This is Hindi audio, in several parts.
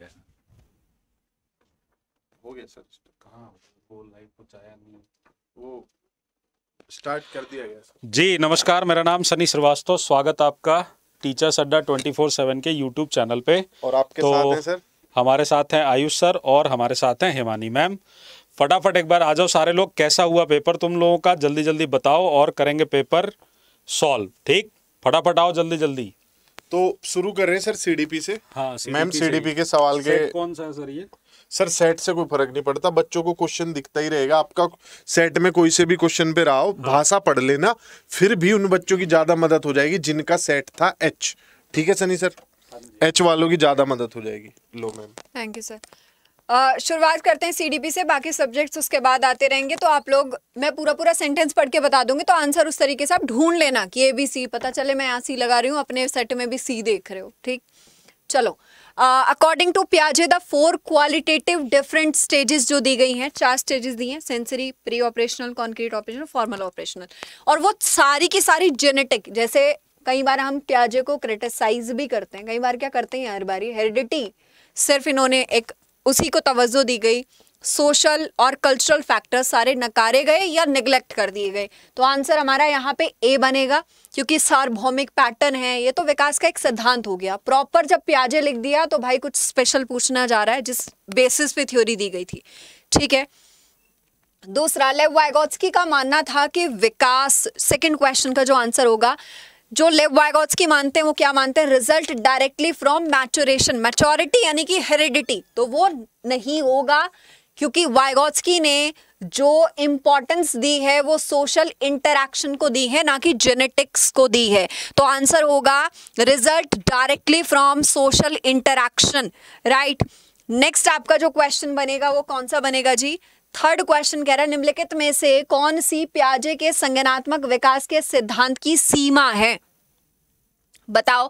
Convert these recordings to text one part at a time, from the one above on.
रहना हो गया सर कहाँ वो कुछ आया नहीं वो स्टार्ट कर दिया गया सर जी नमस्कार मेरा नाम सनी श्रीवास्तव स्वागत आपका teachers Adda twenty four seven के यूट्यूब चैनल पे और आपके तो साथ हैं सर हमारे साथ हैं आयुष सर और हमारे साथ हैं हेमानी मैम फटाफट एक बार आ जाओ सारे लोग कैसा हुआ पेपर तुम लोगों का जल्दी जल्दी बताओ और करेंगे पेपर सॉल्व ठीक फटाफट आओ जल्दी जल्दी तो शुरू कर रहे हैं सर सीडीपी से हाँ, मैम सीडीपी के सवाल के कौन सा है सर ये सर सेट से कोई फर्क नहीं पड़ता बच्चों को क्वेश्चन दिखता ही रहेगा आपका सेट में कोई से भी क्वेश्चन पे रहा हो हाँ। भाषा पढ़ लेना फिर भी उन बच्चों की ज्यादा मदद हो जाएगी जिनका सेट था एच ठीक है सनी सर एच हाँ वालों की ज्यादा मदद हो जाएगी लो मैम थैंक यू सर शुरुआत करते हैं सीडीपी से बाकी सब्जेक्ट्स उसके बाद आते रहेंगे तो आप लोग मैं पूरा पूरा सेंटेंस पढ़ के बता दूंगी तो आंसर उस तरीके से आप ढूंढ लेना कि ए बी सी पता चले मैं यहाँ सी लगा रही हूँ अपने सेट में भी सी देख रहे हो ठीक चलो अकॉर्डिंग टू प्याजे the four qualitative different stages जो दी गई हैं चार स्टेजेस दी हैं sensory pre operational concrete operational formal operational और वो सारी की सारी जेनेटिक जैसे कई बार हम प्याजे को क्रिटिसाइज भी करते हैं कई बार क्या करते हैं हर बारी हेरिडिटी सिर्फ इन्होंने एक उसी को तवज्जो दी गई सोशल और कल्चरल फैक्टर्स सारे नकारे गए या निगलेक्ट कर दिए गए तो आंसर हमारा यहाँ पे ए बनेगा क्योंकि सार्वभौमिक पैटर्न है ये तो विकास का एक सिद्धांत हो गया प्रॉपर जब प्याजे लिख दिया तो भाई कुछ स्पेशल पूछना जा रहा है जिस बेसिस पे थ्योरी दी गई थी ठीक है दूसरा लेव वाइगोत्स्की का मानना था कि विकास सेकेंड क्वेश्चन का जो आंसर होगा जो लेव की मानते हैं वो क्या मानते हैं result directly from maturation maturity यानी कि हेरिडिटी तो वो नहीं होगा क्योंकि वायगोत्सकी ने जो इम्पोर्टेंस दी है वो सोशल इंटरेक्शन को दी है ना कि जेनेटिक्स को दी है तो आंसर होगा result directly from social interaction right next आपका जो क्वेश्चन बनेगा वो कौन सा बनेगा जी थर्ड क्वेश्चन कह रहा है निम्नलिखित में से कौन सी प्याजे के संगनात्मक विकास के सिद्धांत की सीमा है बताओ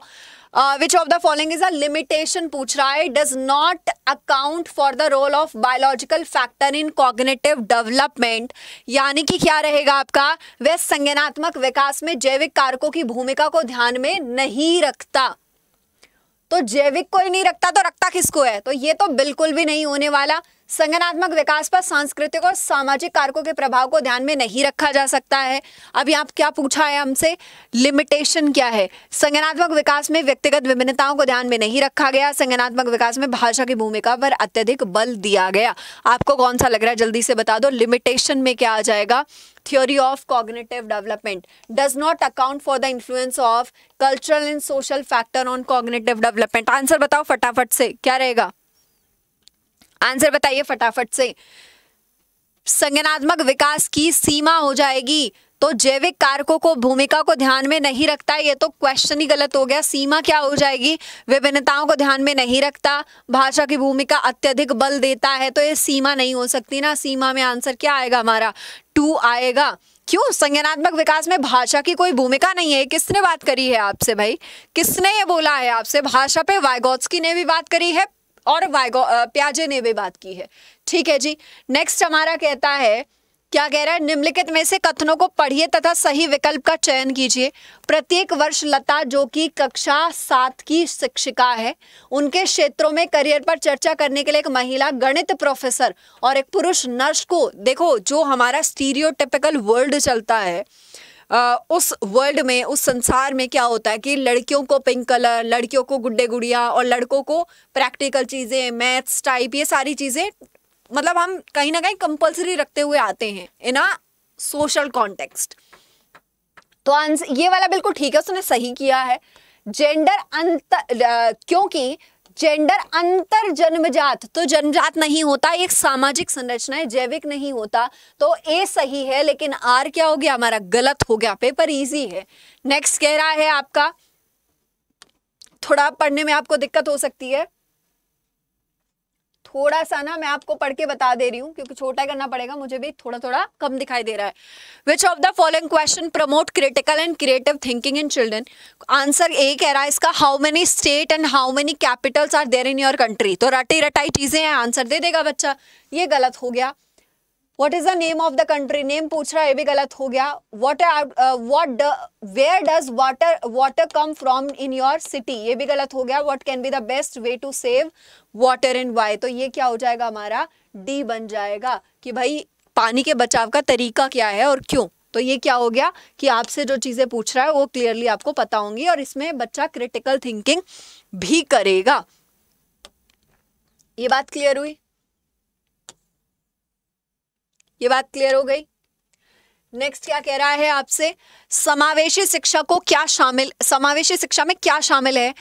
which of the following is a limitation पूछ रहा है does not account for the role of biological factor in cognitive development यानी कि क्या रहेगा आपका वह संज्ञानात्मक विकास में जैविक कारकों की भूमिका को ध्यान में नहीं रखता तो जैविक कोई नहीं रखता तो रखता किसको है तो ये तो बिल्कुल भी नहीं होने वाला संगनात्मक विकास पर सांस्कृतिक और सामाजिक कारकों के प्रभाव को ध्यान में नहीं रखा जा सकता है अभी आप क्या पूछा है हमसे लिमिटेशन क्या है संगनात्मक विकास में व्यक्तिगत विभिन्नताओं को ध्यान में नहीं रखा गया संगनात्मक विकास में भाषा की भूमिका पर अत्यधिक बल दिया गया आपको कौन सा लग रहा है जल्दी से बता दो लिमिटेशन में क्या आ जाएगा theory of cognitive development does not account for the influence of cultural and social factor on cognitive development answer बताओ फटाफट से क्या रहेगा आंसर बताइए फटाफट से संगनात्मक विकास की सीमा हो जाएगी तो जैविक कारकों को भूमिका को ध्यान में नहीं रखता ये तो क्वेश्चन ही गलत हो गया सीमा क्या हो जाएगी विभिन्नताओं को ध्यान में नहीं रखता भाषा की भूमिका अत्यधिक बल देता है तो ये सीमा नहीं हो सकती ना सीमा में आंसर क्या आएगा हमारा टू आएगा क्यों संज्ञानात्मक विकास में भाषा की कोई भूमिका नहीं है किसने बात करी है आपसे भाई किसने ये बोला है आपसे भाषा पे वायगोत्सकी ने भी बात करी है और वाइगो प्याजे ने भी बात की है ठीक है जी नेक्स्ट हमारा कहता है क्या कह रहा है निम्नलिखित में से कथनों को पढ़िए तथा सही विकल्प का चयन कीजिए प्रत्येक वर्ष लता जो कि कक्षा सात की शिक्षिका है उनके क्षेत्रों में करियर पर चर्चा करने के लिए एक महिला गणित प्रोफेसर और एक पुरुष नर्स को देखो जो हमारा स्टीरियोटिपिकल वर्ल्ड चलता है आ, उस वर्ल्ड में उस संसार में क्या होता है कि लड़कियों को पिंक कलर लड़कियों को गुड्डे गुड़िया और लड़कों को प्रैक्टिकल चीज़ें मैथ्स टाइप ये सारी चीज़ें मतलब हम कहीं ना कहीं कंपलसरी रखते हुए आते हैं इन अ सोशल कॉन्टेक्स्ट तो आंसर ये वाला बिल्कुल ठीक है उसने सही किया है जेंडर अंत क्योंकि जेंडर अंतर जन्मजात तो जन्मजात नहीं होता एक सामाजिक संरचना है जैविक नहीं होता तो ए सही है लेकिन आर क्या हो गया हमारा गलत हो गया पेपर इजी है नेक्स्ट कह रहा है आपका थोड़ा पढ़ने में आपको दिक्कत हो सकती है थोड़ा सा ना मैं आपको पढ़ के बता दे रही हूँ क्योंकि छोटा करना पड़ेगा मुझे भी थोड़ा थोड़ा कम दिखाई दे रहा है which of the following question promote critical and creative thinking in children answer A कह रहा है इसका how many state and how many capitals are there in your country तो रटी रटाई चीजें हैं आंसर दे देगा बच्चा ये गलत हो गया what is the name of the country name पूछ रहा है भी गलत हो गया what what where does water water come from in your city ये भी गलत हो गया what can be the best way to save water and why तो ये क्या हो जाएगा हमारा डी बन जाएगा कि भाई पानी के बचाव का तरीका क्या है और क्यों तो ये क्या हो गया कि आपसे जो चीज़ें पूछ रहा है वो क्लियरली आपको पता होंगी और इसमें बच्चा क्रिटिकल थिंकिंग भी करेगा ये बात क्लियर हुई ये बात क्लियर हो गई नेक्स्ट क्या कह रहा है आपसे समावेशी शिक्षा को क्या शामिल समावेशी शिक्षा में क्या शामिल है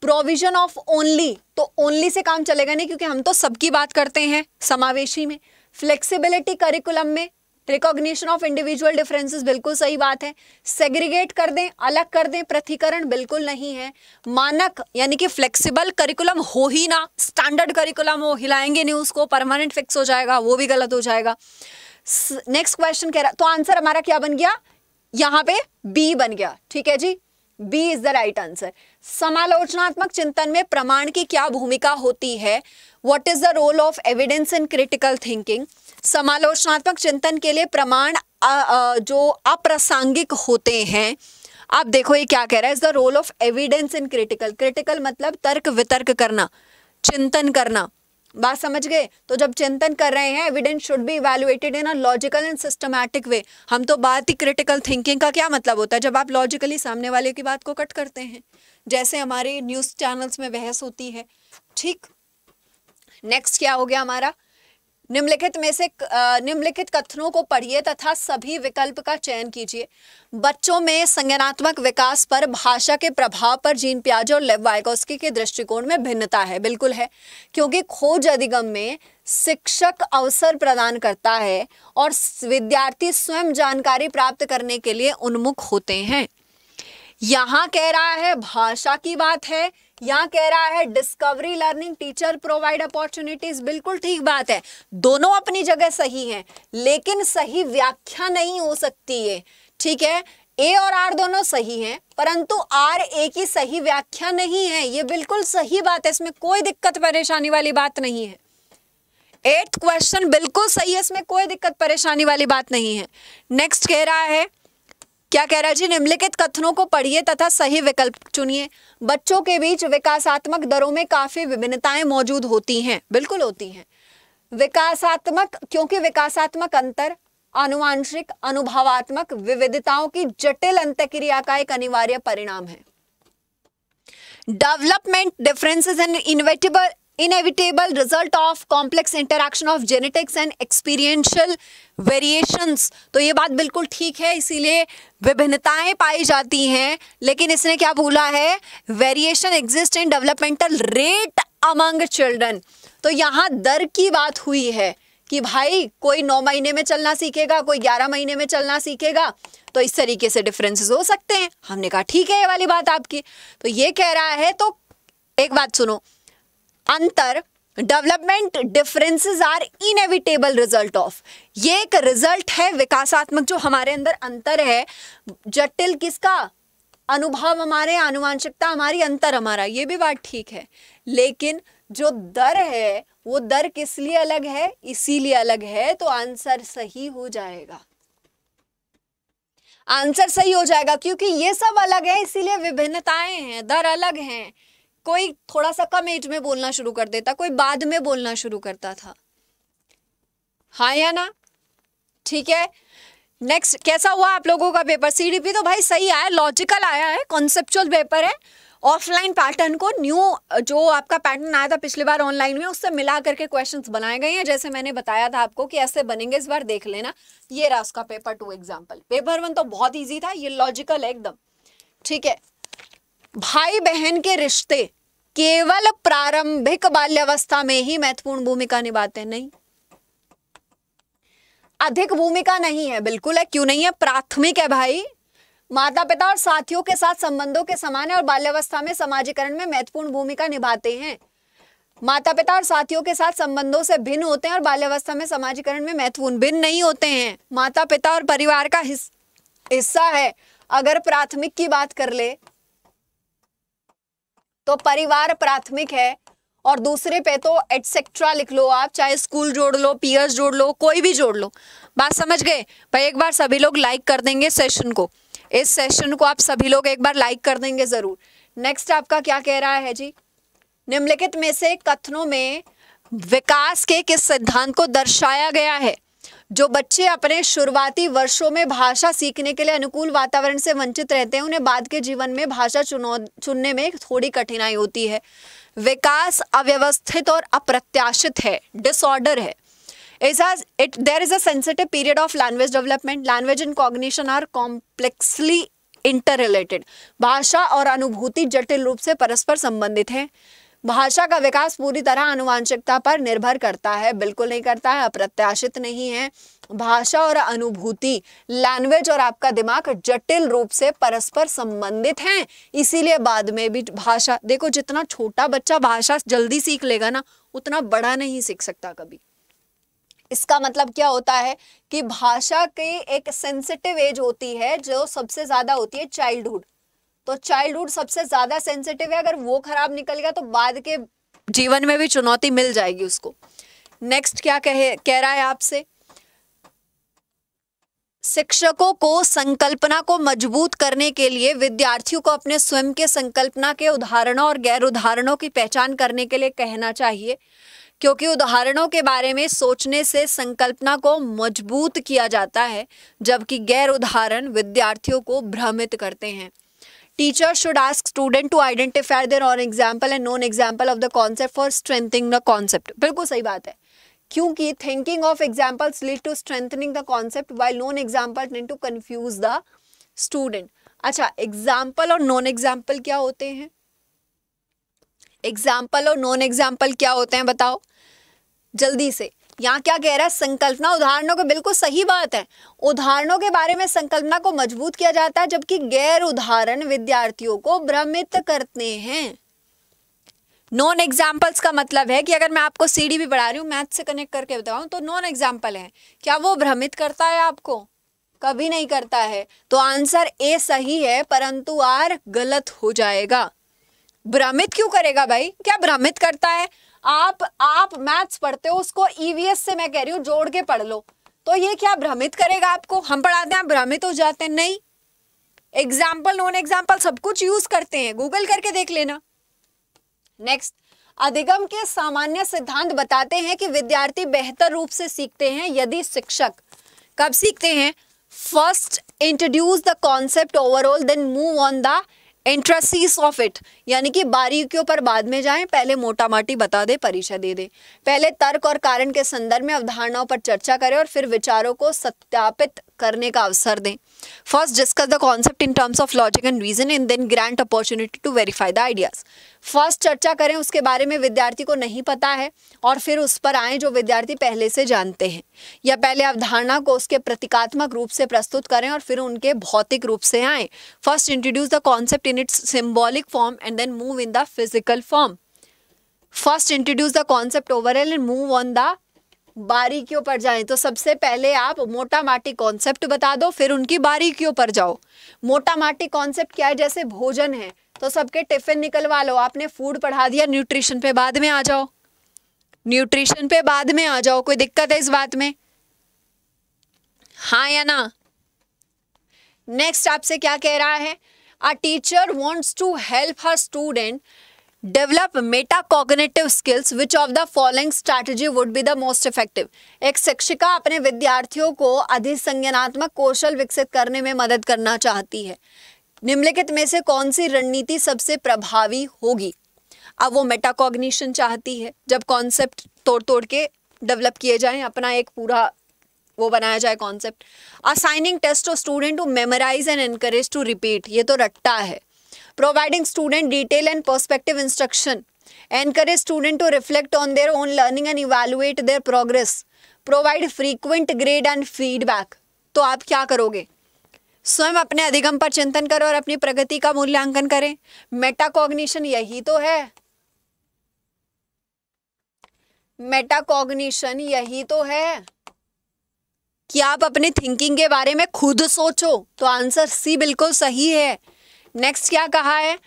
प्रोविजन ऑफ ओनली तो ओनली से काम चलेगा नहीं क्योंकि हम तो सबकी बात करते हैं समावेशी में फ्लेक्सिबिलिटी करिकुलम में रिकॉग्निशन ऑफ इंडिविजुअल डिफरेंसेस बिल्कुल सही बात है सेग्रीगेट कर दें अलग कर दें प्रतिकरण बिल्कुल नहीं है मानक यानी कि फ्लेक्सिबल करिकुलम हो ही ना स्टैंडर्ड करिकुलम हो हिलाएंगे नहीं उसको परमानेंट फिक्स हो जाएगा वो भी गलत हो जाएगा नेक्स्ट क्वेश्चन कह रहा तो आंसर हमारा क्या बन गया यहाँ पे बी बन गया ठीक है जी B is the right answer समालोचनात्मक चिंतन में प्रमाण की क्या भूमिका होती है what is the role of evidence in critical thinking समालोचनात्मक चिंतन के लिए प्रमाण जो अप्रासंगिक होते हैं आप देखो ये क्या कह रहा है is the role of evidence in critical critical मतलब तर्क वितर्क करना चिंतन करना बात समझ गए तो जब चिंतन कर रहे हैं evidence should be evaluated in a logical and systematic way हम तो बात ही क्रिटिकल थिंकिंग का क्या मतलब होता है जब आप लॉजिकली सामने वाले की बात को कट करते हैं जैसे हमारे न्यूज़ चैनल्स में बहस होती है ठीक नेक्स्ट क्या हो गया हमारा निम्नलिखित में से निम्नलिखित कथनों को पढ़िए तथा सभी विकल्प का चयन कीजिए बच्चों में संज्ञानात्मक विकास पर भाषा के प्रभाव पर जीन प्याज और लेव के दृष्टिकोण में भिन्नता है बिल्कुल है क्योंकि खोज अधिगम में शिक्षक अवसर प्रदान करता है और विद्यार्थी स्वयं जानकारी प्राप्त करने के लिए उन्मुख होते हैं यहाँ कह रहा है भाषा की बात है यहाँ कह रहा है discovery learning teacher provide opportunities बिल्कुल ठीक बात है दोनों अपनी जगह सही हैं लेकिन सही व्याख्या नहीं हो सकती है ठीक है ए और आर दोनों सही हैं परंतु आर ए की सही व्याख्या नहीं है ये बिल्कुल सही बात है इसमें कोई दिक्कत परेशानी वाली बात नहीं है एट क्वेश्चन बिल्कुल सही है इसमें कोई दिक्कत परेशानी वाली बात नहीं है नेक्स्ट कह रहा है क्या कह रहा है जी निम्नलिखित कथनों को पढ़िए तथा सही विकल्प चुनिए बच्चों के बीच विकासात्मक दरों में काफी विभिन्नताएं मौजूद होती हैं बिल्कुल होती हैं विकासात्मक क्योंकि विकासात्मक अंतर अनुवांशिक अनुभवात्मक विविधताओं की जटिल अंतक्रिया का एक अनिवार्य परिणाम है development differences in inevitable inevitable result of complex interaction of genetics and experiential variations तो ये बात बिल्कुल ठीक है इसीलिए विभिन्नताएं पाई जाती हैं लेकिन इसने क्या बोला है variation exist in developmental rate among children तो यहाँ दर की बात हुई है कि भाई कोई नौ महीने में चलना सीखेगा कोई ग्यारह महीने में चलना सीखेगा तो इस तरीके से डिफरेंसेस हो सकते हैं हमने कहा ठीक है ये वाली बात आपकी तो ये कह रहा है तो एक बात सुनो अंतर development differences are inevitable result of ये एक रिजल्ट है विकासात्मक जो हमारे अंदर अंतर है जटिल किसका अनुभव हमारे आनुवांशिकता हमारी अंतर हमारा ये भी बात ठीक है लेकिन जो दर है वो दर किस लिए अलग है इसीलिए अलग है तो आंसर सही हो जाएगा आंसर सही हो जाएगा क्योंकि ये सब अलग है इसीलिए विभिन्नताएं हैं दर अलग हैं कोई थोड़ा सा कम एज में बोलना शुरू कर देता कोई बाद में बोलना शुरू करता था हाँ या ना ठीक है नेक्स्ट कैसा हुआ आप लोगों का पेपर सीडीपी तो भाई सही आया लॉजिकल आया है कॉन्सेप्चुअल पेपर है ऑफलाइन पैटर्न को न्यू जो आपका पैटर्न आया था पिछली बार ऑनलाइन में उससे मिला करके क्वेश्चंस बनाए गए हैं जैसे मैंने बताया था आपको कि ऐसे बनेंगे इस बार देख लेना ये रहा उसका paper two example paper one तो बहुत इजी था ये लॉजिकल है एकदम ठीक है भाई बहन के रिश्ते केवल प्रारंभिक बाल्यावस्था में ही महत्वपूर्ण भूमिका निभाते हैं नहीं अधिक भूमिका नहीं है बिल्कुल है क्यों नहीं है प्राथमिक है भाई माता पिता और साथियों के साथ संबंधों के समान है और बाल्यावस्था में समाजीकरण में महत्वपूर्ण भूमिका निभाते हैं माता पिता और साथियों के साथ संबंधों से भिन्न होते हैं और बाल्यावस्था में समाजीकरण में महत्वपूर्ण भिन्न नहीं होते हैं माता पिता और परिवार का हिस्सा है अगर प्राथमिक की बात कर ले तो परिवार प्राथमिक है और दूसरे पे तो एटसेट्रा लिख लो आप चाहे स्कूल जोड़ लो पीयर्स जोड़ लो कोई भी जोड़ लो बात समझ गए भाई एक बार सभी लोग लाइक कर देंगे सेशन को इस सेशन को आप सभी लोग एक बार लाइक कर देंगे ज़रूर नेक्स्ट आपका क्या कह रहा है जी निम्नलिखित में से कथनों में विकास के किस सिद्धांत को दर्शाया गया है जो बच्चे अपने शुरुआती वर्षों में भाषा सीखने के लिए अनुकूल वातावरण से वंचित रहते हैं उन्हें बाद के जीवन में भाषा चुनौ चुनने में थोड़ी कठिनाई होती है विकास अव्यवस्थित और अप्रत्याशित है डिसऑर्डर है इज आज it there is a period of language development language in cognition are complexly inter related भाषा और अनुभूति जटिल रूप से परस्पर संबंधित हैं भाषा का विकास पूरी तरह अनुवांशिकता पर निर्भर करता है बिल्कुल नहीं करता है अप्रत्याशित नहीं है भाषा और अनुभूति लैंग्वेज और आपका दिमाग जटिल रूप से परस्पर संबंधित हैं इसीलिए बाद में भी भाषा देखो जितना छोटा बच्चा भाषा जल्दी सीख लेगा ना उतना बड़ा नहीं सीख सकता कभी इसका मतलब क्या होता है कि भाषा की एक सेंसिटिव एज होती है जो सबसे ज़्यादा होती है चाइल्डहुड तो चाइल्डहुड सबसे ज्यादा सेंसिटिव है अगर वो खराब निकल गया तो बाद के जीवन में भी चुनौती मिल जाएगी उसको नेक्स्ट क्या कहे कह रहा है आपसे शिक्षकों को संकल्पना को मजबूत करने के लिए विद्यार्थियों को अपने स्वयं के संकल्पना के उदाहरणों और गैर उदाहरणों की पहचान करने के लिए कहना चाहिए क्योंकि उदाहरणों के बारे में सोचने से संकल्पना को मजबूत किया जाता है जबकि गैर उदाहरण विद्यार्थियों को भ्रमित करते हैं teacher should ask student to identify their own example and non example of the concept for strengthening the concept बिल्कुल सही बात है क्योंकि thinking of examples lead to strengthening the concept why non example tend to confuse the student अच्छा एग्जाम्पल और नॉन एग्जाम्पल क्या होते हैं एग्जाम्पल और नॉन एग्जाम्पल क्या होते हैं बताओ जल्दी से यहाँ क्या कह रहा है संकल्पना उदाहरणों के बिल्कुल सही बात है उदाहरणों के बारे में संकल्पना को मजबूत किया जाता है जबकि गैर उदाहरण विद्यार्थियों को भ्रमित करते हैं नॉन एग्जाम्पल्स का मतलब है कि अगर मैं आपको सीढ़ी भी बढ़ा रही हूँ मैथ से कनेक्ट करके बताऊँ तो नॉन एग्जाम्पल है क्या वो भ्रमित करता है आपको कभी नहीं करता है तो आंसर ए सही है परंतु आर गलत हो जाएगा भ्रमित क्यों करेगा भाई क्या भ्रमित करता है आप आप मैथ्स पढ़ते हो उसको ईवीएस e से मैं कह रही हूँ जोड़ के पढ़ लो तो ये क्या भ्रमित करेगा आपको हम पढ़ाते हैं भ्रमित हो जाते हैं नहीं एग्जाम्पल नॉन एग्जाम्पल सब कुछ यूज करते हैं गूगल करके देख लेना नेक्स्ट अधिगम के सामान्य सिद्धांत बताते हैं कि विद्यार्थी बेहतर रूप से सीखते हैं यदि शिक्षक कब सीखते हैं first introduce the concept overall then move on the intricacies of it यानी कि बारीकियों पर बाद में जाएं पहले मोटा माटी बता दे परिचय दे दे पहले तर्क और कारण के संदर्भ में अवधारणाओं पर चर्चा करें और फिर विचारों को सत्यापित करने का अवसर दें first discuss the concept in terms of logic and reason in then grant opportunity to verify the ideas first चर्चा करें उसके बारे में विद्यार्थी को नहीं पता है और फिर उस पर आए जो विद्यार्थी पहले से जानते हैं या पहले अवधारणा को उसके प्रतीकात्मक रूप से प्रस्तुत करें और फिर उनके भौतिक रूप से आए first introduce the concept in its symbolic form and then move in the physical form. First introduce the concept overall and move on the बारीकियों पर जाएं तो सबसे पहले आप मोटा माटी कॉन्सेप्ट बता दो फिर उनकी बारीकियों पर जाओ मोटा माटी कॉन्सेप्ट क्या है जैसे भोजन है तो सबके टिफिन निकलवा लो आपने फूड पढ़ा दिया न्यूट्रिशन पे बाद में आ जाओ न्यूट्रिशन पे बाद में आ जाओ कोई दिक्कत है इस बात में हाँ या ना नेक्स्ट आपसे क्या कह रहा है teacher teacher wants to help her student develop metacognitive skills which of the following strategy would be the most effective एक शिक्षिका अपने विद्यार्थियों को अधिसंज्ञानात्मक कौशल विकसित करने में मदद करना चाहती है निम्नलिखित में से कौन सी रणनीति सबसे प्रभावी होगी अब वो मेटाकॉग्निशन चाहती है जब कॉन्सेप्ट तोड़ तोड़ के डेवलप किए जाएं अपना एक पूरा वो बनाया जाए concept assigning test to student to memorize and encourage to repeat ये तो रट्टा है providing student detail and perspective instruction encourage student to reflect on their own learning and evaluate their progress provide frequent grade and feedback तो आप क्या करोगे स्वयं अपने अधिगम पर चिंतन करें और अपनी प्रगति का मूल्यांकन करें मेटाकॉग्निशन यही तो है मेटाकॉग्निशन यही तो है कि आप अपने थिंकिंग के बारे में खुद सोचो तो आंसर सी बिल्कुल सही है नेक्स्ट क्या कहा है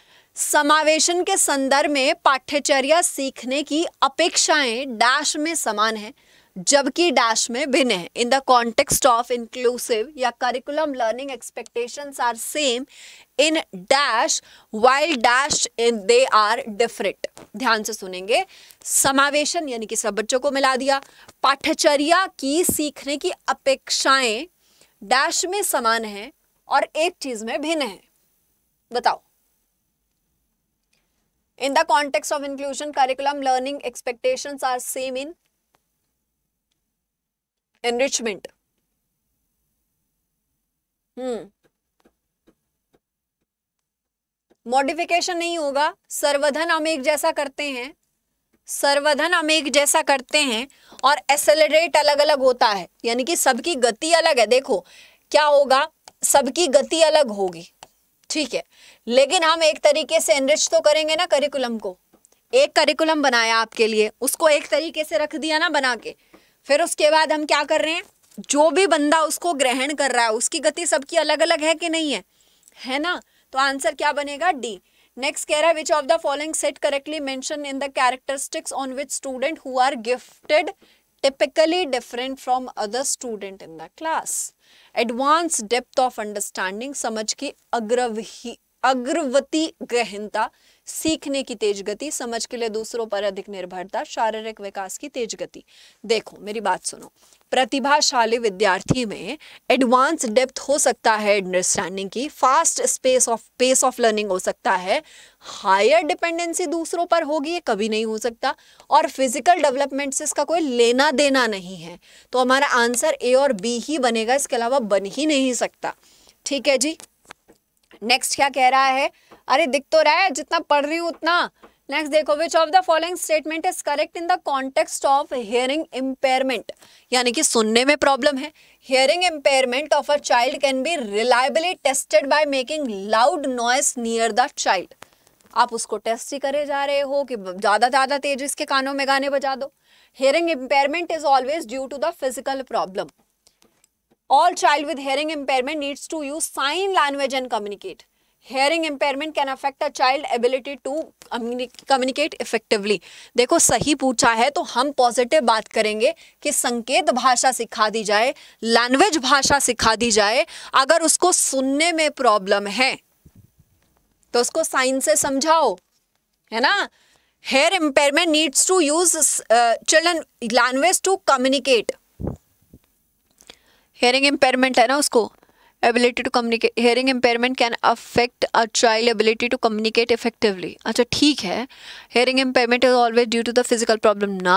समावेशन के संदर्भ में पाठ्यचर्या सीखने की अपेक्षाएं डैश में समान है जबकि डैश में भिन्न है in the context of inclusive या curriculum learning expectations are same in dash while dash in they are different ध्यान से सुनेंगे समावेशन यानी कि सब बच्चों को मिला दिया पाठ्यचर्या की सीखने की अपेक्षाएं डैश में समान है और एक चीज में भिन्न है बताओ in the context of inclusion curriculum learning expectation are same in enrichment hmm modification नहीं होगा सर्वधन हम एक जैसा करते हैं सर्वधन हम एक जैसा करते हैं और एसेलरेट अलग अलग होता है यानी कि सबकी गति अलग है देखो क्या होगा सबकी गति अलग होगी ठीक है लेकिन हम एक तरीके से एनरिच तो करेंगे ना करिकुलम को एक करिकुलम बनाया आपके लिए उसको एक तरीके से रख दिया ना बना के फिर उसके बाद हम क्या कर रहे हैं जो भी बंदा उसको ग्रहण कर रहा है उसकी गति सबकी अलग अलग है कि नहीं है है ना तो आंसर क्या बनेगा D Next, Kara, which of the following set correctly mentioned in the characteristics on which student who are gifted typically different from other student in the class? Advanced depth of understanding, samajh ki agravhi, agravati सीखने की तेज गति समझ के लिए दूसरों पर अधिक निर्भरता शारीरिक विकास की तेज गति देखो मेरी बात सुनो प्रतिभाशाली विद्यार्थी में एडवांस डेप्थ हो सकता है अंडरस्टैंडिंग की fast space of pace of learning हो सकता है हायर डिपेंडेंसी दूसरों पर होगी ये कभी नहीं हो सकता और फिजिकल डेवलपमेंट से इसका कोई लेना देना नहीं है तो हमारा आंसर ए और बी ही बनेगा इसके अलावा बन ही नहीं सकता ठीक है जी नेक्स्ट क्या कह रहा है अरे दिख तो रहा है जितना पढ़ रही हूँ उतना नेक्स्ट देखो which of the following statement is correct in the context of hearing impairment यानी कि सुनने में प्रॉब्लम है hearing impairment of a child can be reliably tested by making loud noise near the child आप उसको टेस्ट ही करे जा रहे हो कि ज़्यादा ज़्यादा तेज इसके कानों में गाने बजा दो hearing impairment is always due to the physical problem all child with hearing impairment needs to use sign language and communicate hearing impairment can affect a child ability to communicate effectively देखो सही पूछा है तो हम पॉजिटिव बात करेंगे कि संकेत भाषा सिखा दी जाए लैंग्वेज भाषा सिखा दी जाए अगर उसको सुनने में प्रॉब्लम है तो उसको साइंस से समझाओ है ना hear impairment needs to use children language to communicate hearing impairment है ना उसको ability to communicate hearing impairment can affect a child ability to communicate effectively अच्छा ठीक है hearing impairment is always due to the physical problem ना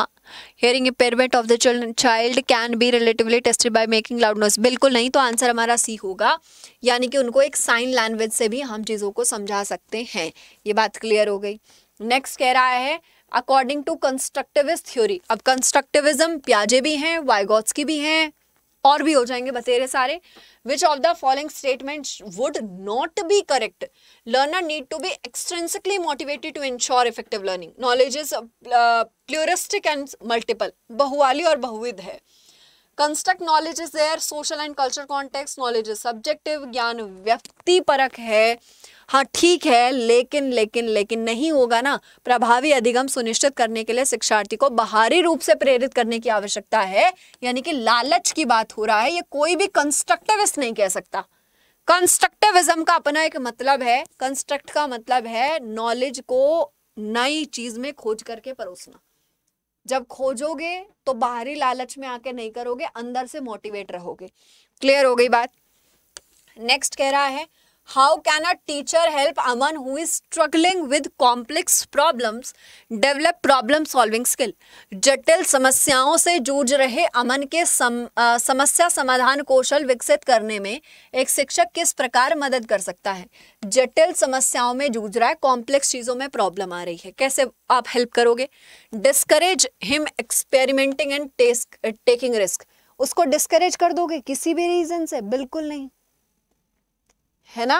hearing impairment of the child can be relatively tested by making loud noise बिल्कुल नहीं तो आंसर हमारा सी होगा यानी कि उनको एक साइन लैंग्वेज से भी हम चीज़ों को समझा सकते हैं ये बात क्लियर हो गई नेक्स्ट कह रहा है अकॉर्डिंग टू कंस्ट्रक्टिविस्ट थ्योरी अब कंस्ट्रक्टिविज्म प्याजे भी हैं वाइगॉट्स की भी हैं और भी हो जाएंगे बतेरे सारे which of the following statement would not be correct learner need to be extrinsically motivated to ensure effective learning knowledge is pluralistic and multiple बहुवाली और बहुविध है construct knowledge is their social and culture context knowledge is subjective ज्ञान व्यक्ति परक है हाँ ठीक है लेकिन लेकिन लेकिन नहीं होगा ना प्रभावी अधिगम सुनिश्चित करने के लिए शिक्षार्थी को बाहरी रूप से प्रेरित करने की आवश्यकता है यानी कि लालच की बात हो रहा है ये कोई भी कंस्ट्रक्टिविस्ट नहीं कह सकता कंस्ट्रक्टिविज्म का अपना एक मतलब है कंस्ट्रक्ट का मतलब है नॉलेज को नई चीज में खोज करके परोसना जब खोजोगे तो बाहरी लालच में आके नहीं करोगे अंदर से मोटिवेट रहोगे क्लियर हो गई बात नेक्स्ट कह रहा है how can a teacher help Aman who is struggling with complex problems develop problem solving skill जटिल समस्याओं से जूझ रहे अमन के सम, आ, समस्या समाधान कौशल विकसित करने में एक शिक्षक किस प्रकार मदद कर सकता है जटिल समस्याओं में जूझ रहा है कॉम्प्लेक्स चीज़ों में प्रॉब्लम आ रही है कैसे आप हेल्प करोगे discourage him experimenting and task taking risk उसको डिस्करेज कर दोगे किसी भी रीज़न से बिल्कुल नहीं है ना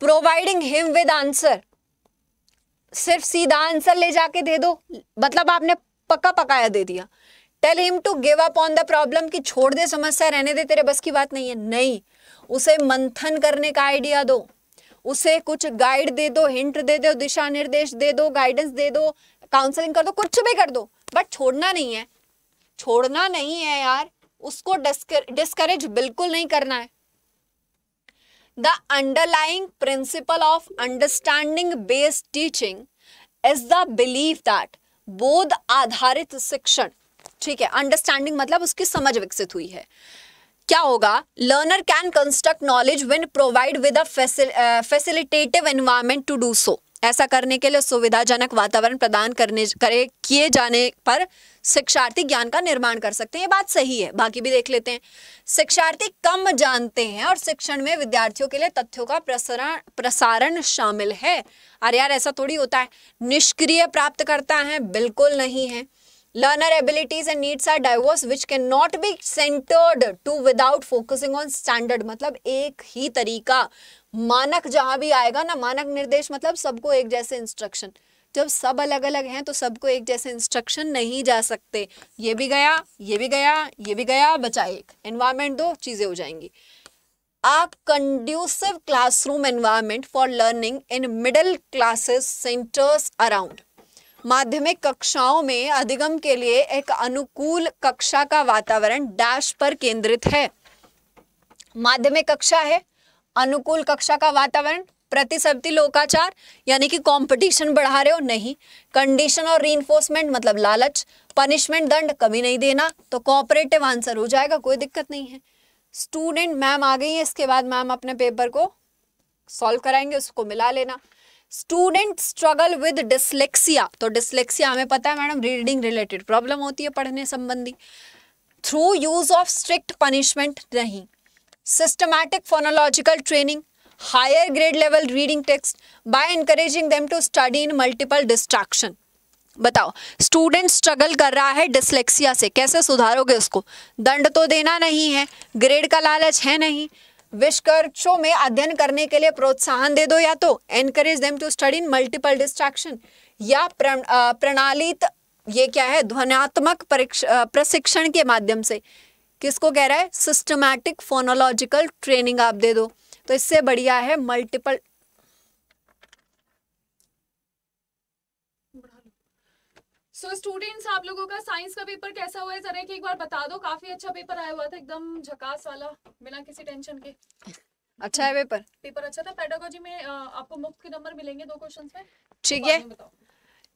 प्रोवाइडिंग हिम विद आंसर सिर्फ सीधा आंसर ले जाके दे दो मतलब आपने पक्का पकाया दे दिया tell him to give up on the problem कि छोड़ दे समस्या रहने दे तेरे बस की बात नहीं है नहीं उसे मंथन करने का आइडिया दो उसे कुछ गाइड दे दो हिंट दे दो दिशा निर्देश दे दो गाइडेंस दे दो काउंसलिंग कर दो कुछ भी कर दो बट छोड़ना नहीं है छोड़ना नहीं है यार उसको डिस्करेज बिल्कुल नहीं करना है the underlying principle of understanding based teaching is the believe that बोध आधारित शिक्षण ठीक है अंडरस्टैंडिंग मतलब उसकी समझ विकसित हुई है क्या होगा learner can construct knowledge when provide with a facilitative environment to do so ऐसा करने के लिए सुविधाजनक वातावरण प्रदान करने करे किए जाने पर शिक्षार्थी ज्ञान का निर्माण कर सकते हैं ये बात सही है बाकी भी देख लेते हैं शिक्षार्थी कम जानते हैं और शिक्षण में विद्यार्थियों के लिए तथ्यों का प्रसारण प्रसारण शामिल है अरे यार ऐसा थोड़ी होता है निष्क्रिय प्राप्त करता है बिल्कुल नहीं है learner abilities and needs are diverse which can not be centred to without focusing on standard मतलब एक ही तरीका मानक जहां भी आएगा ना मानक निर्देश मतलब सबको एक जैसे इंस्ट्रक्शन जब सब अलग अलग हैं तो सबको एक जैसे इंस्ट्रक्शन नहीं जा सकते ये भी गया ये भी गया ये भी गया बचा एक एनवायरमेंट दो चीजें हो जाएंगी आप conducive classroom environment for learning in middle classes centres around माध्यमिक कक्षाओं में अधिगम के लिए एक अनुकूल कक्षा का वातावरण डैश पर केंद्रित है माध्यमिक कक्षा है अनुकूल कक्षा का वातावरण प्रतिस्पर्धी लोकाचार यानी कि कंपटीशन बढ़ा रहे हो नहीं कंडीशन और री मतलब लालच पनिशमेंट दंड कभी नहीं देना तो कॉपरेटिव आंसर हो जाएगा कोई दिक्कत नहीं है स्टूडेंट मैम आ गई है इसके बाद मैम अपने पेपर को सॉल्व कराएंगे उसको मिला लेना स्टूडेंट स्ट्रगल विद डिसलेक्सिया तो डिसलेक्सिया हमें पता है मैडम रीडिंग रिलेटेड प्रॉब्लम होती है पढ़ने संबंधी through use of strict punishment नहीं systematic phonological training higher grade level reading text by encouraging them to study in multiple distraction बताओ स्टूडेंट स्ट्रगल कर रहा है डिसलेक्सिया से कैसे सुधारोगे उसको दंड तो देना नहीं है ग्रेड का लालच है नहीं विश्कर में अध्ययन करने के लिए प्रोत्साहन दे दो या तो encourage them to study in multiple distraction या प्रणालित ये क्या है ध्वनियात्मक प्रशिक्षण के माध्यम से किसको कह रहा है सिस्टमैटिक फोनोलॉजिकल ट्रेनिंग आप दे दो तो इससे बढ़िया है मल्टीपल सो so, स्टूडेंट्स आप लोगों का साइंस का पेपर कैसा हुआ है जरा एक बार बता दो काफी अच्छा पेपर आया हुआ था एकदम झकास वाला बिना किसी टेंशन के अच्छा है पेपर पेपर अच्छा था पेडागोजी में आपको मुफ्त के नंबर मिलेंगे दो क्वेश्चंस में ठीक है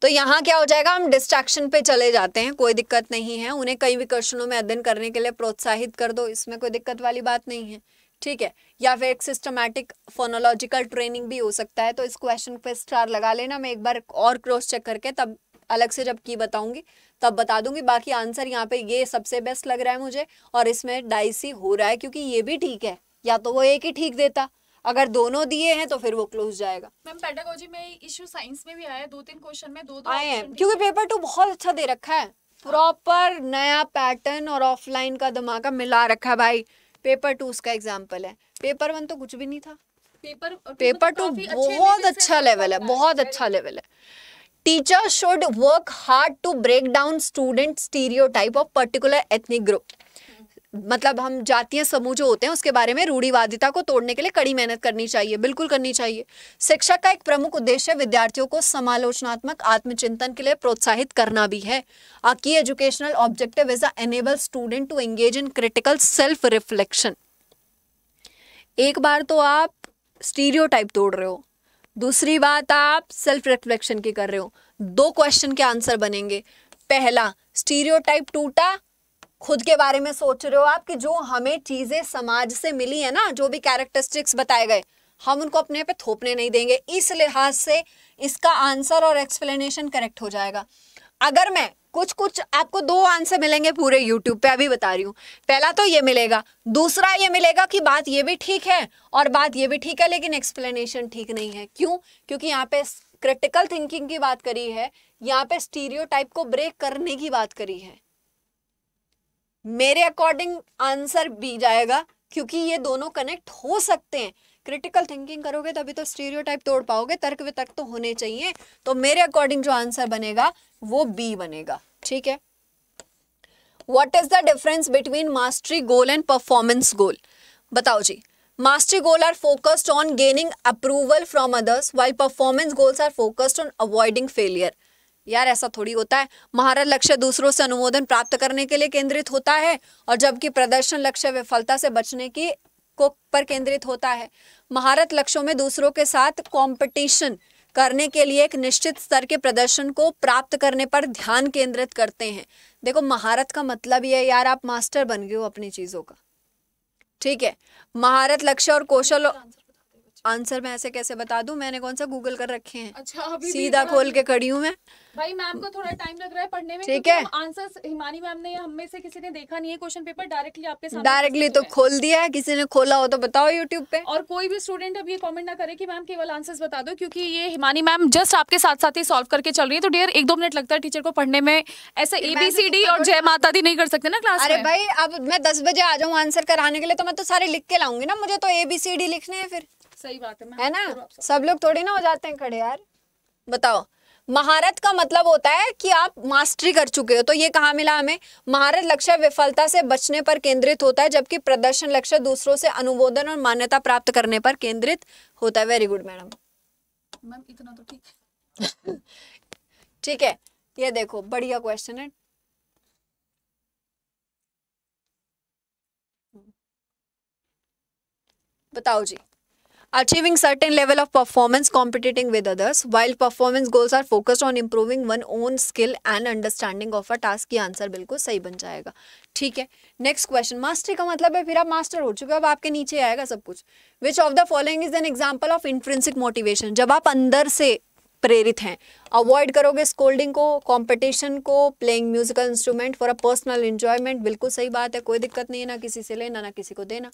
तो यहाँ क्या हो जाएगा हम डिस्ट्रैक्शन पे चले जाते हैं कोई दिक्कत नहीं है उन्हें कई विकर्षणों में अध्ययन करने के लिए प्रोत्साहित कर दो इसमें कोई दिक्कत वाली बात नहीं है ठीक है या फिर एक सिस्टमैटिक फोनोलॉजिकल ट्रेनिंग भी हो सकता है तो इस क्वेश्चन पे स्टार लगा लेना मैं एक बार और क्रॉस चेक करके तब अलग से जब की बताऊंगी तब बता दूंगी बाकी आंसर यहाँ पे ये सबसे बेस्ट लग रहा है मुझे और इसमें डाइसी हो रहा है क्योंकि ये भी ठीक है या तो वो एक ही ठीक देता अगर दोनों दिए हैं तो फिर वो क्लोज जाएगा मैम पेडागोजी में इश्यू साइंस में भी आया दो तीन क्वेश्चन में दो दो आए हैं क्योंकि पेपर टू तो बहुत अच्छा दे रखा है प्रॉपर नया पैटर्न और ऑफलाइन का धमाका मिला रखा है भाई पेपर टू उसका एग्जाम्पल है पेपर वन तो कुछ भी नहीं था पेपर पेपर टू बहुत अच्छा लेवल है बहुत अच्छा लेवल है should work hard to break down student stereotype of particular ethnic group मतलब हम जातीय समूह जो होते हैं उसके बारे में रूढ़ीवादिता को तोड़ने के लिए कड़ी मेहनत करनी चाहिए बिल्कुल करनी चाहिए शिक्षक का एक प्रमुख उद्देश्य विद्यार्थियों को समालोचनात्मक आत्मचिंतन के लिए प्रोत्साहित करना भी है अ की educational objective is a enable student to engage in critical self reflection एक बार तो आप स्टीरियो तोड़ रहे हो दूसरी बात आप सेल्फ रिफ्लेक्शन की कर रहे हो दो क्वेश्चन के आंसर बनेंगे पहला स्टीरियोटाइप टूटा खुद के बारे में सोच रहे हो आप कि जो हमें चीजें समाज से मिली है ना जो भी कैरेक्टरिस्टिक्स बताए गए हम उनको अपने पे थोपने नहीं देंगे इस लिहाज से इसका आंसर और एक्सप्लेनेशन करेक्ट हो जाएगा अगर मैं कुछ कुछ आपको दो आंसर मिलेंगे पूरे यूट्यूब पे अभी बता रही हूँ पहला तो ये मिलेगा दूसरा ये मिलेगा कि बात ये भी ठीक है और बात ये भी ठीक है लेकिन एक्सप्लेनेशन ठीक नहीं है क्यों क्योंकि यहाँ पे क्रिटिकल थिंकिंग की बात करी है यहाँ पे स्टीरियो को ब्रेक करने की बात करी है मेरे अकॉर्डिंग आंसर बी जाएगा क्योंकि ये दोनों कनेक्ट हो सकते हैं क्रिटिकल थिंकिंग करोगे तभी तो स्टीरियो तोड़ पाओगे तर्क वितर्क तो होने चाहिए तो मेरे अकॉर्डिंग जो आंसर बनेगा वो बी बनेगा ठीक है what is the difference between mastery goal and performance goal बताओ जी mastery goal are focused on gaining approval from others while performance goals are focused on avoiding failure यार ऐसा थोड़ी होता है महारत लक्ष्य दूसरों से अनुमोदन प्राप्त करने के लिए केंद्रित होता है और जबकि प्रदर्शन लक्ष्य विफलता से बचने की को पर केंद्रित होता है महारत लक्ष्यों में दूसरों के साथ कंपटीशन करने के लिए एक निश्चित स्तर के प्रदर्शन को प्राप्त करने पर ध्यान केंद्रित करते हैं देखो महारत का मतलब ये यार आप मास्टर बन गए हो अपनी चीज़ों का ठीक है महारत लक्ष्य और कौशल आंसर मैं ऐसे कैसे बता दूं मैंने कौन सा गूगल कर रखे हैं अच्छा अभी सीधा खोल के खड़ी हूँ मैं भाई मैम को थोड़ा टाइम लग रहा है पढ़ने में ठीक है आंसर हिमानी मैम ने हम में से किसी ने देखा नहीं है क्वेश्चन पेपर डायरेक्टली आपके सामने डायरेक्टली तो खोल दिया है किसी ने खोला हो तो बताओ यूट्यूब पे और कोई भी स्टूडेंट अब ये कॉमेंट ना करे की मैम केवल आंसर बता दो क्योंकि ये हिमानी मैम जस्ट आपके साथ साथ ही सोल्व करके चल रही है तो डियर एक दो मिनट लगता है टीचर को पढ़ने में ऐसा एबीसीडी तो और जय माता दी नहीं कर सकते ना क्लास अरे भाई अब मैं दस बजे आ जाऊँ आंसर कराने के लिए तो मैं तो सारे लिख के लाऊंगी ना मुझे तो एबीसीडी लिखने हैं फिर सही बात है है ना सब लोग थोड़ी ना हो जाते हैं खड़े यार बताओ महारत का मतलब होता है कि आप मास्टरी कर चुके हो तो ये कहाँ मिला हमें महारत लक्ष्य विफलता से बचने पर केंद्रित होता है जबकि प्रदर्शन लक्ष्य दूसरों से अनुमोदन और मान्यता प्राप्त करने पर केंद्रित होता है वेरी गुड मैडम मैम इतना तो ठीक ठीक है ये देखो बढ़िया क्वेश्चन है बताओ जी achieving certain level of performance competing with others while performance goals are focused on improving one own skill and understanding of a task की आंसर बिल्कुल सही बन जाएगा ठीक है नेक्स्ट क्वेश्चन मास्टर का मतलब है फिर आप मास्टर हो चुके हो अब आपके नीचे आएगा सब कुछ which of the following is an example of intrinsic motivation जब आप अंदर से प्रेरित हैं अवॉइड करोगे स्कोल्डिंग को कंपटीशन को playing musical instrument for a personal enjoyment बिल्कुल सही बात है कोई दिक्कत नहीं है ना किसी से लेना ना किसी को देना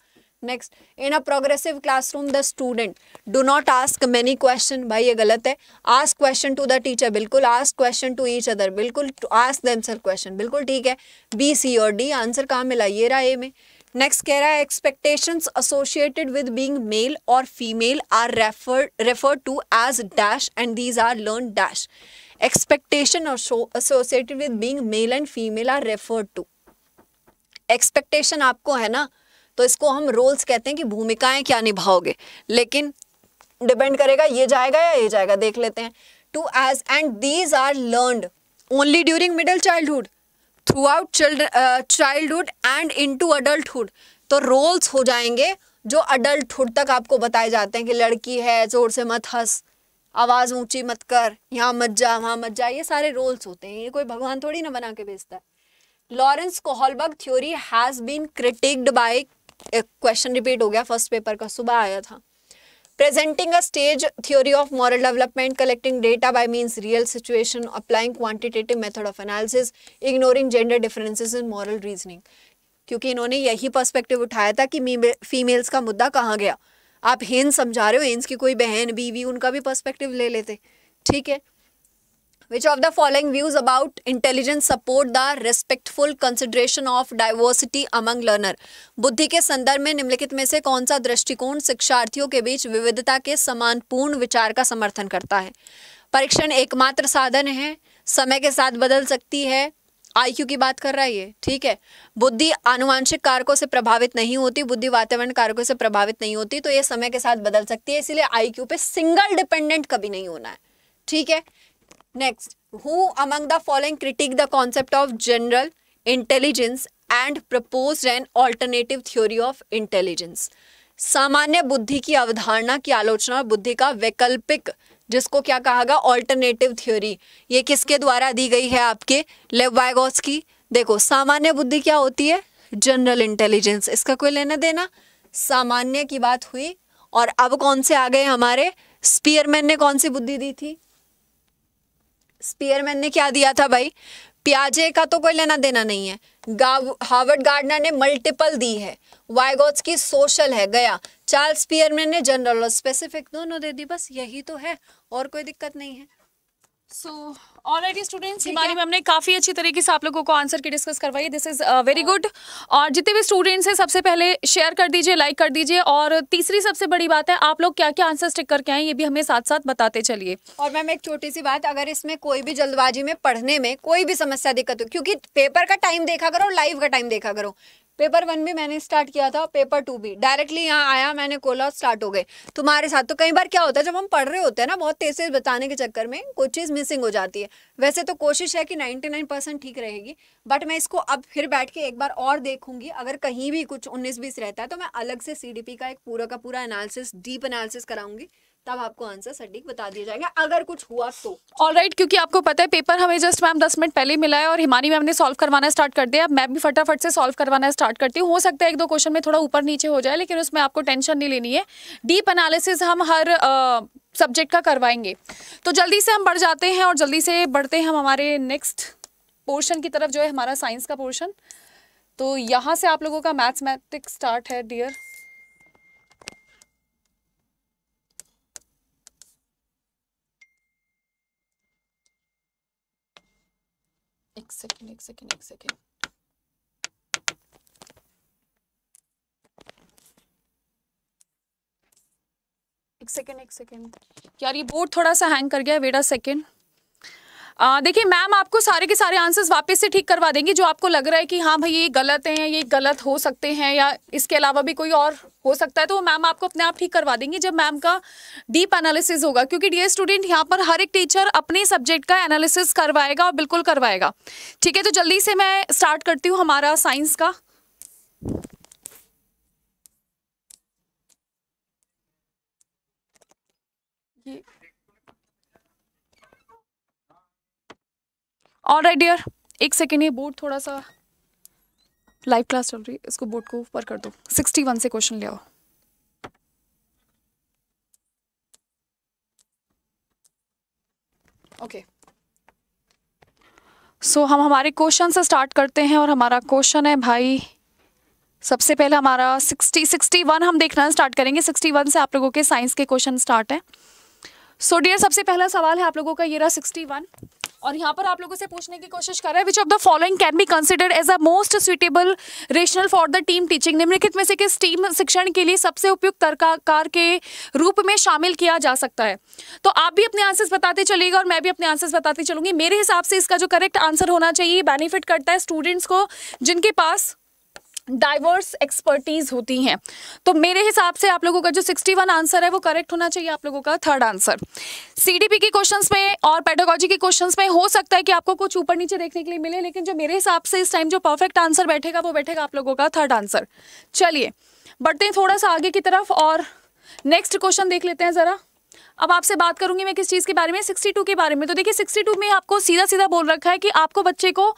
next in a progressive classroom the student do not ask many question भाई ये गलत है ask question to the teacher बिल्कुल ask question to each other बिल्कुल आस्क देम सेल्फ क्वेश्चन बिल्कुल ठीक है बी सी और डी आंसर कहाँ मिला ये रहा ए में नेक्स्ट कह रहा है expectations associated with being male और female are refer refer to as dash and these are learn dash expectation associated with being male and female are refer to expectation आपको है ना तो इसको हम रोल्स कहते हैं कि भूमिकाएं क्या निभाओगे लेकिन डिपेंड करेगा ये जाएगा या ये जाएगा देख लेते हैं to as and these are learn only during middle childhood throughout child childhood and into adulthood तो रोल्स हो जाएंगे जो अडल्टुड तक आपको बताए जाते हैं कि लड़की है जोर से मत हंस आवाज़ ऊंची मत कर यहाँ मत जा वहाँ मत जा ये सारे रोल्स होते हैं ये कोई भगवान थोड़ी ना बना के भेजता है Lawrence Kohlberg theory has been criticised by question repeat हो गया फर्स्ट पेपर का सुबह आया था presenting a stage theory of moral development collecting data by means real situation applying quantitative method of analysis ignoring gender differences in moral reasoning क्योंकि इन्होंने यही पर्सपेक्टिव उठाया था कि फीमेल्स का मुद्दा कहाँ गया आप हेन्स समझा रहे हो हेन्स की कोई बहन बीवी उनका भी पर्सपेक्टिव ले लेते ठीक है which of the following views about intelligence support the respectful consideration of diversity among learner बुद्धि के संदर्भ में निम्नलिखित में से कौन सा दृष्टिकोण शिक्षार्थियों के बीच विविधता के समान पूर्ण विचार का समर्थन करता है परीक्षण एकमात्र साधन है समय के साथ बदल सकती है आईक्यू की बात कर रहा है ये ठीक है बुद्धि आनुवांशिक कारकों से प्रभावित नहीं होती बुद्धि वातावरण कारकों से प्रभावित नहीं होती तो ये समय के साथ बदल सकती है इसीलिए आईक्यू पे सिंगल डिपेंडेंट कभी नहीं होना है ठीक है next who among the following critic the concept of general intelligence and propose an alternative theory of intelligence सामान्य बुद्धि की अवधारणा की आलोचना और बुद्धि का वैकल्पिक जिसको क्या कहा गया ऑल्टरनेटिव थ्योरी ये किसके द्वारा दी गई है आपके लेवाइगोस की देखो सामान्य बुद्धि क्या होती है जनरल इंटेलिजेंस इसका कोई लेना देना सामान्य की बात हुई और अब कौन से आ गए हमारे स्पीयरमैन ने कौन सी बुद्धि दी थी स्पीयरमैन ने क्या दिया था भाई प्याजे का तो कोई लेना देना नहीं है हार्वर्ड गार्डनर ने मल्टीपल दी है वाइगोट्स की सोशल है गया चार्ल्स स्पीयरमैन ने जनरल और स्पेसिफिक दोनों दे दी बस यही तो है और कोई दिक्कत नहीं है so so, already students Himani ma'am ने काफ़ी अच्छी तरीके से आप लोगों को आंसर की डिस्कस करवाई दिस इज़ वेरी गुड और जितने भी स्टूडेंट्स हैं सबसे पहले शेयर कर दीजिए लाइक कर दीजिए और तीसरी सबसे बड़ी बात है आप लोग क्या क्या आंसर स्टिक करके आए ये भी हमें साथ साथ बताते चलिए और मैम एक छोटी सी बात अगर इसमें कोई भी जल्दबाजी में पढ़ने में कोई भी समस्या दिक्कत हो क्योंकि पेपर का टाइम देखा करो लाइव का टाइम देखा करो पेपर वन भी मैंने स्टार्ट किया था पेपर टू भी डायरेक्टली यहाँ आया मैंने कोला स्टार्ट हो गए तुम्हारे साथ तो कई बार क्या होता है जब हम पढ़ रहे होते हैं ना बहुत तेज से बताने के चक्कर में कुछ चीज़ मिसिंग हो जाती है वैसे तो कोशिश है कि नाइन परसेंट ठीक रहेगी बट मैं इसको अब फिर बैठ के एक बार और देखूंगी अगर कहीं भी कुछ उन्नीस बीस रहता है तो मैं अलग से सी का एक पूरा का पूरा एनालिसिस डीप एनालिसिस कराऊंगी तब आपको आंसर सटीक बता दिया जाएगा अगर कुछ हुआ तो ऑल right, क्योंकि आपको पता है पेपर हमें जस्ट मैम दस मिनट पहले ही मिला है और हिमानी मैम ने सॉल्व करवाना स्टार्ट कर दिया अब मैं भी फटाफट से सॉल्व करवाना स्टार्ट करती हूँ हो सकता है एक दो क्वेश्चन में थोड़ा ऊपर नीचे हो जाए लेकिन उसमें आपको टेंशन नहीं लेनी है डीप एनालिसिस हम हर सब्जेक्ट का करवाएंगे तो जल्दी से हम बढ़ जाते हैं और जल्दी से बढ़ते हैं हम हमारे नेक्स्ट पोर्शन की तरफ जो है हमारा साइंस का पोर्शन तो यहाँ से आप लोगों का मैथमेटिक्स स्टार्ट है डियर एक सेकेंड एक सेकेंड एक सेकेंड एक सेकेंड एक सेकेंड यार ये बोर्ड थोड़ा सा हैंग कर गया वेड़ा सेकेंड देखिए मैम आपको सारे के सारे आंसर्स वापस से ठीक करवा देंगे जो आपको लग रहा है कि हाँ भाई ये गलत हैं ये गलत हो सकते हैं या इसके अलावा भी कोई और हो सकता है तो मैम आपको अपने आप ठीक करवा देंगे जब मैम का डीप एनालिसिस होगा क्योंकि डी स्टूडेंट यहाँ पर हर एक टीचर अपने सब्जेक्ट का एनालिसिस करवाएगा और बिल्कुल करवाएगा ठीक है तो जल्दी से मैं स्टार्ट करती हूँ हमारा साइंस का ऑल राइट डियर एक सेकेंड ये बोर्ड थोड़ा सा लाइव क्लास चल रही है इसको बोर्ड को ऊपर कर दो सिक्सटी वन से क्वेश्चन ले आओ ओके सो हम हमारे क्वेश्चन से स्टार्ट करते हैं और हमारा क्वेश्चन है भाई सबसे पहले हमारा सिक्सटी सिक्सटी वन हम देखना स्टार्ट करेंगे सिक्सटी वन से आप लोगों के साइंस के क्वेश्चन स्टार्ट हैं सो so, डियर सबसे पहला सवाल है आप लोगों का ये रहा सिक्सटी वन और यहाँ पर आप लोगों से पूछने की कोशिश कर रहे हैं which of the following can be consider as a most suitable rational for the team teaching निम्नलिखित में से किस टीम शिक्षण के लिए सबसे उपयुक्त तरकाकार के रूप में शामिल किया जा सकता है तो आप भी अपने आंसर्स बताते चलिएगा और मैं भी अपने आंसर्स बताती चलूंगी मेरे हिसाब से इसका जो करेक्ट आंसर होना चाहिए बेनिफिट करता है स्टूडेंट्स को जिनके पास डाइवर्स एक्सपर्टीज होती हैं तो मेरे हिसाब से आप लोगों का जो 61 आंसर है वो करेक्ट होना चाहिए आप लोगों का थर्ड आंसर सीडीपी के क्वेश्चंस में और पैटोलॉजी के क्वेश्चंस में हो सकता है कि आपको कुछ ऊपर नीचे देखने के लिए मिले लेकिन जो मेरे हिसाब से इस टाइम जो परफेक्ट आंसर बैठेगा वो बैठेगा आप लोगों का थर्ड आंसर चलिए बढ़ते हैं थोड़ा सा आगे की तरफ और नेक्स्ट क्वेश्चन देख लेते हैं ज़रा अब आपसे बात करूंगी मैं किस चीज़ के बारे में 62 के बारे में तो देखिए 62 में आपको सीधा सीधा बोल रखा है कि आपको बच्चे को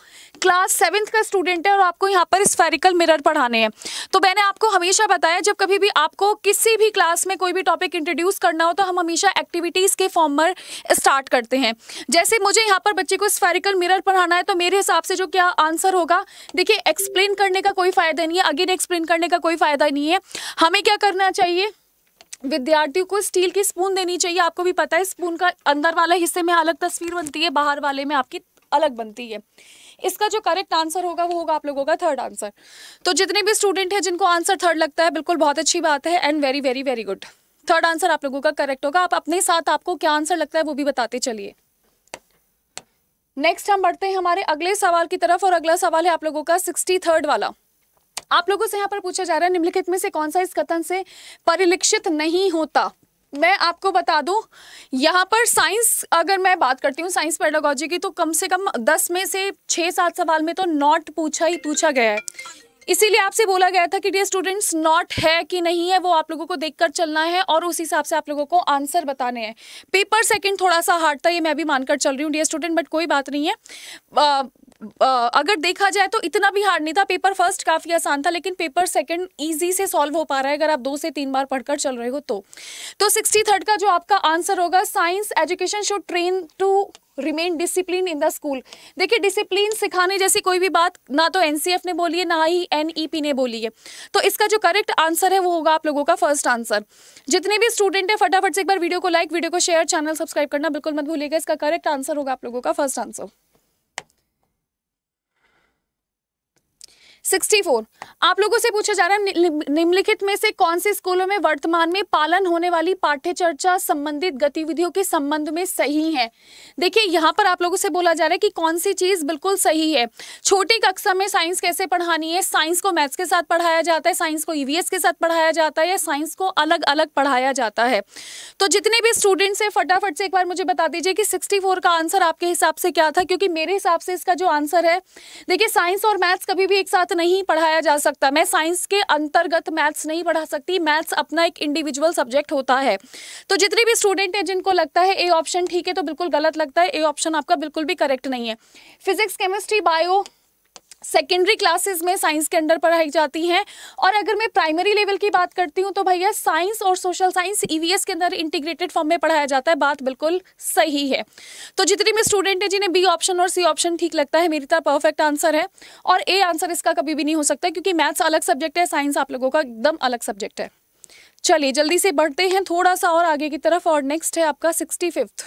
क्लास सेवन्थ का स्टूडेंट है और आपको यहाँ पर स्फेरिकल मिरर पढ़ाने हैं तो मैंने आपको हमेशा बताया जब कभी भी आपको किसी भी क्लास में कोई भी टॉपिक इंट्रोड्यूस करना हो तो हम हमेशा एक्टिविटीज़ के फॉर्म पर स्टार्ट करते हैं जैसे मुझे यहाँ पर बच्चे को स्फेरिकल मिरर पढ़ाना है तो मेरे हिसाब से जो क्या आंसर होगा देखिए एक्सप्लेन करने का कोई फ़ायदा नहीं है अगेन एक्सप्लेन करने का कोई फ़ायदा नहीं है हमें क्या करना चाहिए विद्यार्थियों को स्टील की स्पून देनी चाहिए आपको भी पता है स्पून का अंदर वाले हिस्से में अलग तस्वीर बनती है बाहर वाले में आपकी अलग बनती है इसका जो करेक्ट आंसर होगा वो होगा आप लोगों का थर्ड आंसर तो जितने भी स्टूडेंट हैं जिनको आंसर थर्ड लगता है बिल्कुल बहुत अच्छी बात है and very very very good third answer आप लोगों का करेक्ट होगा आप अपने साथ आपको क्या आंसर लगता है वो भी बताते चलिए नेक्स्ट हम बढ़ते हैं हमारे अगले सवाल की तरफ और अगला सवाल है आप लोगों का सिक्सटी वाला आप लोगों से यहाँ पर पूछा जा रहा है निम्नलिखित में से कौन सा इस कथन से परिलक्षित नहीं होता मैं आपको बता दूं यहाँ पर साइंस अगर मैं बात करती हूँ साइंस पेडोलॉजी की तो कम से कम दस में से छः सात सवाल में तो नॉट पूछा ही पूछा गया है इसीलिए आपसे बोला गया था कि डी स्टूडेंट्स नॉट है कि नहीं है वो आप लोगों को देखकर चलना है और उस हिसाब से आप लोगों को आंसर बताने हैं पेपर सेकंड थोड़ा सा हार्ड था ये मैं भी मानकर चल रही हूँ डी स्टूडेंट बट कोई बात नहीं है आ, अगर देखा जाए तो इतना भी हार्ड नहीं था पेपर फर्स्ट काफ़ी आसान था लेकिन पेपर सेकंड इजी से सॉल्व हो पा रहा है अगर आप दो से तीन बार पढ़कर चल रहे हो तो तो सिक्सटी थर्ड का जो आपका आंसर होगा science education should train to remain discipline in the school देखिए डिसिप्लिन सिखाने जैसी कोई भी बात ना तो एनसीएफ ने बोली है ना ही एन e ने बोली है तो इसका जो करेक्ट आंसर है वो होगा आप लोगों का फर्स्ट आंसर जितने भी स्टूडेंट है फटाफट से एक बार वीडियो को लाइक वीडियो को शेयर चैनल सब्सक्राइब करना बिल्कुल मत भूलिएगा इसका करेक्ट आंसर होगा आप लोगों का फर्स्ट आंसर 64 आप लोगों से पूछा जा रहा है निम्नलिखित में से कौन से स्कूलों में वर्तमान में पालन होने वाली पाठ्य चर्चा संबंधित गतिविधियों के संबंध में सही है देखिए यहाँ पर आप लोगों से बोला जा रहा है कि कौन सी चीज़ बिल्कुल सही है छोटी कक्षा में साइंस कैसे पढ़ानी है साइंस को मैथ्स के साथ पढ़ाया जाता है साइंस को ईवीएस के साथ पढ़ाया जाता है या साइंस को अलग अलग पढ़ाया जाता है तो जितने भी स्टूडेंट्स हैं फटाफट से एक बार मुझे बता दीजिए कि सिक्सटी का आंसर आपके हिसाब से क्या था क्योंकि मेरे हिसाब से इसका जो आंसर है देखिए साइंस और मैथ्स कभी भी एक साथ नहीं पढ़ाया जा सकता मैं साइंस के अंतर्गत मैथ्स नहीं पढ़ा सकती मैथ्स अपना एक इंडिविजुअल सब्जेक्ट होता है तो जितने भी स्टूडेंट हैं जिनको लगता है ए ऑप्शन ठीक है तो बिल्कुल गलत लगता है ए ऑप्शन आपका बिल्कुल भी करेक्ट नहीं है physics chemistry bio secondary classes में साइंस के अंडर पढ़ाई जाती हैं और अगर मैं प्राइमरी लेवल की बात करती हूँ तो भैया साइंस और सोशल साइंस ईवीएस के अंदर इंटीग्रेटेड फॉर्म में पढ़ाया जाता है बात बिल्कुल सही है तो जितने भी स्टूडेंट हैं जिन्हें बी ऑप्शन और सी ऑप्शन ठीक लगता है मेरी तरह परफेक्ट आंसर है और ए आंसर इसका कभी भी नहीं हो सकता क्योंकि मैथ्स अलग सब्जेक्ट है साइंस आप लोगों का एकदम अलग सब्जेक्ट है चलिए जल्दी से बढ़ते हैं थोड़ा सा और आगे की तरफ और नेक्स्ट है आपका सिक्सटी फिफ्थ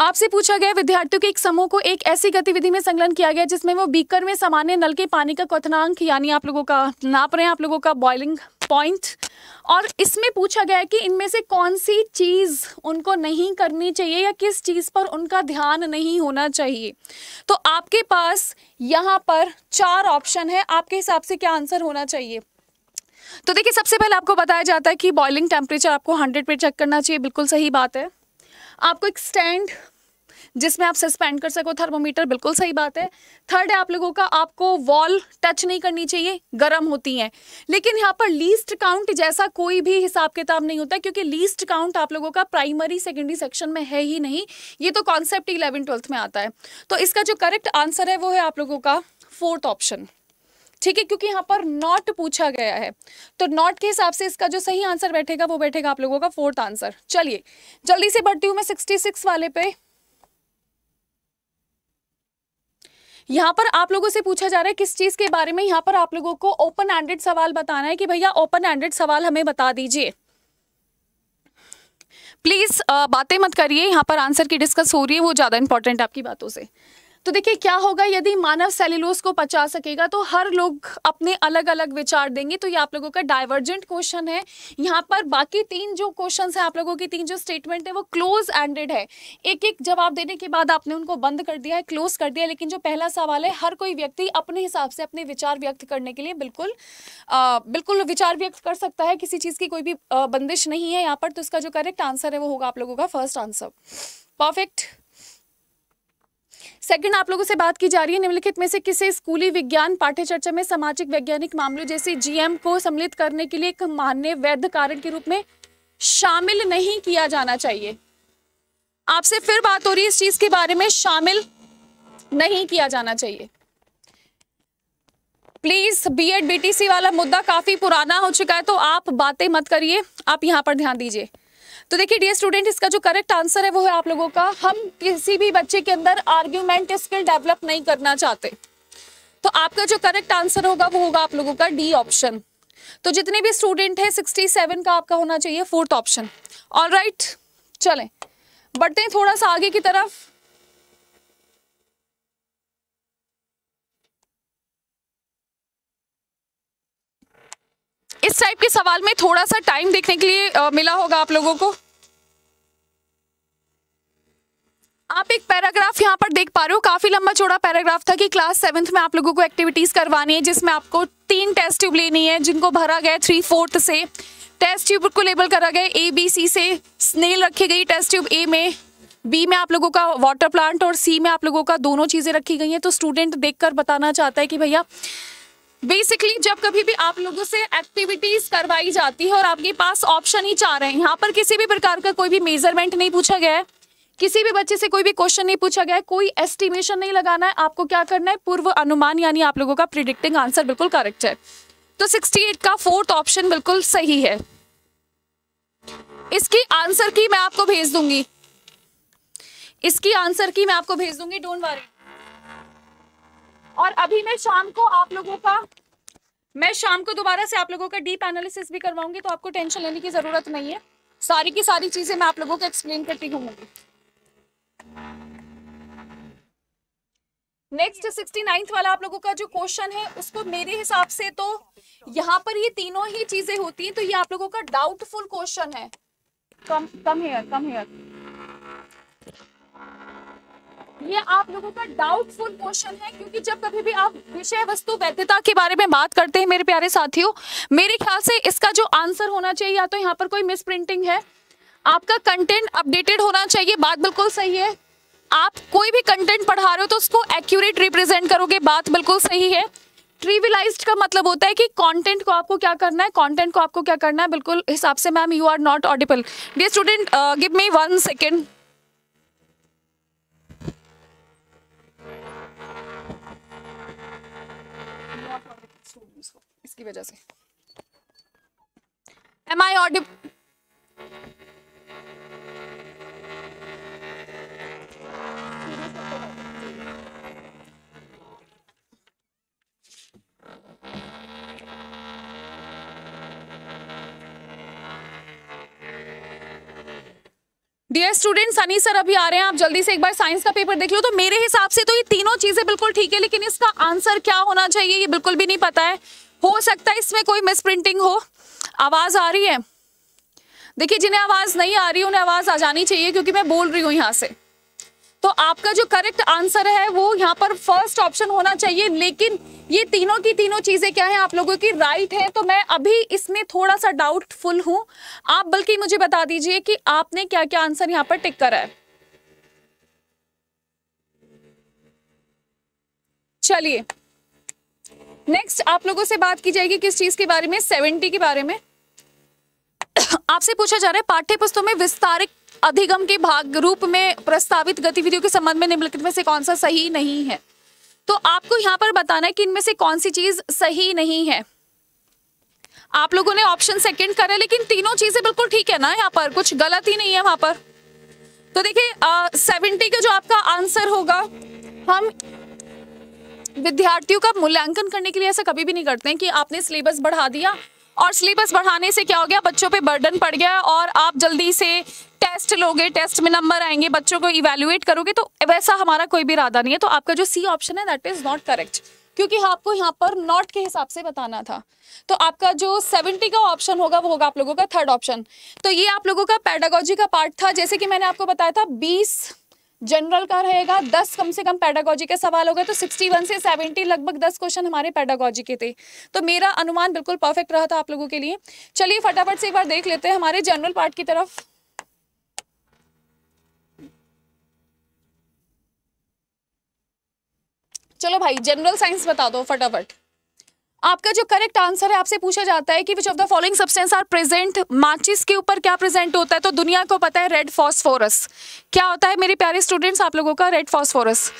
आपसे पूछा गया विद्यार्थियों के एक समूह को एक ऐसी गतिविधि में संलग्न किया गया जिसमें वो बीकर में सामान्य नल के पानी का क्वनांक यानी आप लोगों का नाप रहे हैं आप लोगों का बॉइलिंग पॉइंट और इसमें पूछा गया है कि इनमें से कौन सी चीज़ उनको नहीं करनी चाहिए या किस चीज़ पर उनका ध्यान नहीं होना चाहिए तो आपके पास यहाँ पर चार ऑप्शन है आपके हिसाब से क्या आंसर होना चाहिए तो देखिए सबसे पहले आपको बताया जाता है कि बॉइलिंग टेम्परेचर आपको 100 पे चेक करना चाहिए बिल्कुल सही बात है आपको एक स्टैंड जिसमें आप सस्पेंड कर सको थर्मोमीटर बिल्कुल सही बात है थर्ड है आप लोगों का आपको वॉल टच नहीं करनी चाहिए गर्म होती हैं लेकिन यहाँ पर लीस्ट काउंट जैसा कोई भी हिसाब किताब नहीं होता क्योंकि लीस्ट काउंट आप लोगों का प्राइमरी सेकेंडरी सेक्शन में है ही नहीं ये तो कॉन्सेप्ट इलेवन ट्वेल्थ में आता है तो इसका जो करेक्ट आंसर है वो है आप लोगों का फोर्थ ऑप्शन ठीक है क्योंकि यहाँ पर नॉट पूछा गया है तो नॉट के हिसाब से इसका जो सही आंसर बैठेगा वो बैठेगा आप लोगों का फोर्थ आंसर चलिए जल्दी से बढ़ती हूँ मैं सिक्सटी सिक्स वाले पे यहाँ पर आप लोगों से पूछा जा रहा है किस चीज के बारे में यहाँ पर आप लोगों को ओपन एंडेड सवाल बताना है कि भैया ओपन एंडेड सवाल हमें बता दीजिए प्लीज बातें मत करिए यहाँ पर आंसर की डिस्कस हो रही है वो ज्यादा इंपॉर्टेंट आपकी बातों से तो देखिए क्या होगा यदि मानव सेल्यूलोस को पचा सकेगा तो हर लोग अपने अलग अलग विचार देंगे तो ये आप लोगों का डाइवर्जेंट क्वेश्चन है यहाँ पर बाकी तीन जो क्वेश्चन है आप लोगों की तीन जो स्टेटमेंट है वो क्लोज एंडेड है एक एक जवाब देने के बाद आपने उनको बंद कर दिया है क्लोज कर दिया लेकिन जो पहला सवाल है हर कोई व्यक्ति अपने हिसाब से अपने विचार व्यक्त करने के लिए बिल्कुल आ, बिल्कुल विचार व्यक्त कर सकता है किसी चीज़ की कोई भी बंदिश नहीं है यहाँ पर तो इसका जो करेक्ट आंसर है वो होगा आप लोगों का फर्स्ट आंसर परफेक्ट सेकंड आप लोगों से बात की जा रही है निम्नलिखित में से किसे स्कूली विज्ञान पाठ्य चर्चा में सामाजिक वैज्ञानिक मामलों जैसे जीएम को सम्मिलित करने के लिए एक मान्य वैध कारण के रूप में शामिल नहीं किया जाना चाहिए आपसे फिर बात हो रही है इस चीज के बारे में शामिल नहीं किया जाना चाहिए प्लीज बीएड बीटीसी वाला मुद्दा काफी पुराना हो चुका है तो आप बातें मत करिए आप यहां पर ध्यान दीजिए तो देखिए डियर स्टूडेंट इसका जो करेक्ट आंसर है वो है आप लोगों का हम किसी भी बच्चे के अंदर आर्ग्यूमेंट स्किल डेवलप नहीं करना चाहते तो आपका जो करेक्ट आंसर होगा वो होगा आप लोगों का डी ऑप्शन तो जितने भी स्टूडेंट सिक्सटी 67 का आपका होना चाहिए फोर्थ ऑप्शन ऑल राइट चलें बढ़ते हैं थोड़ा सा आगे की तरफ इस टाइप के सवाल में थोड़ा सा टाइम देखने के लिए आ, मिला होगा आप लोगों को आप एक पैराग्राफ यहाँ पर देख पा रहे हो काफी लंबा चौड़ा पैराग्राफ था कि क्लास सेवेंथ में आप लोगों को एक्टिविटीज करवानी है जिसमें आपको तीन टेस्ट ट्यूब लेनी है जिनको भरा गया थ्री फोर्थ से टेस्ट ट्यूब को लेबल करा गया ए बी सी से स्नेल रखी गई टेस्ट ट्यूब ए में बी में आप लोगों का वाटर प्लांट और सी में आप लोगों का दोनों चीज़ें रखी गई हैं तो स्टूडेंट देखकर बताना चाहता है कि भैया बेसिकली जब कभी भी आप लोगों से एक्टिविटीज करवाई जाती है और आपके पास ऑप्शन ही चाह रहे हैं यहाँ पर किसी भी प्रकार का कोई भी मेजरमेंट नहीं पूछा गया है किसी भी बच्चे से कोई भी क्वेश्चन नहीं पूछा गया है कोई एस्टिमेशन नहीं लगाना है आपको क्या करना है पूर्व अनुमान यानी आप लोगों का प्रिडिक्टिंग आंसर बिल्कुल करेक्ट है तो एट का फोर्थ ऑप्शन बिल्कुल सही है इसकी आंसर की मैं आपको भेज दूंगी इसकी आंसर की मैं आपको भेज दूंगी डोंट वरी और अभी मैं शाम को आप लोगों का मैं शाम को दोबारा से आप लोगों का डीप एनालिसिस भी करवाऊंगी तो आपको टेंशन लेने की जरूरत नहीं है सारी की सारी चीजें मैं आप लोगों को एक्सप्लेन करती हूँ नेक्स्ट सिक्सटी नाइन्थ वाला आप लोगों का जो क्वेश्चन है उसको मेरे हिसाब से तो यहाँ पर ये तीनों ही चीजें होती हैं तो ये आप लोगों का डाउटफुल क्वेश्चन है कम कम हेयर कम हेयर ये आप लोगों का डाउटफुल क्वेश्चन है क्योंकि जब कभी भी आप विषय वस्तु वैधता के बारे में बात करते हैं मेरे प्यारे साथियों मेरे ख्याल से इसका जो आंसर होना चाहिए या तो यहाँ पर कोई मिस प्रिंटिंग है आपका कंटेंट अपडेटेड होना चाहिए बात बिल्कुल सही है आप कोई भी कंटेंट पढ़ा रहे हो तो उसको एक्यूरेट रिप्रेजेंट करोगे बात बिल्कुल सही है ट्रिविलाइज्ड का मतलब होता है कि कंटेंट को आपको क्या करना है कंटेंट को आपको क्या करना है बिल्कुल हिसाब से ma'am you are not audible the student give me one second इसकी वजह से am I audio dear student Sunny sir अभी आ रहे हैं आप जल्दी से एक बार साइंस का पेपर देख लो तो मेरे हिसाब से तो ये तीनों चीज़ें बिल्कुल ठीक है लेकिन इसका आंसर क्या होना चाहिए ये बिल्कुल भी नहीं पता है हो सकता है इसमें कोई मिस प्रिंटिंग हो आवाज़ आ रही है देखिए जिन्हें आवाज़ नहीं आ रही उन्हें आवाज़ आ जानी चाहिए क्योंकि मैं बोल रही हूँ यहाँ से तो आपका जो करेक्ट आंसर है वो यहाँ पर फर्स्ट ऑप्शन होना चाहिए लेकिन ये तीनों की तीनों चीज़ें क्या हैं आप लोगों की राइट है तो मैं अभी इसमें थोड़ा सा डाउटफुल हूं आप बल्कि मुझे बता दीजिए कि आपने क्या क्या आंसर यहाँ पर टिक करा है चलिए नेक्स्ट आप लोगों से बात की जाएगी किस चीज के बारे में सेवेंटी के बारे में आपसे पूछा जा रहा है पाठ्यपुस्तकों में विस्तारित अधिगम के भाग रूप में प्रस्तावित गतिविधियों के संबंध में निम्नलिखित में से कौन सा सही नहीं है तो आपको यहाँ पर बताना है कि इनमें से कौन सी चीज सही नहीं है आप लोगों ने ऑप्शन सेकंड करा लेकिन तीनों चीजें बिल्कुल ठीक है ना यहाँ पर कुछ गलत ही नहीं है वहां पर तो देखिये सेवेंटी का जो आपका आंसर होगा हम विद्यार्थियों का मूल्यांकन करने के लिए ऐसा कभी भी नहीं करते हैं कि आपने सिलेबस बढ़ा दिया और सिलेबस बढ़ाने से क्या हो गया बच्चों पे बर्डन पड़ गया और आप जल्दी से टेस्ट लोगे टेस्ट में नंबर आएंगे बच्चों को इवेल्युएट करोगे तो वैसा हमारा कोई भी इरादा नहीं है तो आपका जो सी ऑप्शन है दैट इज़ नॉट करेक्ट क्योंकि आपको यहाँ पर नॉट के हिसाब से बताना था तो आपका जो सेवेंटी का ऑप्शन होगा वो होगा आप लोगों का थर्ड ऑप्शन तो ये आप लोगों का पैडागोजी का पार्ट था जैसे कि मैंने आपको बताया था बीस जनरल का रहेगा दस कम से कम पैडागोजी के सवाल हो गए तो सिक्सटी वन से सेवेंटी लगभग दस क्वेश्चन हमारे पैडागोजी के थे तो मेरा अनुमान बिल्कुल परफेक्ट रहा था आप लोगों के लिए चलिए फटाफट से एक बार देख लेते हैं हमारे जनरल पार्ट की तरफ चलो भाई जनरल साइंस बता दो फटाफट आपका जो करेक्ट आंसर है आपसे पूछा जाता है कि which of the following substance are present माचिस के ऊपर क्या प्रेजेंट होता है तो दुनिया को पता है रेड फॉस्फोरस क्या होता है मेरे प्यारे स्टूडेंट्स आप लोगों का रेड फॉस्फोरस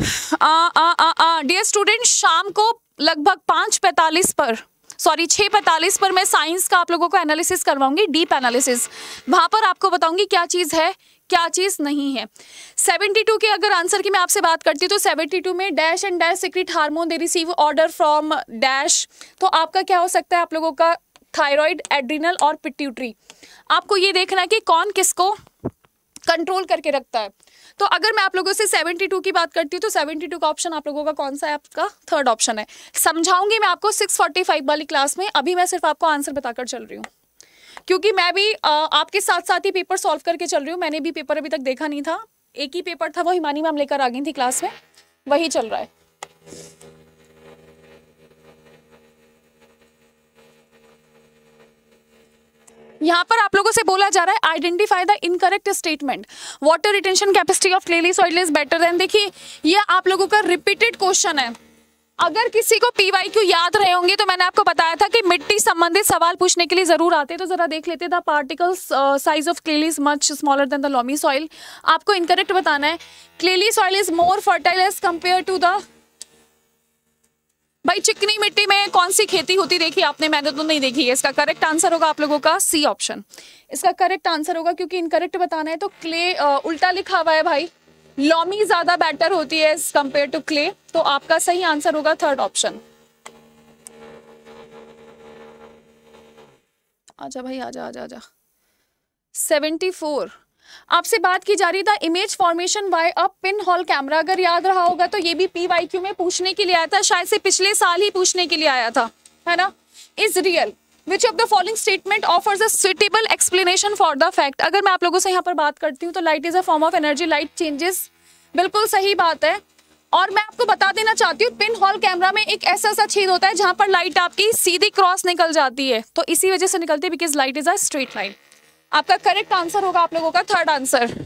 डियर स्टूडेंट शाम को लगभग पाँच पैंतालीस पर सॉरी छः पैंतालीस पर मैं साइंस का आप लोगों को एनालिसिस करवाऊंगी डीप एनालिसिस वहाँ पर आपको बताऊंगी क्या चीज़ है क्या चीज़ नहीं है 72 के अगर आंसर की मैं आपसे बात करती हूँ तो 72 में dash and dash secret hormone they receive order from dash तो आपका क्या हो सकता है आप लोगों का थायराइड एड्रीनल और पिट्यूटरी आपको ये देखना है कि कौन किसको कंट्रोल करके रखता है तो अगर मैं आप लोगों से 72 की बात करती हूँ तो 72 का ऑप्शन आप लोगों का कौन सा है आपका थर्ड ऑप्शन है समझाऊंगी मैं आपको 645 वाली क्लास में अभी मैं सिर्फ आपको आंसर बताकर चल रही हूँ क्योंकि मैं भी आपके साथ साथ ही पेपर सॉल्व करके चल रही हूँ मैंने भी पेपर अभी तक देखा नहीं था एक ही पेपर था वो हिमानी मैम लेकर आ गई थी क्लास में वही चल रहा है यहाँ पर आप लोगों से बोला जा रहा है identify the incorrect statement water retention capacity of clayey soil is better than देखिए ये आप लोगों का रिपीटेड क्वेश्चन है अगर किसी को पीवाई क्यू याद रहे होंगे तो मैंने आपको बताया था कि मिट्टी संबंधित सवाल पूछने के लिए जरूर आते तो जरा देख लेते the particles size of clayey is much smaller than the loamy soil आपको इनकरेक्ट बताना है clayey soil is more fertile as compare to the भाई चिकनी मिट्टी में कौन सी खेती होती देखी आपने मैंने तो नहीं देखी है इसका करेक्ट आंसर होगा आप लोगों का सी ऑप्शन इसका करेक्ट आंसर होगा क्योंकि इनकरेक्ट बताना है तो क्ले uh, उल्टा लिखा हुआ है भाई लॉमी ज्यादा बेटर होती है एज कंपेयर टू क्ले तो आपका सही आंसर होगा थर्ड ऑप्शन आजा भाई आजा आजा आजा सेवेंटी फोर आपसे बात की जा रही था image formation by a pinhole camera अगर याद रहा होगा तो ये भी पी वाई क्यू में पूछने के लिए आया था शायद से पिछले साल ही पूछने के लिए आया था है ना is real which of the following statement offers a suitable explanation for the fact अगर मैं आप लोगों से यहाँ पर बात करती हूँ तो light is a form of energy light changes बिल्कुल सही बात है और मैं आपको बता देना चाहती हूँ पिन हॉल कैमरा में एक ऐसा सा छेद होता है जहाँ पर लाइट आपकी सीधी क्रॉस निकल जाती है तो इसी वजह से निकलती है because light is a street light आपका करेक्ट आंसर होगा आप लोगों का थर्ड आंसर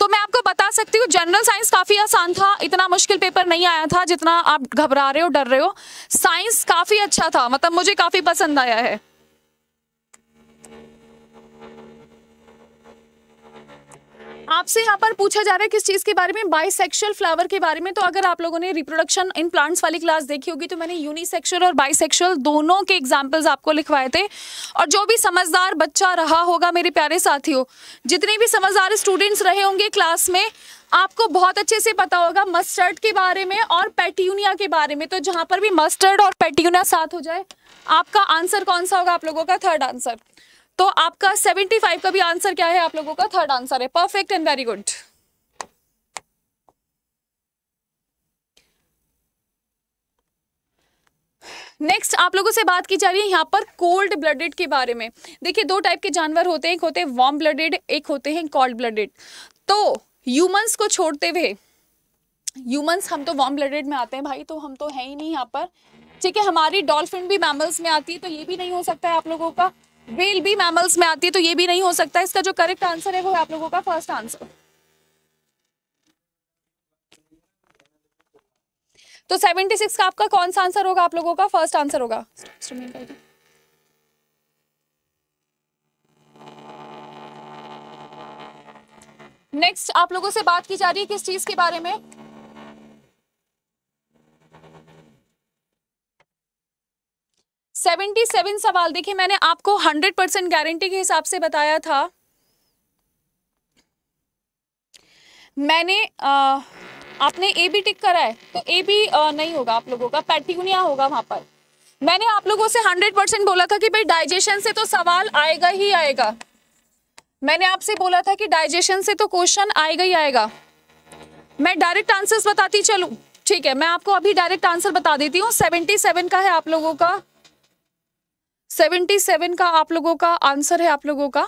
तो मैं आपको बता सकती हूँ जनरल साइंस काफ़ी आसान था इतना मुश्किल पेपर नहीं आया था जितना आप घबरा रहे हो डर रहे हो साइंस काफ़ी अच्छा था मतलब मुझे काफ़ी पसंद आया है आपसे यहाँ पर पूछा जा रहा है किस चीज के बारे में सेक्शुअल फ्लावर के बारे में तो अगर आप लोगों ने रिप्रोडक्शन इन प्लांट्स वाली क्लास देखी होगी तो मैंने यूनिसेक्शुअल और बाइसेक्शुअल दोनों के एग्जाम्पल्स आपको लिखवाए थे और जो भी समझदार बच्चा रहा होगा मेरे प्यारे साथियों जितने भी समझदार स्टूडेंट्स रहे होंगे क्लास में आपको बहुत अच्छे से पता होगा मस्टर्ड के बारे में और पेट्यूनिया के बारे में तो जहाँ पर भी मस्टर्ड और पेट्यूनिया साथ हो जाए आपका आंसर कौन सा होगा आप लोगों का थर्ड आंसर तो आपका 75 का भी आंसर क्या है आप लोगों का थर्ड आंसर है perfect and very good next आप लोगों से बात की जा रही है यहाँ पर कोल्ड ब्लडेड के बारे में देखिए दो टाइप के जानवर होते हैं एक होते हैं वार्म ब्लडेड एक होते हैं कोल्ड ब्लडेड तो ह्यूमंस को छोड़ते हुए ह्यूमंस हम तो वार्म ब्लडेड में आते हैं भाई तो हम तो हैं ही नहीं यहाँ पर ठीक है हमारी डॉल्फिन भी मैमल्स में आती है तो ये भी नहीं हो सकता है आप लोगों का वेल भी मैमल्स में आती है तो ये भी नहीं हो सकता इसका जो करेक्ट आंसर है वो आप लोगों का फर्स्ट आंसर तो 76 का आपका कौन सा आंसर होगा आप लोगों का फर्स्ट आंसर होगा नेक्स्ट आप लोगों से बात की जा रही है किस चीज के बारे में सेवेंटी सेवन सवाल देखिए मैंने आपको हंड्रेड परसेंट गारंटी के हिसाब से बताया था मैंने आ, आपने ए बी टिक करा है तो ए बी नहीं होगा आप लोगों का पैटिगुनिया होगा वहां पर मैंने आप लोगों से हंड्रेड परसेंट बोला था कि भाई डाइजेशन से तो सवाल आएगा ही आएगा मैंने आपसे बोला था कि डाइजेशन से तो क्वेश्चन आएगा ही आएगा मैं डायरेक्ट आंसर्स बताती चलू ठीक है मैं आपको अभी डायरेक्ट आंसर बता देती हूँ सेवेंटी सेवन का है आप लोगों का सेवेंटी सेवन का आप लोगों का आंसर है आप लोगों का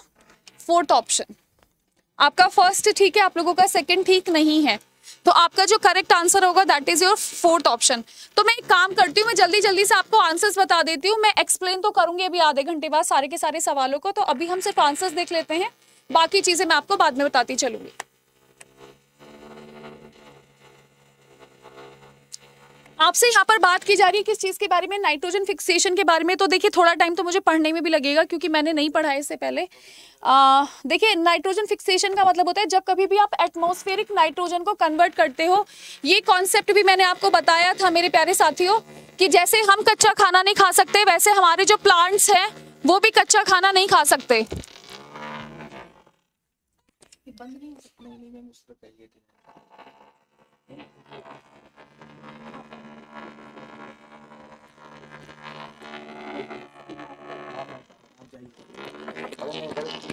फोर्थ ऑप्शन आपका फर्स्ट ठीक है आप लोगों का सेकंड ठीक नहीं है तो आपका जो करेक्ट आंसर होगा that is your fourth option तो मैं एक काम करती हूँ मैं जल्दी जल्दी से आपको आंसर्स बता देती हूँ मैं एक्सप्लेन तो करूंगी अभी आधे घंटे बाद सारे के सारे सवालों को तो अभी हम सिर्फ आंसर्स देख लेते हैं बाकी चीजें मैं आपको बाद में बताती चलूंगी आपसे यहाँ पर बात की जा रही है किस चीज़ के बारे में नाइट्रोजन फिक्सेशन के बारे में तो देखिए थोड़ा टाइम तो मुझे पढ़ने में भी लगेगा क्योंकि मैंने नहीं पढ़ा इससे पहले देखिए नाइट्रोजन फिक्सेशन का मतलब होता है जब कभी भी आप एटमोस्फेरिक नाइट्रोजन को कन्वर्ट करते हो ये कॉन्सेप्ट भी मैंने आपको बताया था मेरे प्यारे साथियों कि जैसे हम कच्चा खाना नहीं खा सकते वैसे हमारे जो प्लांट्स हैं वो भी कच्चा खाना नहीं खा सकते Thank you.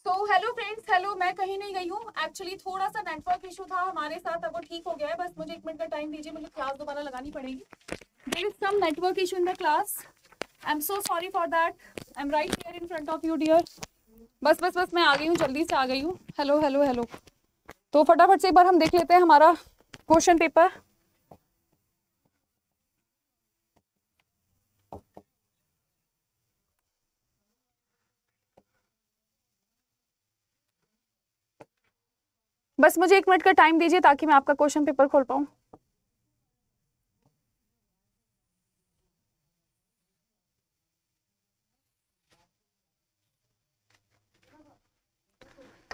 So hello friends hello मैं कहीं नहीं गई हूँ एक्चुअली थोड़ा सा नेटवर्क इशू था हमारे साथ अब वो ठीक हो गया है बस मुझे एक मिनट का टाइम दीजिए मुझे क्लास दोबारा लगानी पड़ेगी there is some network issue in the class I am so sorry for that I am right here in front of you dear बस बस बस मैं आ गई हूँ जल्दी से आ गई हूँ हेलो हेलो हेलो तो फटाफट से एक बार हम देख लेते हैं हमारा क्वेश्चन पेपर बस मुझे एक मिनट का टाइम दीजिए ताकि मैं आपका क्वेश्चन पेपर खोल पाऊँ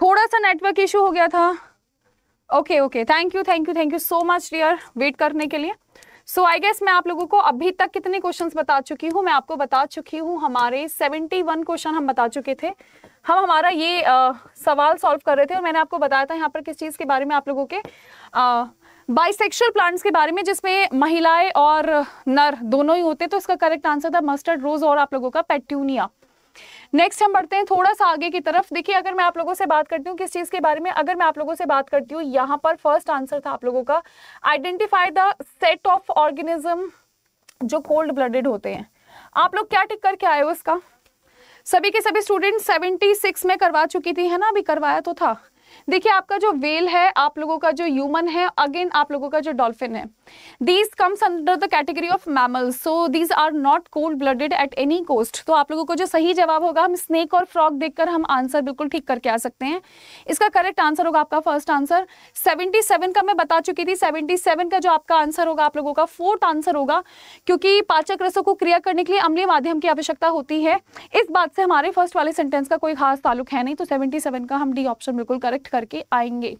थोड़ा सा नेटवर्क इशू हो गया था okay okay thank you thank you thank you so much dear wait करने के लिए सो आई गेस मैं आप लोगों को अभी तक कितने क्वेश्चंस बता चुकी हूँ मैं आपको बता चुकी हूँ हमारे 71 क्वेश्चन हम बता चुके थे हम हमारा ये आ, सवाल सॉल्व कर रहे थे और मैंने आपको बताया था यहाँ पर किस चीज़ के बारे में आप लोगों के आ, बाइसेक्शुअल प्लांट्स के बारे में जिसमें महिलाएं और नर दोनों ही होते तो इसका करेक्ट आंसर था मस्टर्ड रोज और आप लोगों का पेट्यूनिया नेक्स्ट हम बढ़ते हैं थोड़ा सा आगे की तरफ देखिए अगर मैं आप लोगों से बात करती हूँ किस चीज़ के बारे में अगर मैं आप लोगों से बात करती हूँ यहाँ पर फर्स्ट आंसर था आप लोगों का identify the set of organism जो कोल्ड ब्लडेड होते हैं आप लोग क्या टिक करके आए हो इसका सभी के सभी स्टूडेंट 76 में करवा चुकी थी है ना अभी करवाया तो था देखिए आपका जो वेल है आप लोगों का जो ह्यूमन है अगेन आप लोगों का जो डॉल्फिन है these comes under the category of mammals so these are not cold blooded at any cost तो आप लोगों को जो सही जवाब होगा हम स्नेक और फ्रॉग देखकर हम आंसर बिल्कुल ठीक करके आ सकते हैं इसका करेक्ट आंसर होगा आपका फर्स्ट आंसर 77 का मैं बता चुकी थी 77 का जो आपका आंसर होगा आप लोगों का फोर्थ आंसर होगा क्योंकि पाचक रसों को क्रिया करने के लिए अमली माध्यम की आवश्यकता होती है इस बात से हमारे फर्स्ट वाले सेंटेंस का कोई खास ताल्लुक है नहीं तो सेवेंटी का हम डी ऑप्शन बिल्कुल करेक्ट करके आएंगे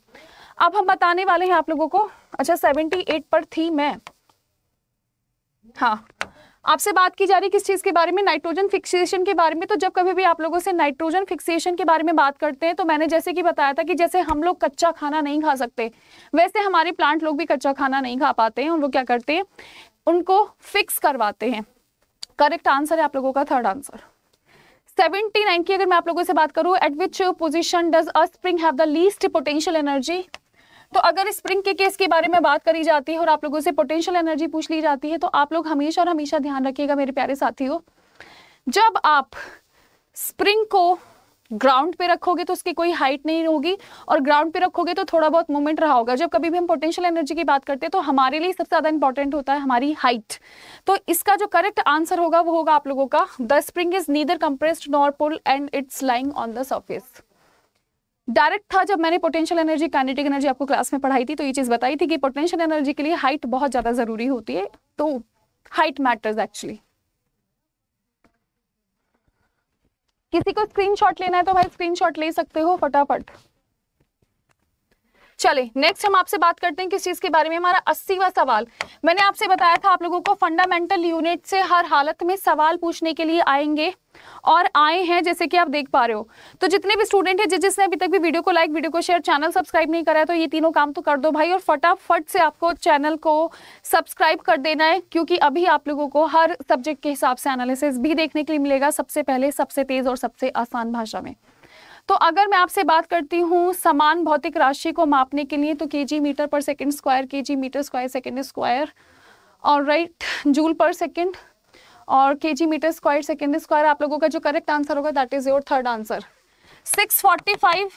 अब हम बताने वाले हैं आप लोगों को अच्छा 78 पर थी मैं हाँ आपसे बात की जा रही किस चीज़ के बारे में नाइट्रोजन फिक्सेशन के बारे में तो जब कभी भी आप लोगों से नाइट्रोजन फिक्सेशन के बारे में बात करते हैं तो मैंने जैसे कि बताया था कि जैसे हम लोग कच्चा खाना नहीं खा सकते वैसे हमारे प्लांट लोग भी कच्चा खाना नहीं खा पाते हैं और वो क्या करते हैं उनको फिक्स करवाते हैं करेक्ट आंसर है आप लोगों का थर्ड आंसर 79 की अगर मैं आप लोगों से बात करूं at which position does a spring have the least potential energy तो अगर स्प्रिंग के केस के बारे में बात करी जाती है और आप लोगों से पोटेंशियल एनर्जी पूछ ली जाती है तो आप लोग हमेशा और हमेशा ध्यान रखिएगा मेरे प्यारे साथियों जब आप स्प्रिंग को ग्राउंड पे रखोगे तो उसकी कोई हाइट नहीं होगी और ग्राउंड पे रखोगे तो थोड़ा बहुत मूवमेंट रहा होगा जब कभी भी हम पोटेंशियल एनर्जी की बात करते हैं तो हमारे लिए सबसे ज़्यादा इंपॉर्टेंट होता है हमारी हाइट तो इसका जो करेक्ट आंसर होगा वो होगा आप लोगों का the spring is neither compressed nor pull and it's lying on the surface direct था जब मैंने पोटेंशियल एनर्जी कैनेटिक एनर्जी आपको क्लास में पढ़ाई थी तो ये चीज़ बताई थी कि पोटेंशियल एनर्जी के लिए हाइट बहुत ज़्यादा ज़रूरी होती है तो हाइट मैटर्स एक्चुअली किसी को स्क्रीनशॉट लेना है तो भाई स्क्रीनशॉट ले सकते हो फटाफट चले नेक्स्ट हम आपसे बात करते हैं किस चीज के बारे में हमारा अस्सीवा सवाल मैंने आपसे बताया था आप लोगों को फंडामेंटल यूनिट से हर हालत में सवाल पूछने के लिए आएंगे और आए हैं जैसे कि आप देख पा रहे हो तो जितने भी स्टूडेंट हैं जिस जिसने अभी तक भी वीडियो को लाइक वीडियो को शेयर चैनल सब्सक्राइब नहीं करा है तो ये तीनों काम तो कर दो भाई और फटाफट से आपको चैनल को सब्सक्राइब कर देना है क्योंकि अभी आप लोगों को हर सब्जेक्ट के हिसाब से एनालिसिस भी देखने के लिए मिलेगा सबसे पहले सबसे तेज और सबसे आसान भाषा में तो अगर मैं आपसे बात करती हूँ समान भौतिक राशि को मापने के लिए तो K G metre per second square K G metre square second square और राइट जूल पर सेकेंड और K G metre square second square आप लोगों का जो करेक्ट आंसर होगा that is your third answer six forty five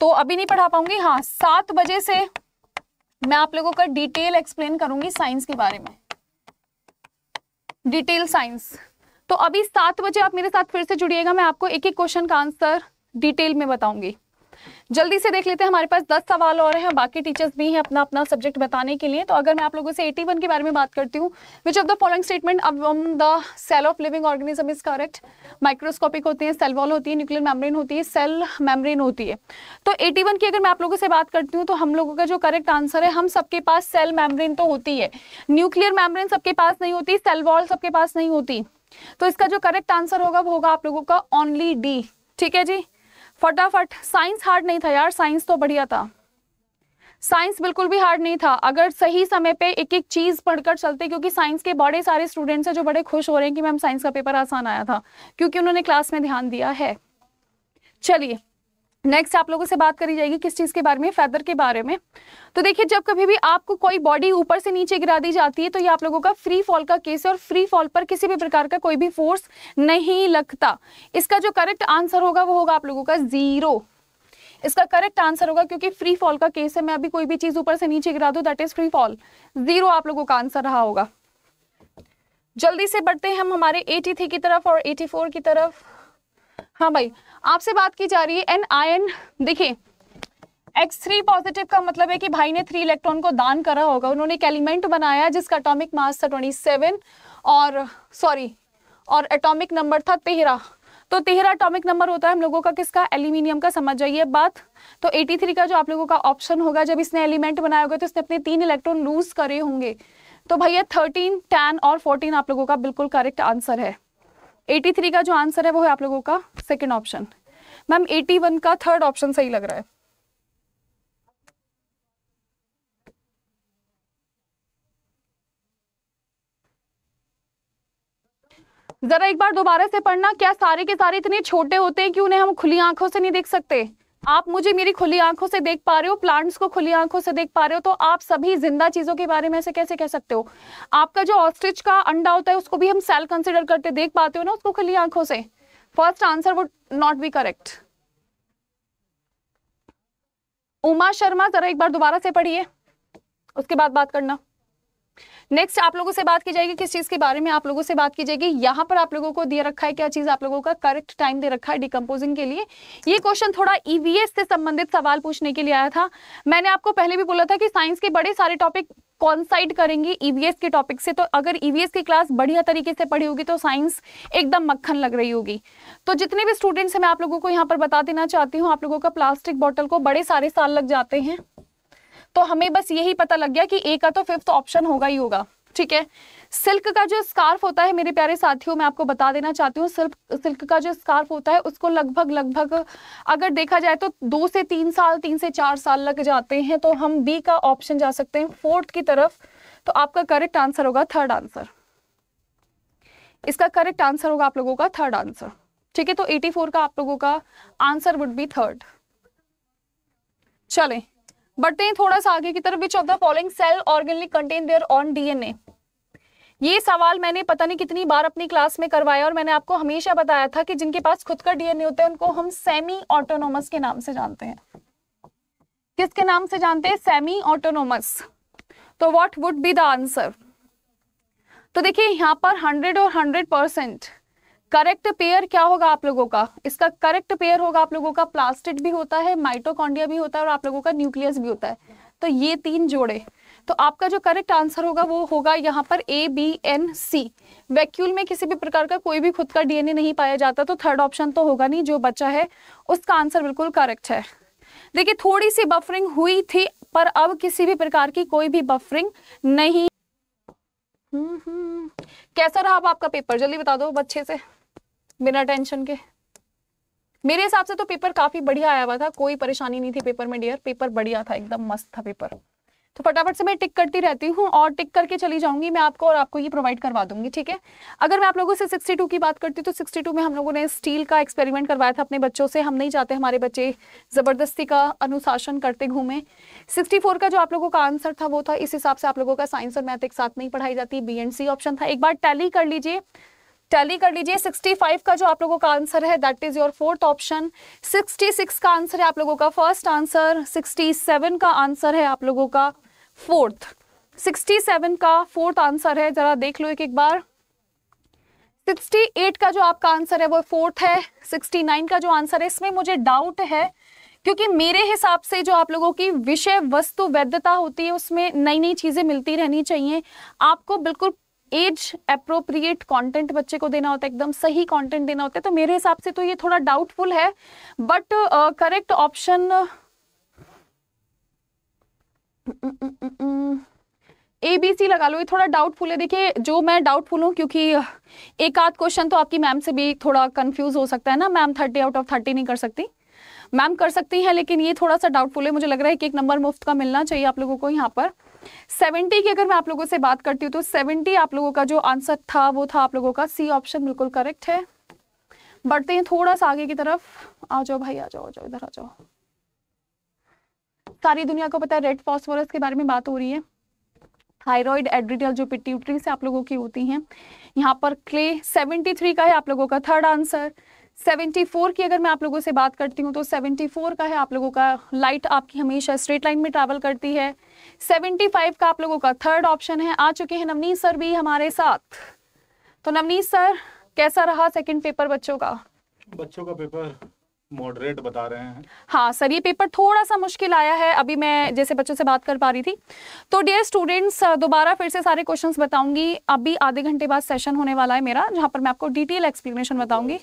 तो अभी नहीं पढ़ा पाऊंगी हाँ सात बजे से मैं आप लोगों का डिटेल एक्सप्लेन करूंगी साइंस के बारे में डिटेल साइंस तो अभी सात बजे आप मेरे साथ फिर से जुड़िएगा मैं आपको एक एक क्वेश्चन का आंसर डिटेल में बताऊंगी जल्दी से देख लेते हैं हमारे पास दस सवाल और हैं बाकी टीचर्स भी हैं अपना अपना सब्जेक्ट बताने के लिए तो अगर मैं आप लोगों से 81 के बारे में बात करती हूँ which of the following statement अब the cell of living organism is correct microscopic होती है सेल वॉल होती है न्यूक्लियर मेम्ब्रेन होती है सेल मेम्ब्रेन होती है तो एटी की अगर मैं आप लोगों से बात करती हूँ तो हम लोगों का जो करेक्ट आंसर है हम सबके पास सेल मेम्ब्रेन तो होती है न्यूक्लियर मेम्ब्रेन सबके पास नहीं होती सेल वॉल सबके पास नहीं होती तो इसका जो करेक्ट आंसर होगा वो होगा आप लोगों का ओनली डी ठीक है जी फटाफट साइंस हार्ड नहीं था यार साइंस तो बढ़िया था साइंस बिल्कुल भी हार्ड नहीं था अगर सही समय पे एक एक चीज़ पढ़कर चलते क्योंकि साइंस के बड़े सारे स्टूडेंट्स हैं जो बड़े खुश हो रहे हैं कि मैम साइंस का पेपर आसान आया था क्योंकि उन्होंने क्लास में ध्यान दिया है चलिए नेक्स्ट आप लोगों से बात करी जाएगी किस चीज़ के बारे में फैदर के बारे में तो देखिए जब कभी भी आपको कोई बॉडी ऊपर से नीचे गिरा दी जाती है तो ये आप लोगों का फ्री फॉल का केस है और फ्री फॉल पर किसी भी प्रकार का कोई भी फोर्स नहीं लगता इसका जो करेक्ट आंसर होगा वो होगा आप लोगों का जीरो इसका करेक्ट आंसर होगा क्योंकि फ्री फॉल का केस है मैं अभी कोई भी चीज़ ऊपर से नीचे गिरा दू that is free fall zero आप लोगों का आंसर रहा होगा जल्दी से बढ़ते हैं हम हमारे एटी की तरफ और एटी की तरफ हाँ भाई आपसे बात की जा रही है एन आयन देखिए एक्स थ्री पॉजिटिव का मतलब है कि भाई ने थ्री इलेक्ट्रॉन को दान करा होगा उन्होंने एक एलिमेंट बनाया जिसका अटोमिक मास था ट्वेंटी सेवन और सॉरी और एटॉमिक नंबर था तेहरा तो तेहरा अटोमिक नंबर होता है हम लोगों का किसका एल्यूमिनियम का समझ जाइए बात तो 83 का जो आप लोगों का ऑप्शन होगा जब इसने एलिमेंट बनाया होगा तो इसने अपने तीन इलेक्ट्रॉन लूज करे होंगे तो भैया थर्टीन टेन और फोर्टीन आप लोगों का बिल्कुल करेक्ट आंसर है एटी थ्री का जो आंसर है वो है आप लोगों का second option ma'am eighty one का थर्ड ऑप्शन सही लग रहा है जरा एक बार दोबारा से पढ़ना क्या सारे के सारे इतने छोटे होते हैं कि उन्हें हम खुली आंखों से नहीं देख सकते आप मुझे मेरी खुली आंखों से देख पा रहे हो प्लांट्स को खुली आंखों से देख पा रहे हो तो आप सभी जिंदा चीजों के बारे में ऐसे कैसे कह सकते हो आपका जो ऑस्ट्रिच का अंडा होता है उसको भी हम सेल कंसिडर करते देख पाते हो ना उसको खुली आंखों से first answer would not be correct Uma Sharma जरा एक बार दोबारा से पढ़िए उसके बाद बात करना नेक्स्ट आप लोगों से बात की जाएगी किस चीज के बारे में आप लोगों से बात की जाएगी यहाँ पर आप लोगों को दिया रखा है क्या चीज आप लोगों का करेक्ट टाइम दे रखा है डिकम्पोजिंग के लिए ये क्वेश्चन थोड़ा ईवीएस e से संबंधित सवाल पूछने के लिए आया था मैंने आपको पहले भी बोला था कि साइंस के बड़े सारे टॉपिक कॉन्साइड करेंगे ईवीएस के टॉपिक से तो अगर ईवीएस e की क्लास बढ़िया तरीके से पढ़ी होगी तो साइंस एकदम मक्खन लग रही होगी तो जितने भी स्टूडेंट्स हैं मैं आप लोगों को यहाँ पर बता देना चाहती हूँ आप लोगों का प्लास्टिक बॉटल को बड़े सारे साल लग जाते हैं तो हमें बस यही पता लग गया कि ए का तो फिफ्थ ऑप्शन होगा ही होगा ठीक है सिल्क का जो स्कार्फ होता है मेरे प्यारे साथियों मैं आपको बता देना चाहती हूँ सिल्क सिल्क का जो स्कार्फ होता है उसको लगभग लगभग अगर देखा जाए तो दो से तीन साल तीन से चार साल लग जाते हैं तो हम बी का ऑप्शन जा सकते हैं फोर्थ की तरफ तो आपका करेक्ट आंसर होगा थर्ड आंसर इसका करेक्ट आंसर होगा आप लोगों का थर्ड आंसर ठीक है तो 84 का आप लोगों का आंसर वुड बी थर्ड चलें बढ़ते हैं थोड़ा सा आगे की तरफ which of the following cell organic content there on DNA ये सवाल मैंने पता नहीं कितनी बार अपनी क्लास में करवाया और मैंने आपको हमेशा बताया था कि जिनके पास खुद का डीएनए होता है उनको हम सेमी ऑटोनोमस के नाम से जानते हैं किसके नाम से जानते हैं सेमी ऑटोनोमस तो what would be the answer तो देखिए यहां पर हंड्रेड और हंड्रेड परसेंट करेक्ट पेयर क्या होगा आप लोगों का इसका करेक्ट पेयर होगा आप लोगों का प्लास्टिड भी होता है माइटोकॉन्डिया भी होता है और आप लोगों का न्यूक्लियस भी होता है तो ये तीन जोड़े तो आपका जो करेक्ट आंसर होगा वो होगा यहाँ पर A B and C vacuole में किसी भी प्रकार का कोई भी खुद का डीएनए नहीं पाया जाता तो थर्ड ऑप्शन तो होगा नहीं जो बच्चा है उसका आंसर बिल्कुल करेक्ट है देखिए थोड़ी सी बफरिंग हुई थी पर अब किसी भी प्रकार की कोई भी बफरिंग नहीं हम्म, हम्म कैसा रहा आपका पेपर जल्दी बता दो अच्छे से बिना टेंशन के मेरे हिसाब से तो पेपर काफी बढ़िया आया हुआ था कोई परेशानी नहीं थी पेपर में डियर पेपर बढ़िया था एकदम मस्त था पेपर तो फटाफट से मैं टिक करती रहती हूँ और टिक करके चली जाऊंगी मैं आपको और आपको ये प्रोवाइड करवा दूंगी ठीक है अगर मैं आप लोगों से 62 की बात करती हूँ तो 62 में हम लोगों ने स्टील का एक्सपेरिमेंट करवाया था अपने बच्चों से हम नहीं चाहते हमारे बच्चे ज़बरदस्ती का अनुशासन करते घूमें 64 का जो आप लोगों का आंसर था वो था इस हिसाब से आप लोगों का साइंस और मैथ एक साथ नहीं पढ़ाई जाती बी एंड सी ऑप्शन था एक बार टैली कर लीजिए टैली कर लीजिए 65 का जो आप लोगों का आंसर है that is your fourth option 66 का आंसर है आप लोगों का फर्स्ट आंसर 67 का आंसर है आप लोगों का फोर्थ 67 का फोर्थ आंसर है जरा देख लो एक एक बार 68 का जो आपका आंसर है वो फोर्थ है 69 का जो आंसर है इसमें मुझे डाउट है क्योंकि मेरे हिसाब से जो आप लोगों की विषय वस्तु वैधता होती है उसमें नई नई चीज़ें मिलती रहनी चाहिए आपको बिल्कुल एज अप्रोप्रिएट कंटेंट बच्चे को देना होता है एकदम सही कंटेंट देना होता है तो मेरे हिसाब से तो ये थोड़ा डाउटफुल है but correct option A B C लगा लो ये थोड़ा डाउटफुल है देखिए जो मैं डाउटफुल हूँ क्योंकि एक आध क्वेश्चन तो आपकी मैम से भी थोड़ा कंफ्यूज हो सकता है ना ma'am thirty out of thirty नहीं कर सकती मैम कर सकती हैं लेकिन ये थोड़ा सा डाउटफुल है मुझे लग रहा है कि एक नंबर मुफ्त का मिलना चाहिए आप लोगों को यहाँ पर सेवेंटी की अगर मैं आप लोगों से बात करती हूँ तो सेवेंटी आप लोगों का जो आंसर था वो था आप लोगों का सी ऑप्शन बिल्कुल करेक्ट है बढ़ते हैं थोड़ा सा आगे की तरफ आ जाओ भाई आ जाओ जाओ इधर आ जाओ सारी दुनिया को पता है रेड फॉस्फोरस के बारे में बात हो रही है थायराइड एड्रिनल जो पिट्यूटरी से आप लोगों की होती हैं यहाँ पर क्ले 73 का है आप लोगों का थर्ड आंसर 74 की अगर मैं आप लोगों से बात करती हूँ तो 74 का है आप लोगों का लाइट आपकी हमेशा स्ट्रेट लाइन में ट्रैवल करती है 75 का आप लोगों का थर्ड ऑप्शन है आ चुके हैं नवनीत सर भी हमारे साथ तो नवनीत सर कैसा रहा सेकंड पेपर बच्चों का बच्चों का पेपर मॉडरेट बता रहे हैं हाँ सर ये पेपर थोड़ा सा मुश्किल आया है अभी मैं जैसे बच्चों से बात कर पा रही थी तो डियर स्टूडेंट्स दोबारा फिर से सारे क्वेश्चंस बताऊंगी अभी आधे घंटे बाद सेशन होने वाला है मेरा जहाँ पर मैं आपको डिटेल एक्सप्लेनेशन बताऊंगी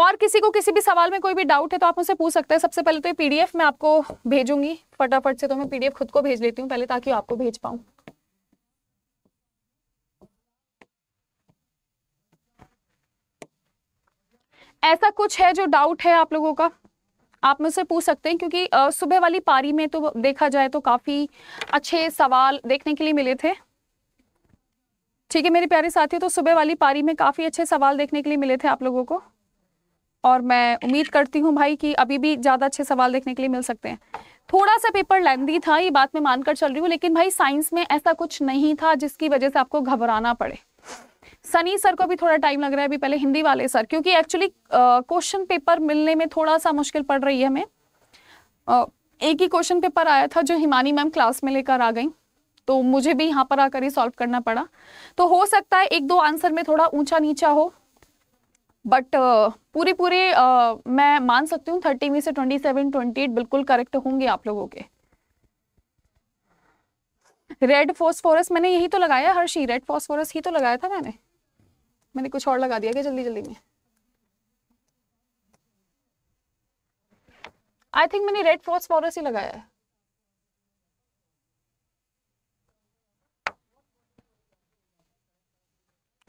और किसी को किसी भी सवाल में कोई भी डाउट है तो आप मुझसे पूछ सकते हैं सबसे पहले तो ये पीडीएफ मैं आपको भेजूंगी फटाफट से तो मैं पीडीएफ खुद को भेज लेती हूँ पहले ताकि आपको भेज पाऊँ ऐसा कुछ है जो डाउट है आप लोगों का आप मुझसे पूछ सकते हैं क्योंकि सुबह वाली पारी में तो देखा जाए तो काफ़ी अच्छे सवाल देखने के लिए मिले थे ठीक है मेरे प्यारे साथियों तो सुबह वाली पारी में काफ़ी अच्छे सवाल देखने के लिए मिले थे आप लोगों को और मैं उम्मीद करती हूँ भाई कि अभी भी ज़्यादा अच्छे सवाल देखने के लिए मिल सकते हैं थोड़ा सा पेपर लेंदी था ये बात मैं मानकर चल रही हूँ लेकिन भाई साइंस में ऐसा कुछ नहीं था जिसकी वजह से आपको घबराना पड़े सनी सर को भी थोड़ा टाइम लग रहा है अभी पहले हिंदी वाले सर क्योंकि एक्चुअली क्वेश्चन पेपर मिलने में थोड़ा सा मुश्किल पड़ रही है हमें uh, एक ही क्वेश्चन पेपर आया था जो हिमानी मैम क्लास में लेकर आ गई तो मुझे भी यहाँ पर आकर ही सॉल्व करना पड़ा तो हो सकता है एक दो आंसर में थोड़ा ऊंचा नीचा हो बट uh, पूरी पूरी uh, मैं मान सकती हूँ थर्टी में से ट्वेंटी सेवन ट्वेंटी एट बिल्कुल करेक्ट होंगे आप लोगों के रेड फॉस्फोरस मैंने यही तो लगाया हर्षी रेड फॉस्फोरस ही तो लगाया था मैंने मैंने कुछ और लगा दिया क्या जल्दी जल्दी में आई थिंक मैंने रेड फॉस्फोरस ही लगाया है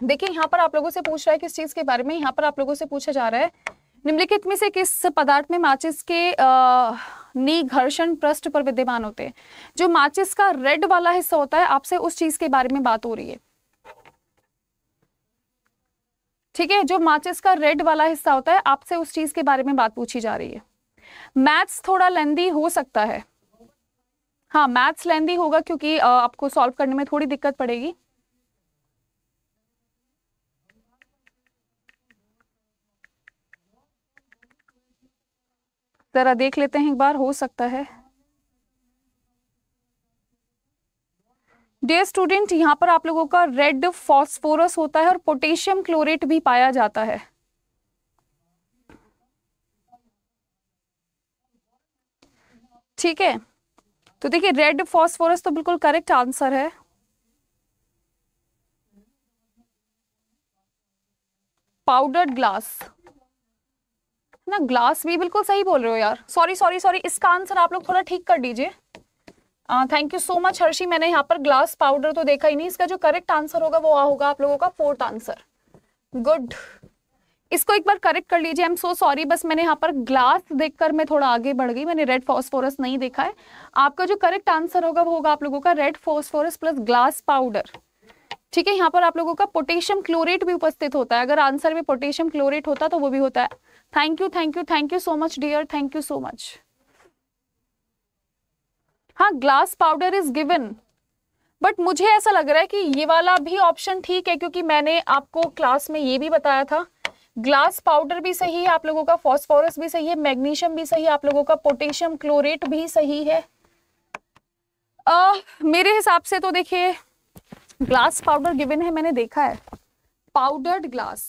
देखिए यहाँ पर आप लोगों से पूछ रहा है किस चीज के बारे में यहाँ पर आप लोगों से पूछा जा रहा है निम्नलिखित में से किस पदार्थ में माचिस के आ, नी घर्षण पृष्ठ पर विद्यमान होते हैं जो माचिस का रेड वाला हिस्सा होता है आपसे उस चीज के बारे में बात हो रही है ठीक है जो माचिस का रेड वाला हिस्सा होता है आपसे उस चीज के बारे में बात पूछी जा रही है मैथ्स थोड़ा लेंदी हो सकता है हाँ मैथ्स लेंदी होगा क्योंकि आपको सॉल्व करने में थोड़ी दिक्कत पड़ेगी जरा देख लेते हैं एक बार हो सकता है डियर स्टूडेंट यहां पर आप लोगों का रेड फॉस्फोरस होता है और पोटेशियम क्लोरेट भी पाया जाता है ठीक है तो देखिए रेड फॉस्फोरस तो बिल्कुल करेक्ट आंसर है पाउडर्ड ग्लास ना ग्लास भी बिल्कुल सही बोल रहे हो यार सॉरी सॉरी सॉरी इसका आंसर आप लोग थोड़ा ठीक कर दीजिए thank you so much Harshi मैंने यहाँ पर ग्लास पाउडर तो देखा ही नहीं इसका जो करेक्ट आंसर होगा वो होगा आप लोगों का फोर्थ आंसर गुड इसको एक बार करेक्ट कर लीजिए आई एम सो सॉरी बस मैंने यहाँ पर ग्लास देखकर मैं थोड़ा आगे बढ़ गई मैंने रेड फॉस्फोरस नहीं देखा है आपका जो करेक्ट आंसर होगा वो होगा आप लोगों का red phosphorus plus glass powder ठीक है यहाँ पर आप लोगों का पोटेशियम क्लोरेट भी उपस्थित होता है अगर आंसर में पोटेशियम क्लोरेट होता तो वो भी होता है thank you thank you thank you so much dear thank you so much हाँ glass powder is given but मुझे ऐसा लग रहा है कि ये वाला भी ऑप्शन ठीक है क्योंकि मैंने आपको क्लास में ये भी बताया था ग्लास पाउडर भी सही है आप लोगों का फॉस्फोरस भी सही है मैग्नीशियम भी सही है आप लोगों का पोटेशियम क्लोरेट भी सही है आ, मेरे हिसाब से तो देखिए ग्लास पाउडर गिवन है मैंने देखा है पाउडर्ड ग्लास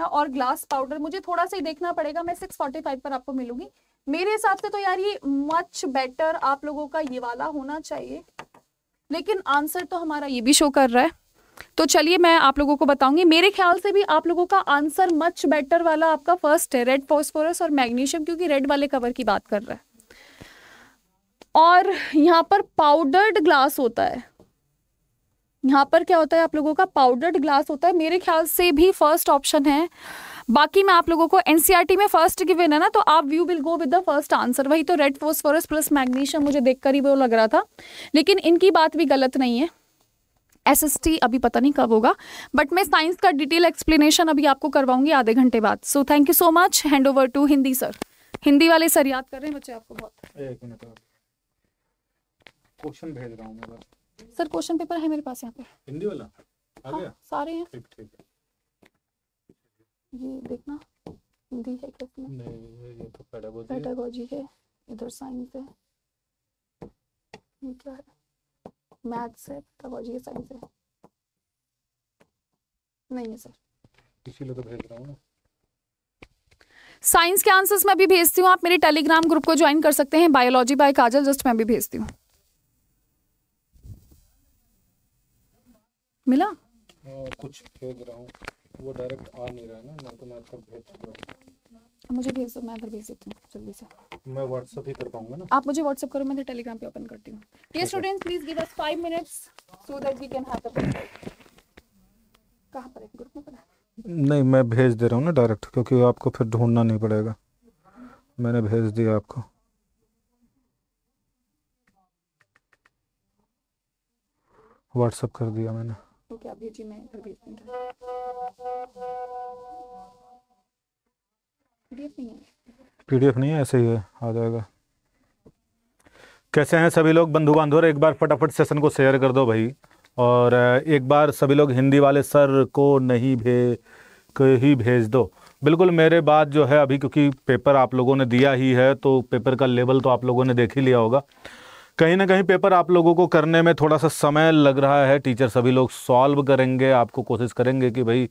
है और ग्लास पाउडर मुझे थोड़ा सा ही देखना पड़ेगा मैं सिक्स फोर्टी फाइव पर आपको मिलूंगी मेरे हिसाब से तो यार ये मच बेटर आप लोगों का ये वाला होना चाहिए लेकिन आंसर तो हमारा ये भी शो कर रहा है तो चलिए मैं आप लोगों को बताऊंगी मेरे ख्याल से भी आप लोगों का आंसर मच बेटर वाला आपका फर्स्ट है रेड फॉस्फोरस और मैग्नीशियम क्योंकि रेड वाले कवर की बात कर रहा है और यहाँ पर पाउडर्ड ग्लास होता है यहाँ पर क्या होता है आप लोगों का पाउडर्ड ग्लास होता है मेरे ख्याल से भी फर्स्ट ऑप्शन है बाकी मैं आप लोगों को एनसीईआरटी e में फर्स्ट गिवेन है ना तो आप we will go with the first answer वही तो red phosphorus plus magnesium मुझे देखकर ही वो लग रहा था लेकिन इनकी बात भी गलत नहीं है एसएसटी अभी पता नहीं कब होगा बट मैं साइंस का डिटेल एक्सप्लेनेशन अभी आपको करवाऊंगी आधे घंटे बाद so thank you so much hand over to Hindi sir Hindi वाले सर याद कर रहे हैं बच्चे आपको बहुत क्वेश्चन भेज रहा हूँ मैं सर क्वेश्चन पेपर है मेरे पास यहाँ पे हिंदी वाला आ हाँ, गया हाँ, सारे हैं ठीक ठीक ये देखना हिंदी है क्या इसमें नहीं ये तो पेडागोजी पेडागोजी है इधर साइंस है ये क्या है मैथ्स है पेडागोजी है साइंस है नहीं है सर इसीलिए तो भेज रहा हूँ ना साइंस के आंसर्स मैं भी भेजती हूँ आप मेरे टेलीग्राम ग्रुप को ज्वाइन कर सकते हैं बायोलॉजी बाय काजल जस्ट मैं भी भेजती हूँ मिला आ, हाँ, कुछ भेज रहा हूँ वो डायरेक्ट आ नहीं रहा ना मैं तो मैं आपको भेज चुका हूँ मुझे भेज दो मैं इधर भेज देती हूँ जल्दी से मैं व्हाट्सएप ही कर पाऊंगा ना आप मुझे व्हाट्सएप करो मैं तो टेलीग्राम पे ओपन करती हूँ dear students please give us 5 minutes so that we can have the कहां पर है ग्रुप में पड़ा नहीं मैं भेज दे रहा हूँ ना डायरेक्ट क्योंकि आपको फिर ढूंढना नहीं पड़ेगा मैंने भेज दिया आपको व्हाट्सएप कर दिया मैंने कि आप भेजिए मैं इधर भेज दूँगा पीडीएफ नहीं है नहीं है ऐसे ही है आ जाएगा कैसे हैं सभी लोग बंधु बांधव एक बार फटाफट सेशन को शेयर कर दो भाई और एक बार सभी लोग हिंदी वाले सर को नहीं भेज ही भेज दो बिल्कुल मेरे बात जो है अभी क्योंकि पेपर आप लोगों ने दिया ही है तो पेपर का लेवल तो आप लोगों ने देख ही लिया होगा कहीं ना कहीं पेपर आप लोगों को करने में थोड़ा सा समय लग रहा है टीचर सभी लोग सॉल्व करेंगे आपको कोशिश करेंगे कि भाई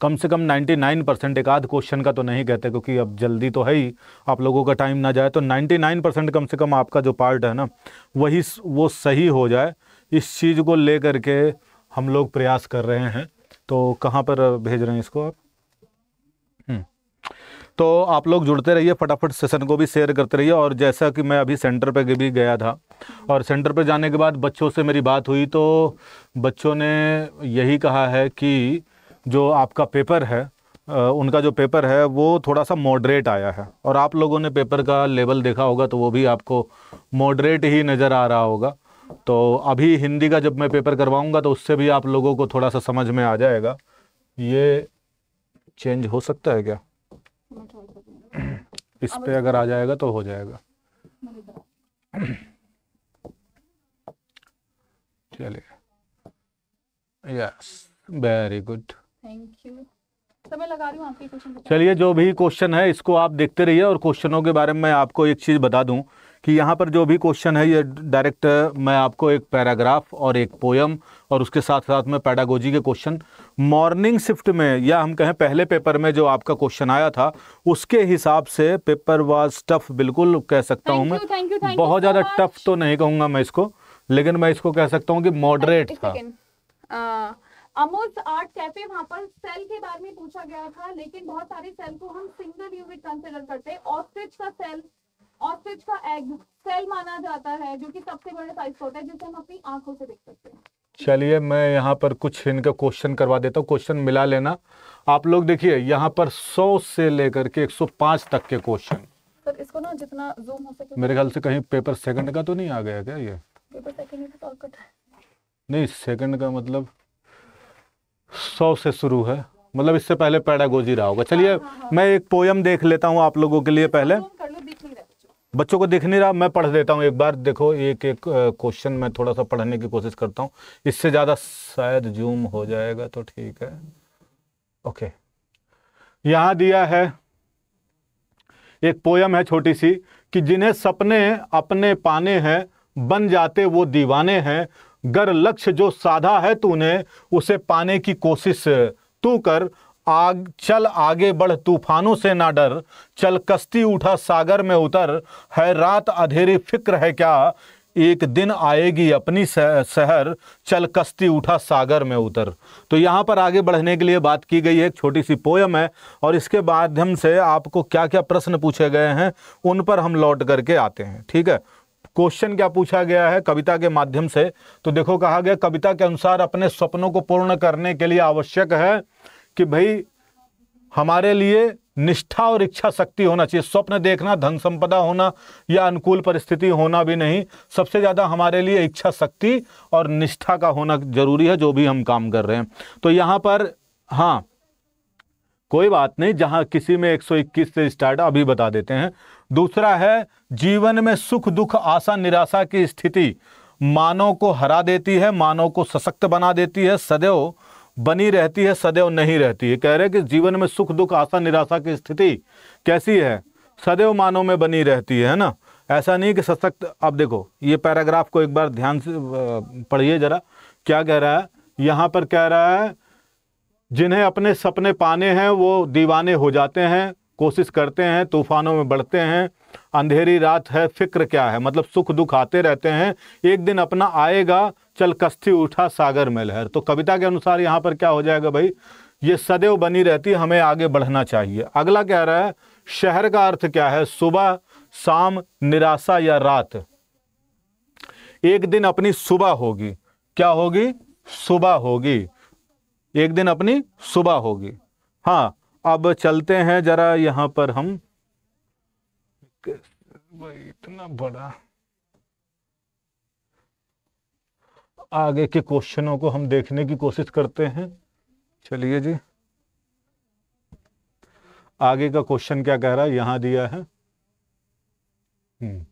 कम से कम 99 परसेंट एक आध क्वेश्चन का तो नहीं कहते क्योंकि अब जल्दी तो है ही आप लोगों का टाइम ना जाए तो 99 परसेंट कम से कम आपका जो पार्ट है ना वही वो सही हो जाए इस चीज़ को ले करके हम लोग प्रयास कर रहे हैं तो कहाँ पर भेज रहे हैं इसको आप तो आप लोग जुड़ते रहिए फटाफट सेशन को भी शेयर करते रहिए और जैसा कि मैं अभी सेंटर पर भी गया था और सेंटर पर जाने के बाद बच्चों से मेरी बात हुई तो बच्चों ने यही कहा है कि जो आपका पेपर है उनका जो पेपर है वो थोड़ा सा मॉडरेट आया है और आप लोगों ने पेपर का लेवल देखा होगा तो वो भी आपको मॉडरेट ही नज़र आ रहा होगा तो अभी हिंदी का जब मैं पेपर करवाऊंगा तो उससे भी आप लोगों को थोड़ा सा समझ में आ जाएगा ये चेंज हो सकता है क्या इस पे अगर आ जाएगा तो हो जाएगा चलिए yes very good thank you चलिए जो भी क्वेश्चन है इसको आप देखते रहिए और क्वेश्चनों के बारे में मैं आपको एक चीज़ बता दूं कि यहाँ पर जो भी क्वेश्चन है ये डायरेक्ट मैं आपको एक पैराग्राफ और एक पोयम और उसके साथ साथ में पैडागोजी के क्वेश्चन मॉर्निंग शिफ्ट में या हम कहें पहले पेपर में जो आपका क्वेश्चन आया था उसके हिसाब से पेपर वाज टफ बिल्कुल कह सकता हूँ मैं thank you, thank you thank बहुत ज़्यादा टफ तो नहीं कहूँगा मैं इसको लेकिन मैं इसको कह सकता हूँ कि मॉडरेट था अमोल आर्ट कैफे वहां पर सेल के बारे में पूछा गया था लेकिन बहुत सारे सेल को हम सिंगल यूनिट कंसिडर करते हैं ऑस्ट्रिच का सेल और फिश का एग सेल माना जाता है जो कि सबसे बड़े साइज होता है जिसे हम अपनी आंखों से देख सकते हैं चलिए मैं यहाँ पर कुछ इनका क्वेश्चन करवा देता हूँ क्वेश्चन मिला लेना आप लोग देखिए यहाँ पर 100 से लेकर के 105 तक के क्वेश्चन तो इसको ना जितना जूम हो सके मेरे ख्याल से कहीं पेपर सेकंड का तो नहीं आ गया क्या ये पेपर सेकंड तो नहीं सेकंड का मतलब सौ से शुरू है मतलब इससे पहले पैडागोजी रहा होगा चलिए हाँ, हाँ, हाँ। मैं एक पोयम देख लेता हूँ आप लोगों के लिए पहले तो बच्चों को दिख नहीं रहा मैं पढ़ देता हूँ एक बार देखो एक एक क्वेश्चन मैं थोड़ा सा पढ़ने की कोशिश करता हूँ इससे ज़्यादा शायद जूम हो जाएगा तो ठीक है ओके यहाँ दिया है एक पोयम है छोटी सी कि जिन्हें सपने अपने पाने हैं बन जाते वो दीवाने हैं गर लक्ष्य जो साधा है तूने उसे पाने की कोशिश तू कर आग चल आगे बढ़ तूफानों से ना डर चल कश्ती उठा सागर में उतर है रात अधेरी फिक्र है क्या एक दिन आएगी अपनी शहर चल कश्ती उठा सागर में उतर तो यहाँ पर आगे बढ़ने के लिए बात की गई है एक छोटी सी पोयम है और इसके माध्यम से आपको क्या क्या प्रश्न पूछे गए हैं उन पर हम लौट करके आते हैं ठीक है क्वेश्चन क्या पूछा गया है कविता के माध्यम से तो देखो कहा गया कविता के अनुसार अपने सपनों को पूर्ण करने के लिए आवश्यक है कि भाई हमारे लिए निष्ठा और इच्छा शक्ति होना चाहिए स्वप्न देखना धन संपदा होना या अनुकूल परिस्थिति होना भी नहीं सबसे ज़्यादा हमारे लिए इच्छा शक्ति और निष्ठा का होना जरूरी है जो भी हम काम कर रहे हैं तो यहाँ पर हाँ कोई बात नहीं जहाँ किसी में 121 से स्टार्ट अभी बता देते हैं दूसरा है जीवन में सुख दुख आशा निराशा की स्थिति मानव को हरा देती है मानव को सशक्त बना देती है सदैव बनी रहती है सदैव नहीं रहती है कह रहे कि जीवन में सुख दुख आशा निराशा की स्थिति कैसी है सदैव मानव में बनी रहती है ना ऐसा नहीं कि सशक्त आप देखो ये पैराग्राफ को एक बार ध्यान से पढ़िए जरा क्या कह रहा है यहाँ पर कह रहा है जिन्हें अपने सपने पाने हैं वो दीवाने हो जाते हैं कोशिश करते हैं तूफानों में बढ़ते हैं अंधेरी रात है फिक्र क्या है मतलब सुख दुख आते रहते हैं एक दिन अपना आएगा चल कस्ती उठा सागर में लहर तो कविता के अनुसार यहाँ पर क्या हो जाएगा भाई ये सदैव बनी रहती है हमें आगे बढ़ना चाहिए अगला कह रहा है शहर का अर्थ क्या है सुबह शाम निराशा या रात एक दिन अपनी सुबह होगी क्या होगी सुबह होगी एक दिन अपनी सुबह होगी हाँ अब चलते हैं जरा यहाँ पर हम इतना बड़ा आगे के क्वेश्चनों को हम देखने की कोशिश करते हैं चलिए जी आगे का क्वेश्चन क्या कह रहा है यहां दिया है हम्म।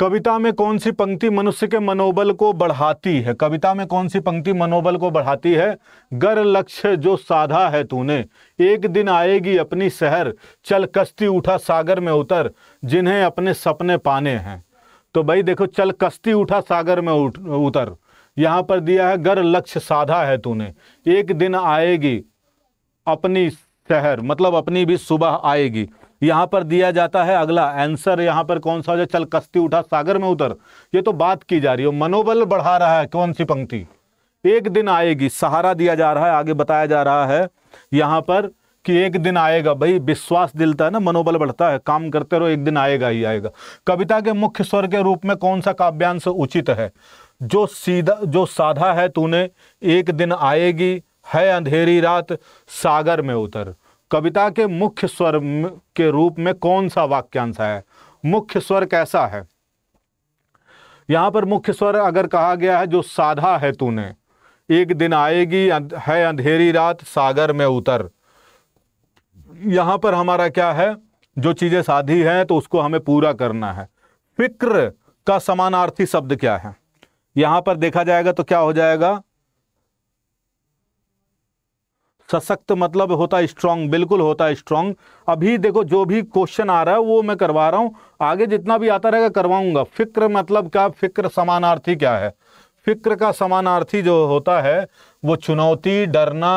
कविता में कौन सी पंक्ति मनुष्य के मनोबल को बढ़ाती है कविता में कौन सी पंक्ति मनोबल को बढ़ाती है गर लक्ष्य जो साधा है तूने एक दिन आएगी अपनी शहर चल कश्ती उठा सागर में उतर जिन्हें अपने सपने पाने हैं तो भाई देखो चल कश्ती उठा सागर में उठ उतर यहाँ पर दिया है गर लक्ष्य साधा है तूने एक दिन आएगी अपनी शहर मतलब अपनी भी सुबह आएगी यहाँ पर दिया जाता है अगला आंसर यहाँ पर कौन सा हो जाए चल कश्ती उठा सागर में उतर ये तो बात की जा रही हो मनोबल बढ़ा रहा है कौन सी पंक्ति एक दिन आएगी सहारा दिया जा रहा है आगे बताया जा रहा है यहाँ पर कि एक दिन आएगा भाई विश्वास दिलता है ना मनोबल बढ़ता है काम करते रहो एक दिन आएगा ही आएगा कविता के मुख्य स्वर के रूप में कौन सा काव्यांश उचित है जो सीधा जो साधा है तूने एक दिन आएगी है अंधेरी रात सागर में उतर कविता के मुख्य स्वर के रूप में कौन सा वाक्यांश है मुख्य स्वर कैसा है यहां पर मुख्य स्वर अगर कहा गया है जो साधा है तूने एक दिन आएगी है अंधेरी रात सागर में उतर यहां पर हमारा क्या है जो चीज़ें साधी हैं तो उसको हमें पूरा करना है फिक्र का समानार्थी शब्द क्या है यहां पर देखा जाएगा तो क्या हो जाएगा सशक्त मतलब होता है स्ट्रांग बिल्कुल होता है स्ट्रांग अभी देखो जो भी क्वेश्चन आ रहा है वो मैं करवा रहा हूं आगे जितना भी आता रहेगा करवाऊंगा फिक्र मतलब क्या फिक्र समानार्थी क्या है फिक्र का समानार्थी जो होता है वो चुनौती डरना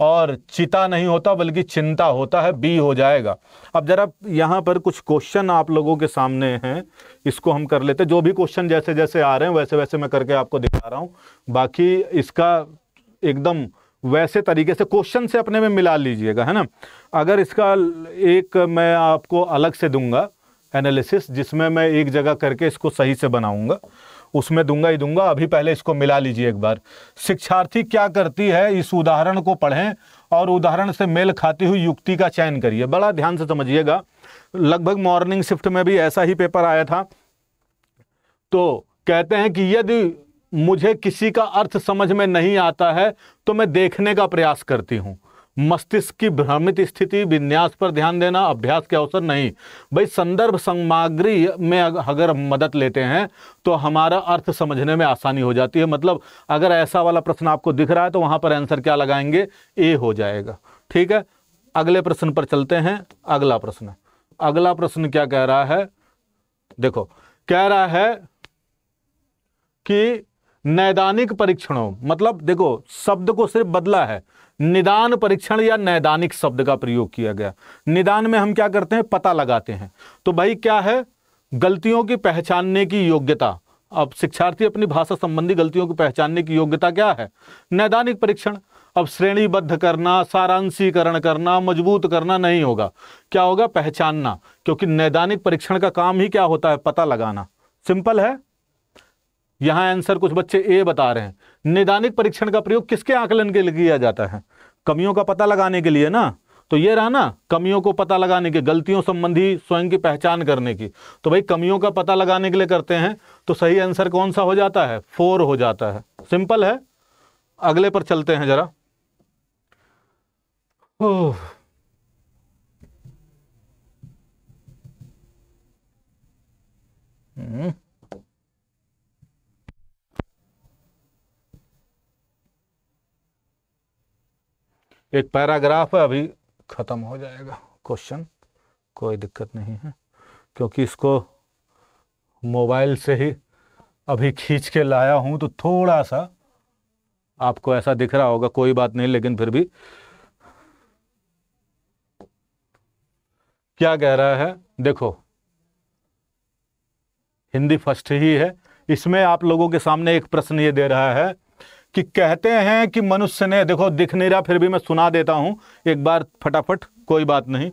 और चिता नहीं होता बल्कि चिंता होता है बी हो जाएगा अब जरा यहाँ पर कुछ क्वेश्चन आप लोगों के सामने हैं इसको हम कर लेते जो भी क्वेश्चन जैसे जैसे आ रहे हैं वैसे वैसे मैं करके आपको दिखा रहा हूँ बाकी इसका एकदम वैसे तरीके से क्वेश्चन से अपने में मिला लीजिएगा है ना अगर इसका एक मैं आपको अलग से दूंगा एनालिसिस जिसमें मैं एक जगह करके इसको सही से बनाऊंगा उसमें दूंगा ही दूंगा अभी पहले इसको मिला लीजिए एक बार शिक्षार्थी क्या करती है इस उदाहरण को पढ़ें और उदाहरण से मेल खाती हुई युक्ति का चयन करिए बड़ा ध्यान से समझिएगा लगभग मॉर्निंग शिफ्ट में भी ऐसा ही पेपर आया था तो कहते हैं कि यदि मुझे किसी का अर्थ समझ में नहीं आता है तो मैं देखने का प्रयास करती हूँ मस्तिष्क की भ्रमित स्थिति विन्यास पर ध्यान देना अभ्यास के अवसर नहीं भाई संदर्भ सामग्री में अगर मदद लेते हैं तो हमारा अर्थ समझने में आसानी हो जाती है मतलब अगर ऐसा वाला प्रश्न आपको दिख रहा है तो वहां पर आंसर क्या लगाएंगे ए हो जाएगा ठीक है अगले प्रश्न पर चलते हैं अगला प्रश्न अगला प्रश्न क्या कह रहा है देखो कह रहा है कि नैदानिक परीक्षणों मतलब देखो शब्द को सिर्फ बदला है निदान परीक्षण या नैदानिक शब्द का प्रयोग किया गया निदान में हम क्या करते हैं पता लगाते हैं तो भाई क्या है गलतियों की पहचानने की योग्यता अब शिक्षार्थी अपनी भाषा संबंधी गलतियों को पहचानने की योग्यता क्या है नैदानिक परीक्षण अब श्रेणीबद्ध करना सारांशीकरण करना मजबूत करना नहीं होगा क्या होगा पहचानना क्योंकि नैदानिक परीक्षण का काम ही क्या होता है पता लगाना सिंपल है यहां आंसर कुछ बच्चे ए बता रहे हैं निदानिक परीक्षण का प्रयोग किसके आकलन के लिए किया जाता है कमियों का पता लगाने के लिए ना तो ये रहा ना कमियों को पता लगाने के गलतियों संबंधी स्वयं की पहचान करने की तो भाई कमियों का पता लगाने के लिए करते हैं तो सही आंसर कौन सा हो जाता है फोर हो जाता है सिंपल है अगले पर चलते हैं जरा ओह हम्म एक पैराग्राफ है अभी ख़त्म हो जाएगा क्वेश्चन कोई दिक्कत नहीं है क्योंकि इसको मोबाइल से ही अभी खींच के लाया हूं तो थोड़ा सा आपको ऐसा दिख रहा होगा कोई बात नहीं लेकिन फिर भी क्या कह रहा है देखो हिंदी फर्स्ट ही है इसमें आप लोगों के सामने एक प्रश्न ये दे रहा है कि कहते हैं कि मनुष्य ने देखो दिख नहीं रहा फिर भी मैं सुना देता हूं एक बार फटाफट कोई बात नहीं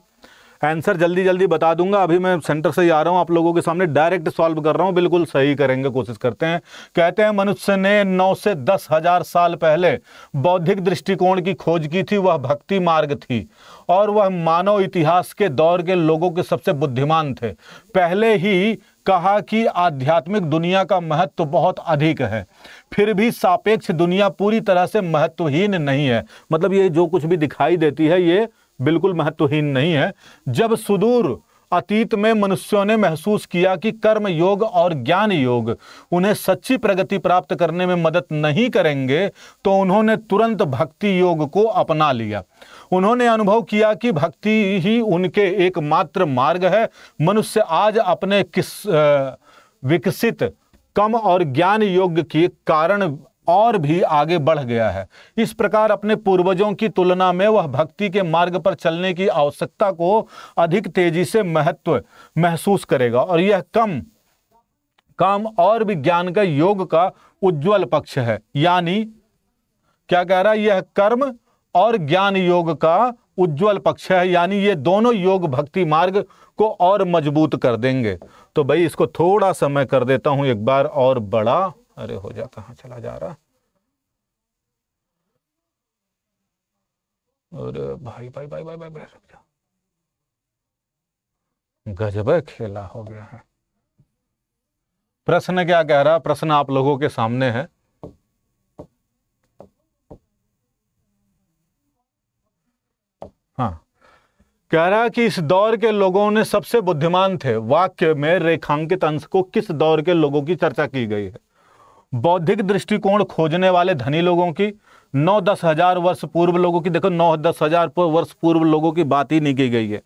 आंसर जल्दी जल्दी बता दूंगा अभी मैं सेंटर से ही आ रहा हूँ आप लोगों के सामने डायरेक्ट सॉल्व कर रहा हूँ बिल्कुल सही करेंगे कोशिश करते हैं कहते हैं मनुष्य ने नौ से दस हजार साल पहले बौद्धिक दृष्टिकोण की खोज की थी वह भक्ति मार्ग थी और वह मानव इतिहास के दौर के लोगों के सबसे बुद्धिमान थे पहले ही कहा कि आध्यात्मिक दुनिया का महत्व तो बहुत अधिक है फिर भी सापेक्ष दुनिया पूरी तरह से महत्वहीन नहीं है मतलब ये जो कुछ भी दिखाई देती है ये बिल्कुल महत्वहीन नहीं है जब सुदूर अतीत में मनुष्यों ने महसूस किया कि कर्म योग और ज्ञान योग उन्हें सच्ची प्रगति प्राप्त करने में मदद नहीं करेंगे तो उन्होंने तुरंत भक्ति योग को अपना लिया उन्होंने अनुभव किया कि भक्ति ही उनके एकमात्र मार्ग है मनुष्य आज अपने किस विकसित कम और ज्ञान योग्य के कारण और भी आगे बढ़ गया है इस प्रकार अपने पूर्वजों की तुलना में वह भक्ति के मार्ग पर चलने की आवश्यकता को अधिक तेजी से महत्व महसूस करेगा और यह कम काम और भी ज्ञान का योग का उज्जवल पक्ष है यानी क्या कह रहा है यह कर्म और ज्ञान योग का उज्जवल पक्ष है यानी ये दोनों योग भक्ति मार्ग को और मजबूत कर देंगे तो भाई इसको थोड़ा सा मैं कर देता हूं एक बार और बड़ा अरे हो जा कहा चला जा रहा और भाई भाई भाई भाई भाई भाई रुक जा गजब खेला हो गया है प्रश्न क्या कह रहा प्रश्न आप लोगों के सामने है कह रहा कि इस दौर के लोगों ने सबसे बुद्धिमान थे वाक्य में रेखांकित अंश को किस दौर के लोगों की चर्चा की गई है बौद्धिक दृष्टिकोण खोजने वाले धनी लोगों की नौ दस हजार वर्ष पूर्व लोगों की देखो नौ दस हजार वर्ष पूर्व लोगों की बात ही नहीं की गई है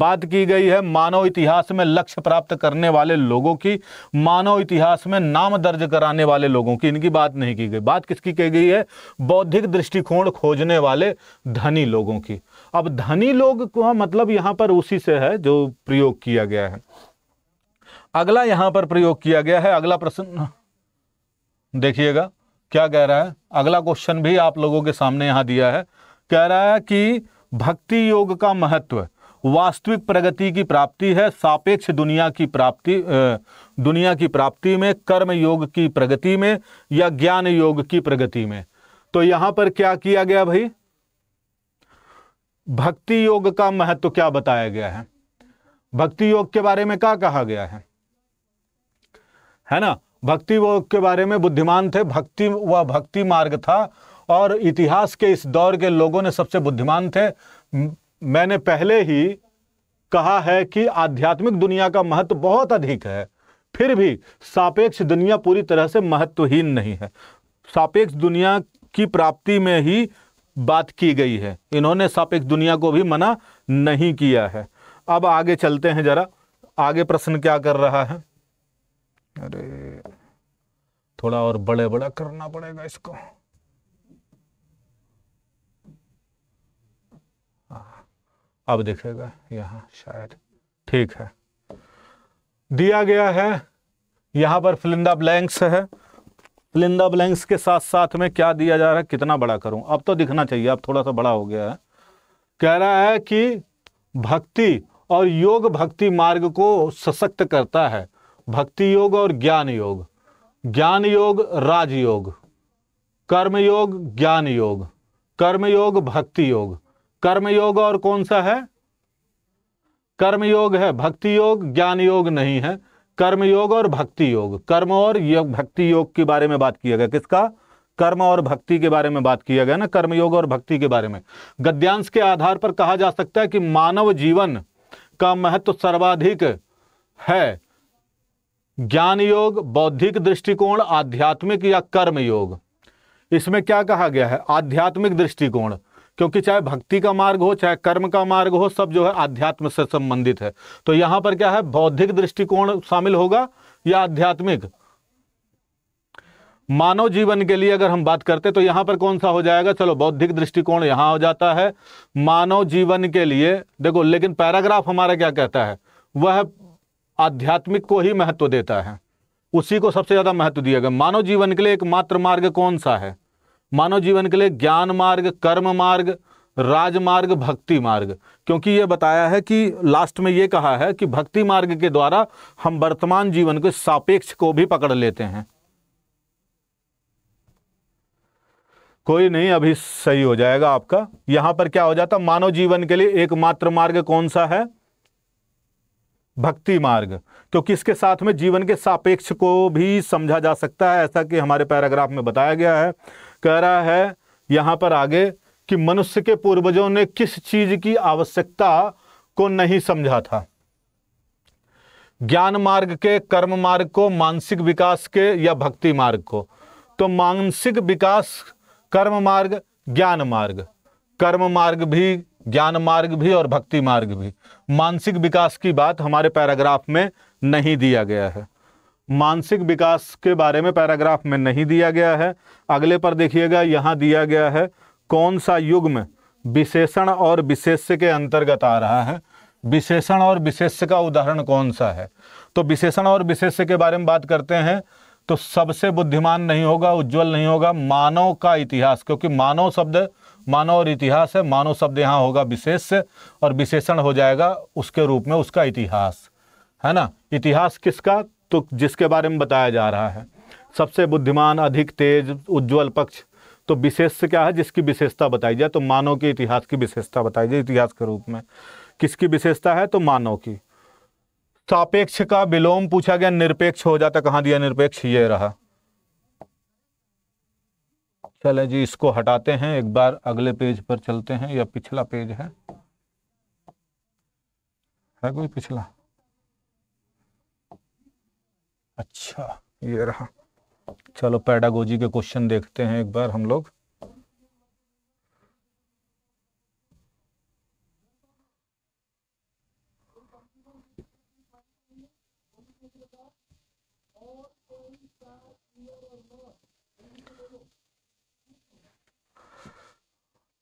बात की गई है मानव इतिहास में लक्ष्य प्राप्त करने वाले लोगों की मानव इतिहास में नाम दर्ज कराने वाले लोगों की इनकी बात नहीं की गई बात किसकी की गई है बौद्धिक दृष्टिकोण खोजने वाले धनी लोगों की अब धनी लोग का मतलब यहां पर उसी से है जो प्रयोग किया गया है अगला यहां पर प्रयोग किया गया है अगला प्रश्न देखिएगा क्या कह रहा है अगला क्वेश्चन भी आप लोगों के सामने यहां दिया है कह रहा है कि भक्ति योग का महत्व वास्तविक प्रगति की प्राप्ति है सापेक्ष दुनिया की प्राप्ति दुनिया की प्राप्ति में कर्म योग की प्रगति में या ज्ञान योग की प्रगति में तो यहां पर क्या किया गया भाई भक्ति योग का महत्व क्या बताया गया है भक्ति योग के बारे में क्या कहा गया है है ना भक्ति योग के बारे में बुद्धिमान थे भक्ति वह भक्ति मार्ग था और इतिहास के इस दौर के लोगों ने सबसे बुद्धिमान थे मैंने पहले ही कहा है कि आध्यात्मिक दुनिया का महत्व बहुत अधिक है फिर भी सापेक्ष दुनिया पूरी तरह से महत्वहीन नहीं है सापेक्ष दुनिया की प्राप्ति में ही बात की गई है इन्होंने सापेक्ष दुनिया को भी मना नहीं किया है अब आगे चलते हैं जरा आगे प्रश्न क्या कर रहा है अरे थोड़ा और बड़े बड़ा करना पड़ेगा इसको हाँ, अब देखेगा यहाँ शायद ठीक है दिया गया है यहाँ पर फिलिंदा ब्लैंक्स है प्लिंदा ब्लैंक्स के साथ साथ में क्या दिया जा रहा है कितना बड़ा करूं अब तो दिखना चाहिए अब थोड़ा सा बड़ा हो गया है कह रहा है कि भक्ति और योग भक्ति मार्ग को सशक्त करता है भक्ति योग और ज्ञान योग ज्ञान योग राजयोग कर्मयोग कर्म योग ज्ञान योग कर्म योग भक्ति योग कर्म योग और कौन सा है कर्म योग है भक्ति योग ज्ञान योग नहीं है कर्म योग और भक्ति योग कर्म और योग भक्ति योग के बारे में बात किया गया किसका कर्म और भक्ति के बारे में बात किया गया ना कर्म योग और भक्ति के बारे में गद्यांश के आधार पर कहा जा सकता है कि मानव जीवन का महत्व सर्वाधिक है ज्ञान योग बौद्धिक दृष्टिकोण आध्यात्मिक या कर्म योग इसमें क्या कहा गया है आध्यात्मिक दृष्टिकोण क्योंकि चाहे भक्ति का मार्ग हो चाहे कर्म का मार्ग हो सब जो है आध्यात्म से संबंधित है तो यहां पर क्या है बौद्धिक दृष्टिकोण शामिल होगा या आध्यात्मिक मानव जीवन के लिए अगर हम बात करते तो यहां पर कौन सा हो जाएगा चलो बौद्धिक दृष्टिकोण यहां हो जाता है मानव जीवन के लिए देखो लेकिन पैराग्राफ हमारा क्या कहता है वह आध्यात्मिक को ही महत्व देता है उसी को सबसे ज़्यादा महत्व दिया गया मानव जीवन के लिए एकमात्र मार्ग कौन सा है मानव जीवन के लिए ज्ञान मार्ग कर्म मार्ग राजमार्ग भक्ति मार्ग क्योंकि ये बताया है कि लास्ट में ये कहा है कि भक्ति मार्ग के द्वारा हम वर्तमान जीवन के सापेक्ष को भी पकड़ लेते हैं कोई नहीं अभी सही हो जाएगा आपका यहां पर क्या हो जाता मानव जीवन के लिए एकमात्र मार्ग कौन सा है भक्ति मार्ग क्योंकि तो इसके साथ में जीवन के सापेक्ष को भी समझा जा सकता है ऐसा कि हमारे पैराग्राफ में बताया गया है कह रहा है यहां पर आगे कि मनुष्य के पूर्वजों ने किस चीज की आवश्यकता को नहीं समझा था ज्ञान मार्ग के कर्म मार्ग को मानसिक विकास के या भक्ति मार्ग को तो मानसिक विकास कर्म मार्ग ज्ञान मार्ग कर्म मार्ग भी ज्ञान मार्ग भी और भक्ति मार्ग भी मानसिक विकास की बात हमारे पैराग्राफ में नहीं दिया गया है मानसिक विकास के बारे में पैराग्राफ में नहीं दिया गया है अगले पर देखिएगा यहाँ दिया गया है कौन सा युग्म विशेषण और विशेष्य के अंतर्गत आ रहा है विशेषण और विशेष्य का उदाहरण कौन सा है तो विशेषण और विशेष्य के बारे में बात करते हैं तो सबसे बुद्धिमान नहीं होगा उज्जवल नहीं होगा मानव का इतिहास क्योंकि मानव शब्द मानव और इतिहास है मानव शब्द यहाँ होगा विशेष और विशेषण हो जाएगा उसके रूप में उसका इतिहास है ना इतिहास किसका तो जिसके बारे में बताया जा रहा है सबसे बुद्धिमान अधिक तेज उज्ज्वल पक्ष तो विशेष क्या है जिसकी विशेषता बताई जाए तो मानव के इतिहास की विशेषता बताई जाए इतिहास के रूप में किसकी विशेषता है तो मानव की सापेक्ष का विलोम पूछा गया निरपेक्ष हो जाता कहाँ दिया निरपेक्ष ये रहा चले जी इसको हटाते हैं एक बार अगले पेज पर चलते हैं या पिछला पेज है है कोई पिछला अच्छा ये रहा चलो पैडागोजी के क्वेश्चन देखते हैं एक बार हम लोग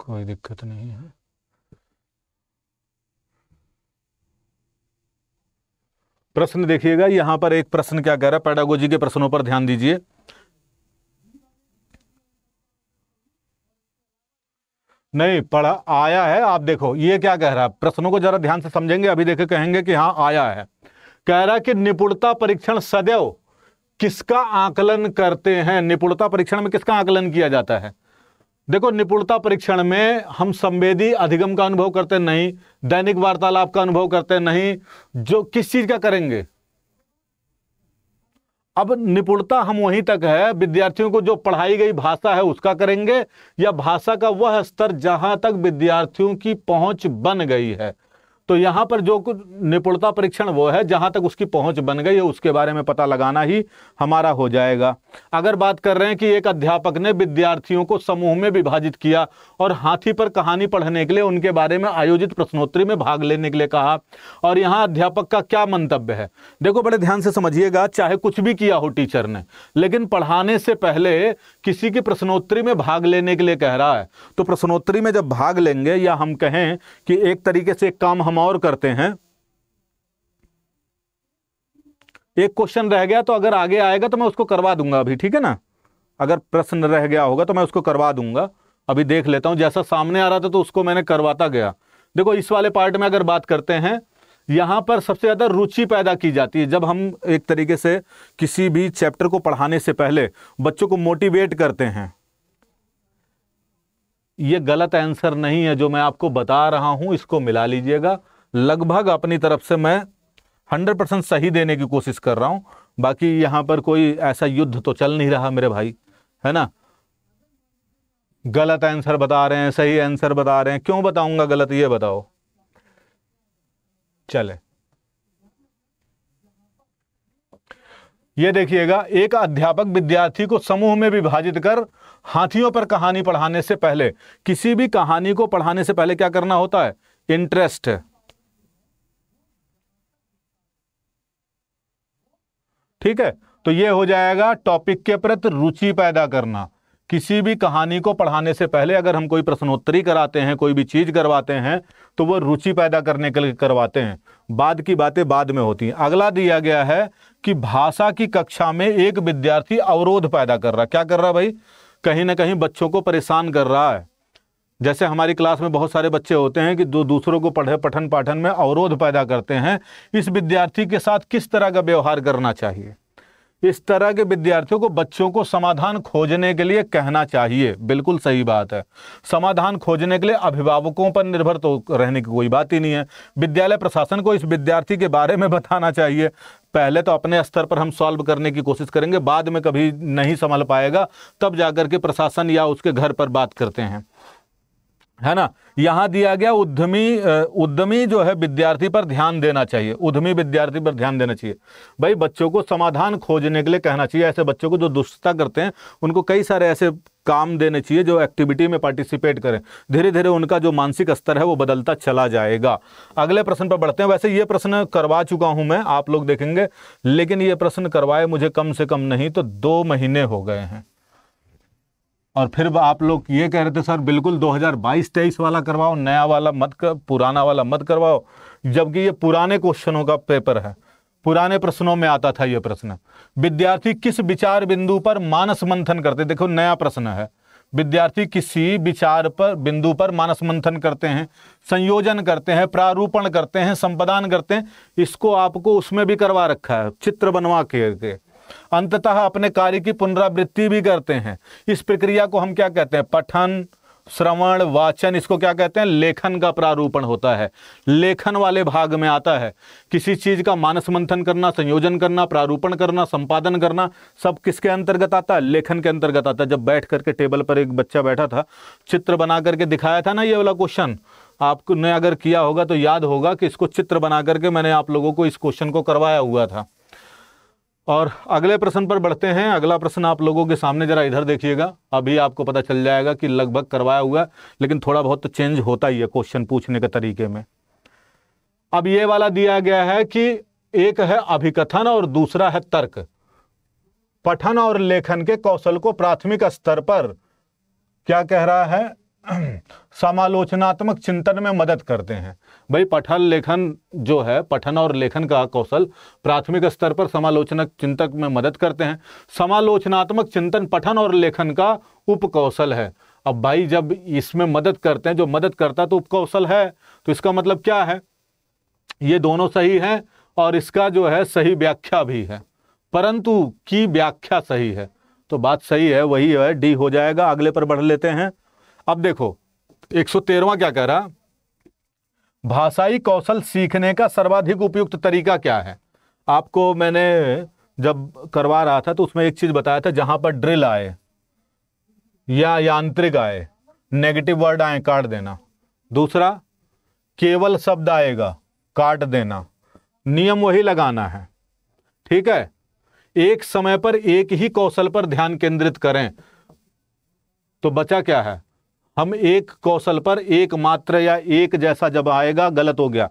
कोई दिक्कत नहीं है प्रश्न देखिएगा यहां पर एक प्रश्न क्या कह रहा है पैडागोजी के प्रश्नों पर ध्यान दीजिए नहीं पढ़ा आया है आप देखो ये क्या कह रहा है प्रश्नों को जरा ध्यान से समझेंगे अभी देखे कहेंगे कि हाँ आया है कह रहा कि निपुणता परीक्षण सदैव किसका आकलन करते हैं निपुणता परीक्षण में किसका आकलन किया जाता है देखो निपुणता परीक्षण में हम संवेदी अधिगम का अनुभव करते नहीं दैनिक वार्तालाप का अनुभव करते नहीं जो किस चीज का करेंगे अब निपुणता हम वहीं तक है विद्यार्थियों को जो पढ़ाई गई भाषा है उसका करेंगे या भाषा का वह स्तर जहां तक विद्यार्थियों की पहुंच बन गई है तो यहाँ पर जो कुछ निपुणता परीक्षण वो है जहां तक उसकी पहुंच बन गई है उसके बारे में पता लगाना ही हमारा हो जाएगा अगर बात कर रहे हैं कि एक अध्यापक ने विद्यार्थियों को समूह में विभाजित किया और हाथी पर कहानी पढ़ने के लिए उनके बारे में आयोजित प्रश्नोत्तरी में भाग लेने के लिए कहा और यहाँ अध्यापक का क्या मंतव्य है देखो बड़े ध्यान से समझिएगा चाहे कुछ भी किया हो टीचर ने लेकिन पढ़ाने से पहले किसी की प्रश्नोत्तरी में भाग लेने के लिए कह रहा है तो प्रश्नोत्तरी में जब भाग लेंगे या हम कहें कि एक तरीके से एक काम हम और करते हैं एक क्वेश्चन रह गया तो अगर आगे आएगा तो मैं उसको करवा दूंगा अभी ठीक है ना अगर प्रश्न रह गया होगा तो मैं उसको करवा दूंगा अभी देख लेता हूं जैसा सामने आ रहा था तो उसको मैंने करवाता गया देखो इस वाले पार्ट में अगर बात करते हैं यहां पर सबसे ज़्यादा रुचि पैदा की जाती है जब हम एक तरीके से किसी भी चैप्टर को पढ़ाने से पहले बच्चों को मोटिवेट करते हैं ये गलत आंसर नहीं है जो मैं आपको बता रहा हूं इसको मिला लीजिएगा लगभग अपनी तरफ से मैं हंड्रेड परसेंट सही देने की कोशिश कर रहा हूं बाकी यहां पर कोई ऐसा युद्ध तो चल नहीं रहा मेरे भाई है ना गलत आंसर बता रहे हैं सही आंसर बता रहे हैं क्यों बताऊंगा गलत ये बताओ चले ये देखिएगा एक अध्यापक विद्यार्थी को समूह में विभाजित कर हाथियों पर कहानी पढ़ाने से पहले किसी भी कहानी को पढ़ाने से पहले क्या करना होता है इंटरेस्ट ठीक है तो ये हो जाएगा टॉपिक के प्रति रुचि पैदा करना किसी भी कहानी को पढ़ाने से पहले अगर हम कोई प्रश्नोत्तरी कराते हैं कोई भी चीज़ करवाते हैं तो वो रुचि पैदा करने के लिए करवाते हैं बाद की बातें बाद में होती हैं अगला दिया गया है कि भाषा की कक्षा में एक विद्यार्थी अवरोध पैदा कर रहा क्या कर रहा भाई कहीं ना कहीं बच्चों को परेशान कर रहा है जैसे हमारी क्लास में बहुत सारे बच्चे होते हैं कि जो दूसरों को पढ़े पठन पाठन में अवरोध पैदा करते हैं इस विद्यार्थी के साथ किस तरह का व्यवहार करना चाहिए इस तरह के विद्यार्थियों को बच्चों को समाधान खोजने के लिए कहना चाहिए बिल्कुल सही बात है समाधान खोजने के लिए अभिभावकों पर निर्भर तो रहने की कोई बात ही नहीं है विद्यालय प्रशासन को इस विद्यार्थी के बारे में बताना चाहिए पहले तो अपने स्तर पर हम सॉल्व करने की कोशिश करेंगे बाद में कभी नहीं संभल पाएगा तब जाकर के प्रशासन या उसके घर पर बात करते हैं है ना यहाँ दिया गया उद्यमी उद्यमी जो है विद्यार्थी पर ध्यान देना चाहिए उद्यमी विद्यार्थी पर ध्यान देना चाहिए भाई बच्चों को समाधान खोजने के लिए कहना चाहिए ऐसे बच्चों को जो दुष्टता करते हैं उनको कई सारे ऐसे काम देने चाहिए जो एक्टिविटी में पार्टिसिपेट करें धीरे धीरे उनका जो मानसिक स्तर है वो बदलता चला जाएगा अगले प्रश्न पर बढ़ते हैं वैसे ये प्रश्न करवा चुका हूं मैं आप लोग देखेंगे लेकिन ये प्रश्न करवाए मुझे कम से कम नहीं तो दो महीने हो गए हैं और फिर आप लोग ये कह रहे थे सर बिल्कुल 2022-23 वाला करवाओ नया वाला मत कर पुराना वाला मत करवाओ जबकि ये पुराने क्वेश्चनों का पेपर है पुराने प्रश्नों में आता था ये प्रश्न विद्यार्थी किस विचार बिंदु पर मानस मंथन करते देखो नया प्रश्न है विद्यार्थी किसी विचार पर बिंदु पर मानस मंथन करते हैं संयोजन करते हैं प्रारूपण करते हैं संपदान करते हैं इसको आपको उसमें भी करवा रखा है चित्र बनवा के, के। अंततः अपने कार्य की पुनरावृत्ति भी करते हैं इस प्रक्रिया को हम क्या कहते हैं पठन श्रवण वाचन इसको क्या कहते हैं लेखन का प्रारूपण होता है लेखन वाले भाग में आता है किसी चीज़ का मानस मंथन करना संयोजन करना प्रारूपण करना संपादन करना सब किसके अंतर्गत आता है लेखन के अंतर्गत आता है जब बैठ करके टेबल पर एक बच्चा बैठा था चित्र बना करके दिखाया था ना ये वाला क्वेश्चन आपने अगर किया होगा तो याद होगा कि इसको चित्र बना करके मैंने आप लोगों को इस क्वेश्चन को करवाया हुआ था और अगले प्रश्न पर बढ़ते हैं अगला प्रश्न आप लोगों के सामने जरा इधर देखिएगा अभी आपको पता चल जाएगा कि लगभग करवाया हुआ है लेकिन थोड़ा बहुत तो चेंज होता ही है क्वेश्चन पूछने के तरीके में अब ये वाला दिया गया है कि एक है अभिकथन और दूसरा है तर्क पठन और लेखन के कौशल को प्राथमिक स्तर पर क्या कह रहा है समालोचनात्मक चिंतन में मदद करते हैं भाई पठन लेखन जो है पठन और लेखन का कौशल प्राथमिक स्तर पर समालोचनक चिंतक में मदद करते हैं समालोचनात्मक चिंतन पठन और लेखन का उपकौशल है अब भाई जब इसमें मदद करते हैं जो मदद करता है तो उपकौशल है तो इसका मतलब क्या है ये दोनों सही हैं और इसका जो है सही व्याख्या भी है परंतु की व्याख्या सही है तो बात सही है वही है डी हो जाएगा अगले पर बढ़ लेते हैं अब देखो एक सौ क्या कह रहा भाषाई कौशल सीखने का सर्वाधिक उपयुक्त तरीका क्या है आपको मैंने जब करवा रहा था तो उसमें एक चीज़ बताया था जहां पर ड्रिल आए या यांत्रिक आए नेगेटिव वर्ड आए काट देना दूसरा केवल शब्द आएगा काट देना नियम वही लगाना है ठीक है एक समय पर एक ही कौशल पर ध्यान केंद्रित करें तो बचा क्या है हम एक कौशल पर एक मात्र या एक जैसा जब आएगा गलत हो गया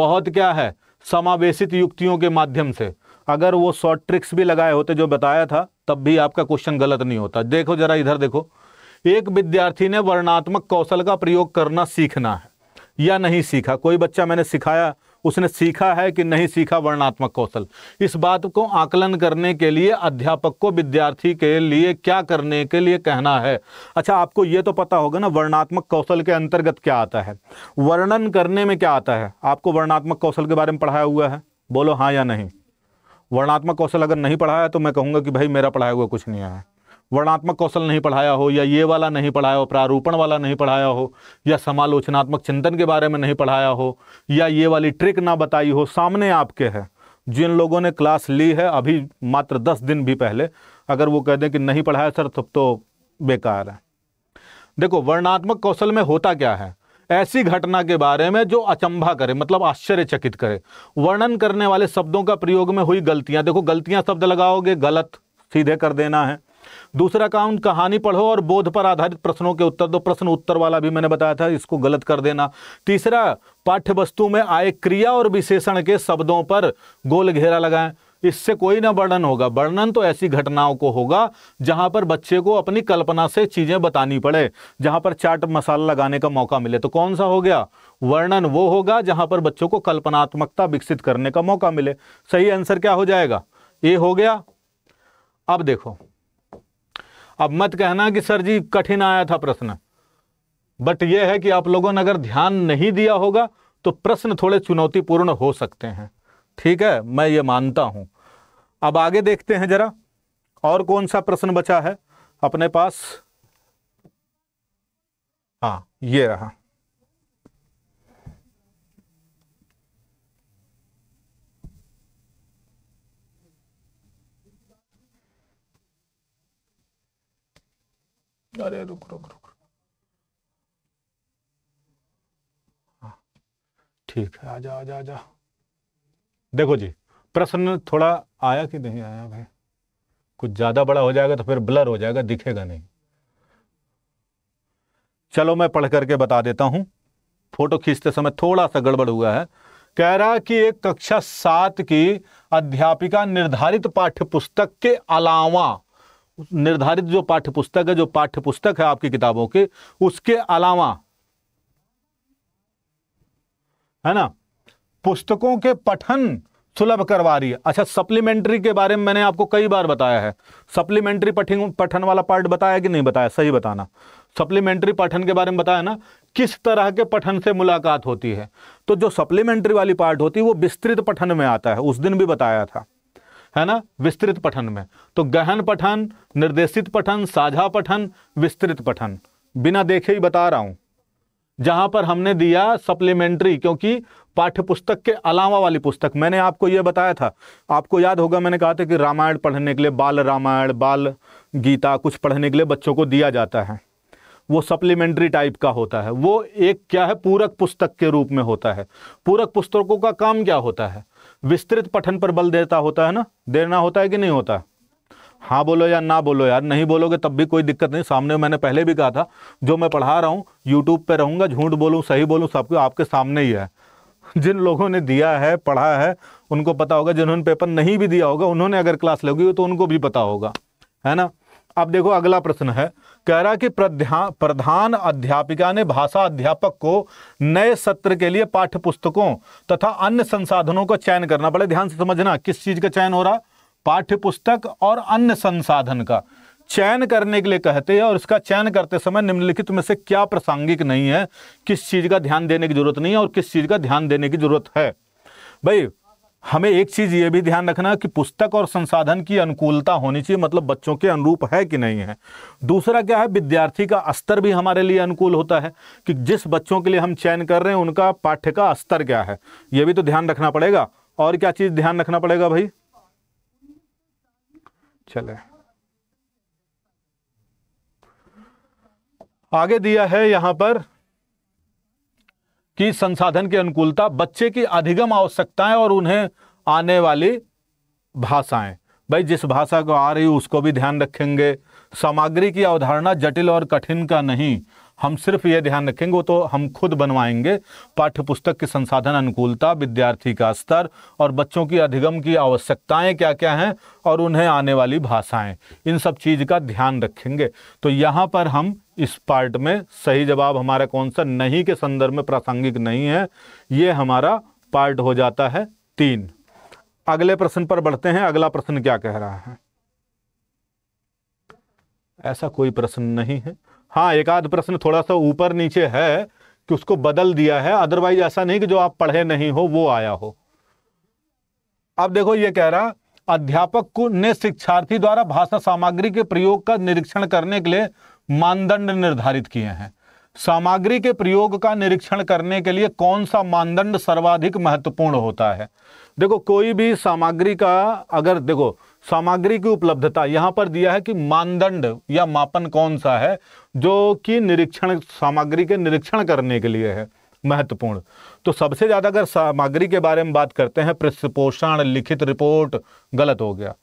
बहुत क्या है समावेशित युक्तियों के माध्यम से अगर वो शॉर्ट ट्रिक्स भी लगाए होते जो बताया था तब भी आपका क्वेश्चन गलत नहीं होता देखो जरा इधर देखो एक विद्यार्थी ने वर्णात्मक कौशल का प्रयोग करना सीखना है या नहीं सीखा कोई बच्चा मैंने सिखाया उसने सीखा है कि नहीं सीखा वर्णात्मक कौशल इस बात को आकलन करने के लिए अध्यापक को विद्यार्थी के लिए क्या करने के लिए कहना है अच्छा आपको ये तो पता होगा ना वर्णात्मक कौशल के अंतर्गत क्या आता है वर्णन करने में क्या आता है आपको वर्णात्मक कौशल के बारे में पढ़ाया हुआ है बोलो हाँ या नहीं वर्णात्मक कौशल अगर नहीं पढ़ाया तो मैं कहूँगा कि भाई मेरा पढ़ाया हुआ कुछ नहीं आया वर्णात्मक कौशल नहीं पढ़ाया हो या ये वाला नहीं पढ़ाया हो प्रारूपण वाला नहीं पढ़ाया हो या समालोचनात्मक चिंतन के बारे में नहीं पढ़ाया हो या ये वाली ट्रिक ना बताई हो सामने आपके है जिन लोगों ने क्लास ली है अभी मात्र दस दिन भी पहले अगर वो कह दें कि नहीं पढ़ाया सर तब तो बेकार है देखो वर्णात्मक कौशल में होता क्या है ऐसी घटना के बारे में जो अचंभा करे मतलब आश्चर्यचकित करे वर्णन करने वाले शब्दों का प्रयोग में हुई गलतियां देखो गलतियां शब्द लगाओगे गलत सीधे कर देना है दूसरा अकाउंट कहानी पढ़ो और बोध पर आधारित प्रश्नों के उत्तर दो प्रश्न उत्तर वाला भी मैंने बताया था इसको गलत कर देना तीसरा पाठ्य वस्तु में आए क्रिया और विशेषण के शब्दों पर गोल घेरा लगाएं इससे कोई ना वर्णन होगा वर्णन तो ऐसी घटनाओं को होगा जहां पर बच्चे को अपनी कल्पना से चीज़ें बतानी पड़े जहां पर चाट मसाला लगाने का मौका मिले तो कौन सा हो गया वर्णन वो होगा जहां पर बच्चों को कल्पनात्मकता विकसित करने का मौका मिले सही आंसर क्या हो जाएगा ये हो गया अब देखो अब मत कहना कि सर जी कठिन आया था प्रश्न बट यह है कि आप लोगों ने अगर ध्यान नहीं दिया होगा तो प्रश्न थोड़े चुनौतीपूर्ण हो सकते हैं ठीक है मैं ये मानता हूं अब आगे देखते हैं जरा और कौन सा प्रश्न बचा है अपने पास हाँ ये रहा अरे रुक रुक रुक ठीक है आजा आजा आजा देखो जी प्रश्न थोड़ा आया कि नहीं आया भाई कुछ ज्यादा बड़ा हो जाएगा तो फिर ब्लर हो जाएगा दिखेगा नहीं चलो मैं पढ़ करके बता देता हूं फोटो खींचते समय थोड़ा सा गड़बड़ हुआ है कह रहा कि एक कक्षा सात की अध्यापिका निर्धारित पाठ्य पुस्तक के अलावा निर्धारित जो पाठ्य पुस्तक है जो पाठ्य पुस्तक है आपकी किताबों के उसके अलावा है ना पुस्तकों के पठन सुलभ करवा रही है अच्छा सप्लीमेंट्री के बारे में मैंने आपको कई बार बताया है सप्लीमेंट्री पठन पठन वाला पार्ट बताया कि नहीं बताया सही बताना सप्लीमेंट्री पठन के बारे में बताया ना किस तरह के पठन से मुलाकात होती है तो जो सप्लीमेंट्री वाली पार्ट होती है वो विस्तृत पठन में आता है उस दिन भी बताया था है ना विस्तृत पठन में तो गहन पठन निर्देशित पठन साझा पठन विस्तृत पठन बिना देखे ही बता रहा हूं जहां पर हमने दिया सप्लीमेंट्री क्योंकि पाठ्य पुस्तक के अलावा वाली पुस्तक मैंने आपको यह बताया था आपको याद होगा मैंने कहा था कि रामायण पढ़ने के लिए बाल रामायण बाल गीता कुछ पढ़ने के लिए बच्चों को दिया जाता है वो सप्लीमेंट्री टाइप का होता है वो एक क्या है पूरक पुस्तक के रूप में होता है पूरक पुस्तकों का काम क्या होता है विस्तृत पठन पर बल देता होता है ना देना होता है कि नहीं होता हाँ बोलो या ना बोलो यार नहीं बोलोगे तब भी कोई दिक्कत नहीं सामने मैंने पहले भी कहा था जो मैं पढ़ा रहा हूँ यूट्यूब पर रहूँगा झूठ बोलूँ सही बोलूँ सबको आपके सामने ही है जिन लोगों ने दिया है पढ़ा है उनको पता होगा जिन्होंने पेपर नहीं भी दिया होगा उन्होंने अगर क्लास लगी हो तो उनको भी पता होगा है ना अब देखो अगला प्रश्न है कह रहा कि प्रधान अध्यापिका ने भाषा अध्यापक को नए सत्र के लिए पाठ्य पुस्तकों तथा अन्य संसाधनों का चयन करना बड़े ध्यान से समझना किस चीज़ का चयन हो रहा पाठ्य पुस्तक और अन्य संसाधन का चयन करने के लिए कहते हैं और इसका चयन करते समय निम्नलिखित में से क्या प्रासंगिक नहीं है किस चीज़ का ध्यान देने की जरूरत नहीं है और किस चीज़ का ध्यान देने की जरूरत है भाई हमें एक चीज़ ये भी ध्यान रखना कि पुस्तक और संसाधन की अनुकूलता होनी चाहिए मतलब बच्चों के अनुरूप है कि नहीं है दूसरा क्या है विद्यार्थी का स्तर भी हमारे लिए अनुकूल होता है कि जिस बच्चों के लिए हम चयन कर रहे हैं उनका पाठ्य का स्तर क्या है यह भी तो ध्यान रखना पड़ेगा और क्या चीज़ ध्यान रखना पड़ेगा भाई चले आगे दिया है यहां पर कि संसाधन की अनुकूलता बच्चे की अधिगम आवश्यकताएं और उन्हें आने वाली भाषाएं भाई जिस भाषा को आ रही उसको भी ध्यान रखेंगे सामग्री की अवधारणा जटिल और कठिन का नहीं हम सिर्फ ये ध्यान रखेंगे वो तो हम खुद बनवाएंगे पाठ्य पुस्तक की संसाधन अनुकूलता विद्यार्थी का स्तर और बच्चों की अधिगम की आवश्यकताएं क्या क्या हैं और उन्हें आने वाली भाषाएं इन सब चीज़ का ध्यान रखेंगे तो यहाँ पर हम इस पार्ट में सही जवाब हमारा कौन सा नहीं के संदर्भ में प्रासंगिक नहीं है ये हमारा पार्ट हो जाता है तीन अगले प्रश्न पर बढ़ते हैं अगला प्रश्न क्या कह रहा है ऐसा कोई प्रश्न नहीं है हाँ एक आध प्रश्न थोड़ा सा ऊपर नीचे है कि उसको बदल दिया है अदरवाइज ऐसा नहीं कि जो आप पढ़े नहीं हो वो आया हो अब देखो ये कह रहा अध्यापक को ने शिक्षार्थी द्वारा भाषा सामग्री के प्रयोग का निरीक्षण करने के लिए मानदंड निर्धारित किए हैं सामग्री के प्रयोग का निरीक्षण करने के लिए कौन सा मानदंड सर्वाधिक महत्वपूर्ण होता है देखो कोई भी सामग्री का अगर देखो सामग्री की उपलब्धता यहाँ पर दिया है कि मानदंड या मापन कौन सा है जो कि निरीक्षण सामग्री के निरीक्षण करने के लिए है महत्वपूर्ण तो सबसे ज़्यादा अगर सामग्री के बारे में बात करते हैं पृष्ठपोषण लिखित रिपोर्ट गलत हो गया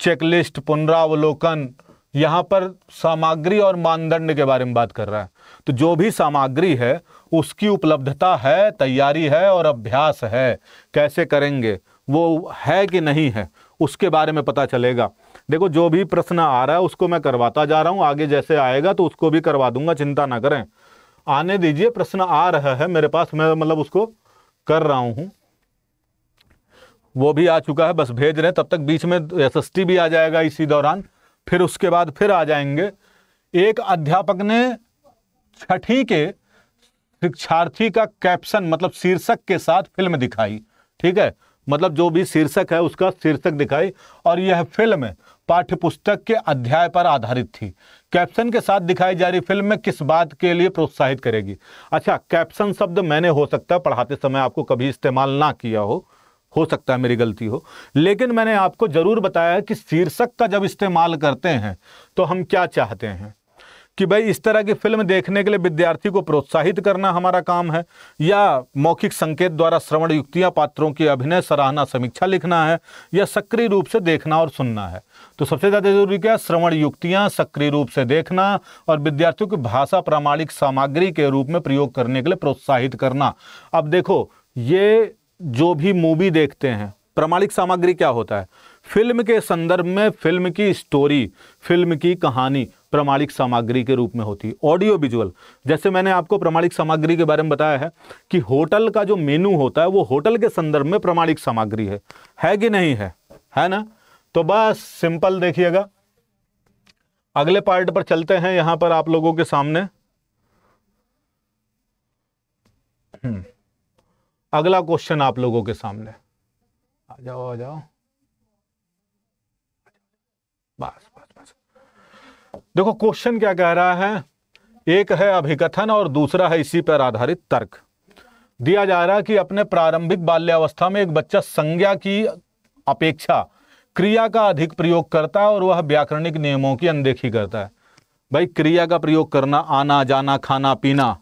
चेकलिस्ट पुनरावलोकन यहाँ पर सामग्री और मानदंड के बारे में बात कर रहा है तो जो भी सामग्री है उसकी उपलब्धता है तैयारी है और अभ्यास है कैसे करेंगे वो है कि नहीं है उसके बारे में पता चलेगा देखो जो भी प्रश्न आ रहा है उसको मैं करवाता जा रहा हूँ आगे जैसे आएगा तो उसको भी करवा दूंगा चिंता ना करें आने दीजिए प्रश्न आ रहा है मेरे पास मैं मतलब उसको कर रहा हूँ वो भी आ चुका है बस भेज रहे हैं तब तक बीच में एस भी आ जाएगा इसी दौरान फिर उसके बाद फिर आ जाएंगे एक अध्यापक ने छठी के शिक्षार्थी का कैप्शन मतलब शीर्षक के साथ फिल्म दिखाई ठीक है मतलब जो भी शीर्षक है उसका शीर्षक दिखाई और यह फिल्म पाठ्य पुस्तक के अध्याय पर आधारित थी कैप्शन के साथ दिखाई जा रही फिल्म में किस बात के लिए प्रोत्साहित करेगी अच्छा कैप्शन शब्द मैंने हो सकता है पढ़ाते समय आपको कभी इस्तेमाल ना किया हो हो सकता है मेरी गलती हो लेकिन मैंने आपको ज़रूर बताया कि शीर्षक का जब इस्तेमाल करते हैं तो हम क्या चाहते हैं कि भाई इस तरह की फिल्म देखने के लिए विद्यार्थी को प्रोत्साहित करना हमारा काम है या मौखिक संकेत द्वारा श्रवण युक्तियाँ पात्रों की अभिनय सराहना समीक्षा लिखना है या सक्रिय रूप से देखना और सुनना है तो सबसे ज़्यादा जरूरी क्या है श्रवण युक्तियाँ सक्रिय रूप से देखना और विद्यार्थियों की भाषा प्रामाणिक सामग्री के रूप में प्रयोग करने के लिए प्रोत्साहित करना अब देखो ये जो भी मूवी देखते हैं प्रामाणिक सामग्री क्या होता है फिल्म के संदर्भ में फिल्म की स्टोरी फिल्म की कहानी प्रमाणिक सामग्री के रूप में होती है ऑडियो विजुअल जैसे मैंने आपको प्रमाणिक सामग्री के बारे में बताया है कि होटल का जो मेनू होता है वो होटल के संदर्भ में प्रमाणिक सामग्री है है कि नहीं है है ना तो बस सिंपल देखिएगा अगले पार्ट पर चलते हैं यहां पर आप लोगों के सामने हम्म। अगला क्वेश्चन आप लोगों के सामने आ जाओ आ जाओ बस बस बस देखो क्वेश्चन क्या कह रहा है एक है अभिकथन और दूसरा है इसी पर आधारित तर्क दिया जा रहा है कि अपने प्रारंभिक बाल्यावस्था में एक बच्चा संज्ञा की अपेक्षा क्रिया का अधिक प्रयोग करता है और वह व्याकरणिक नियमों की अनदेखी करता है भाई क्रिया का प्रयोग करना आना जाना खाना पीना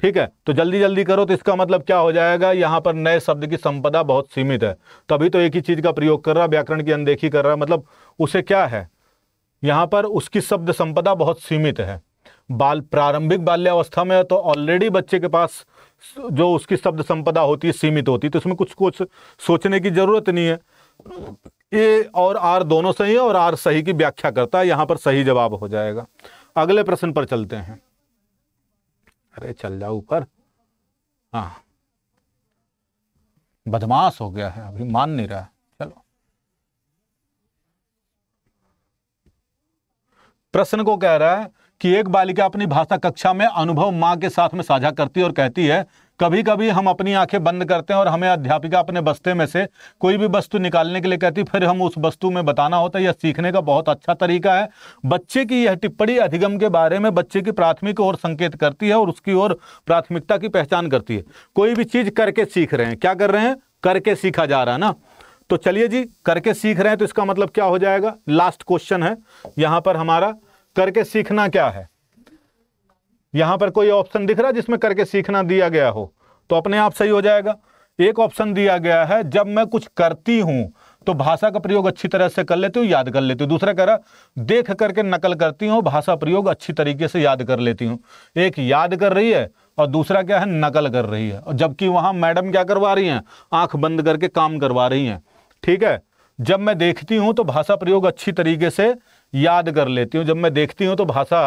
ठीक है तो जल्दी जल्दी करो तो इसका मतलब क्या हो जाएगा यहाँ पर नए शब्द की संपदा बहुत सीमित है तभी तो एक ही चीज़ का प्रयोग कर रहा व्याकरण की अनदेखी कर रहा मतलब उसे क्या है यहाँ पर उसकी शब्द संपदा बहुत सीमित है बाल प्रारंभिक बाल्यावस्था में तो ऑलरेडी बच्चे के पास जो उसकी शब्द संपदा होती है सीमित होती तो इसमें कुछ कुछ सोचने की ज़रूरत नहीं है ए और आर दोनों सही है और आर सही की व्याख्या करता है यहाँ पर सही जवाब हो जाएगा अगले प्रश्न पर चलते हैं अरे चल जाओ ऊपर हाँ बदमाश हो गया है अभी मान नहीं रहा चलो प्रश्न को कह रहा है कि एक बालिका अपनी भाषा कक्षा में अनुभव मां के साथ में साझा करती है और कहती है कभी कभी हम अपनी आंखें बंद करते हैं और हमें अध्यापिका अपने बस्ते में से कोई भी वस्तु निकालने के लिए कहती फिर हम उस वस्तु में बताना होता है यह सीखने का बहुत अच्छा तरीका है बच्चे की यह टिप्पणी अधिगम के बारे में बच्चे की प्राथमिक ओर संकेत करती है और उसकी ओर प्राथमिकता की पहचान करती है कोई भी चीज़ करके सीख रहे हैं क्या कर रहे हैं करके सीखा जा रहा है ना तो चलिए जी करके सीख रहे हैं तो इसका मतलब क्या हो जाएगा लास्ट क्वेश्चन है यहाँ पर हमारा करके सीखना क्या है यहाँ पर कोई ऑप्शन दिख रहा है जिसमें करके सीखना दिया गया हो तो अपने आप सही हो जाएगा एक ऑप्शन दिया गया है जब मैं कुछ करती हूँ तो भाषा का प्रयोग अच्छी तरह से कर लेती हूँ याद कर लेती हूँ दूसरा कह रहा देख करके नकल करती हूँ भाषा प्रयोग अच्छी तरीके से याद कर लेती हूँ एक याद कर रही है और दूसरा क्या है नकल कर रही है और जबकि वहां मैडम क्या करवा रही हैं आंख बंद करके काम करवा रही हैं ठीक है जब मैं देखती हूँ तो भाषा प्रयोग अच्छी तरीके से याद कर लेती हूँ जब मैं देखती हूँ तो भाषा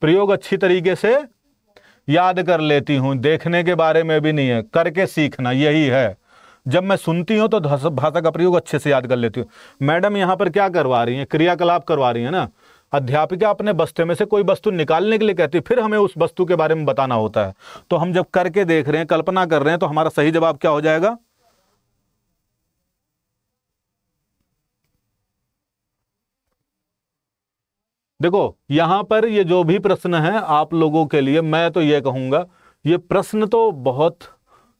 प्रयोग अच्छी तरीके से याद कर लेती हूँ देखने के बारे में भी नहीं है करके सीखना यही है जब मैं सुनती हूँ तो भाषा का प्रयोग अच्छे से याद कर लेती हूँ मैडम यहाँ पर क्या करवा रही हैं क्रियाकलाप करवा रही हैं ना अध्यापिका अपने बस्ते में से कोई वस्तु निकालने के लिए कहती है फिर हमें उस वस्तु के बारे में बताना होता है तो हम जब करके देख रहे हैं कल्पना कर रहे हैं तो हमारा सही जवाब क्या हो जाएगा देखो यहाँ पर ये जो भी प्रश्न है आप लोगों के लिए मैं तो ये कहूँगा ये प्रश्न तो बहुत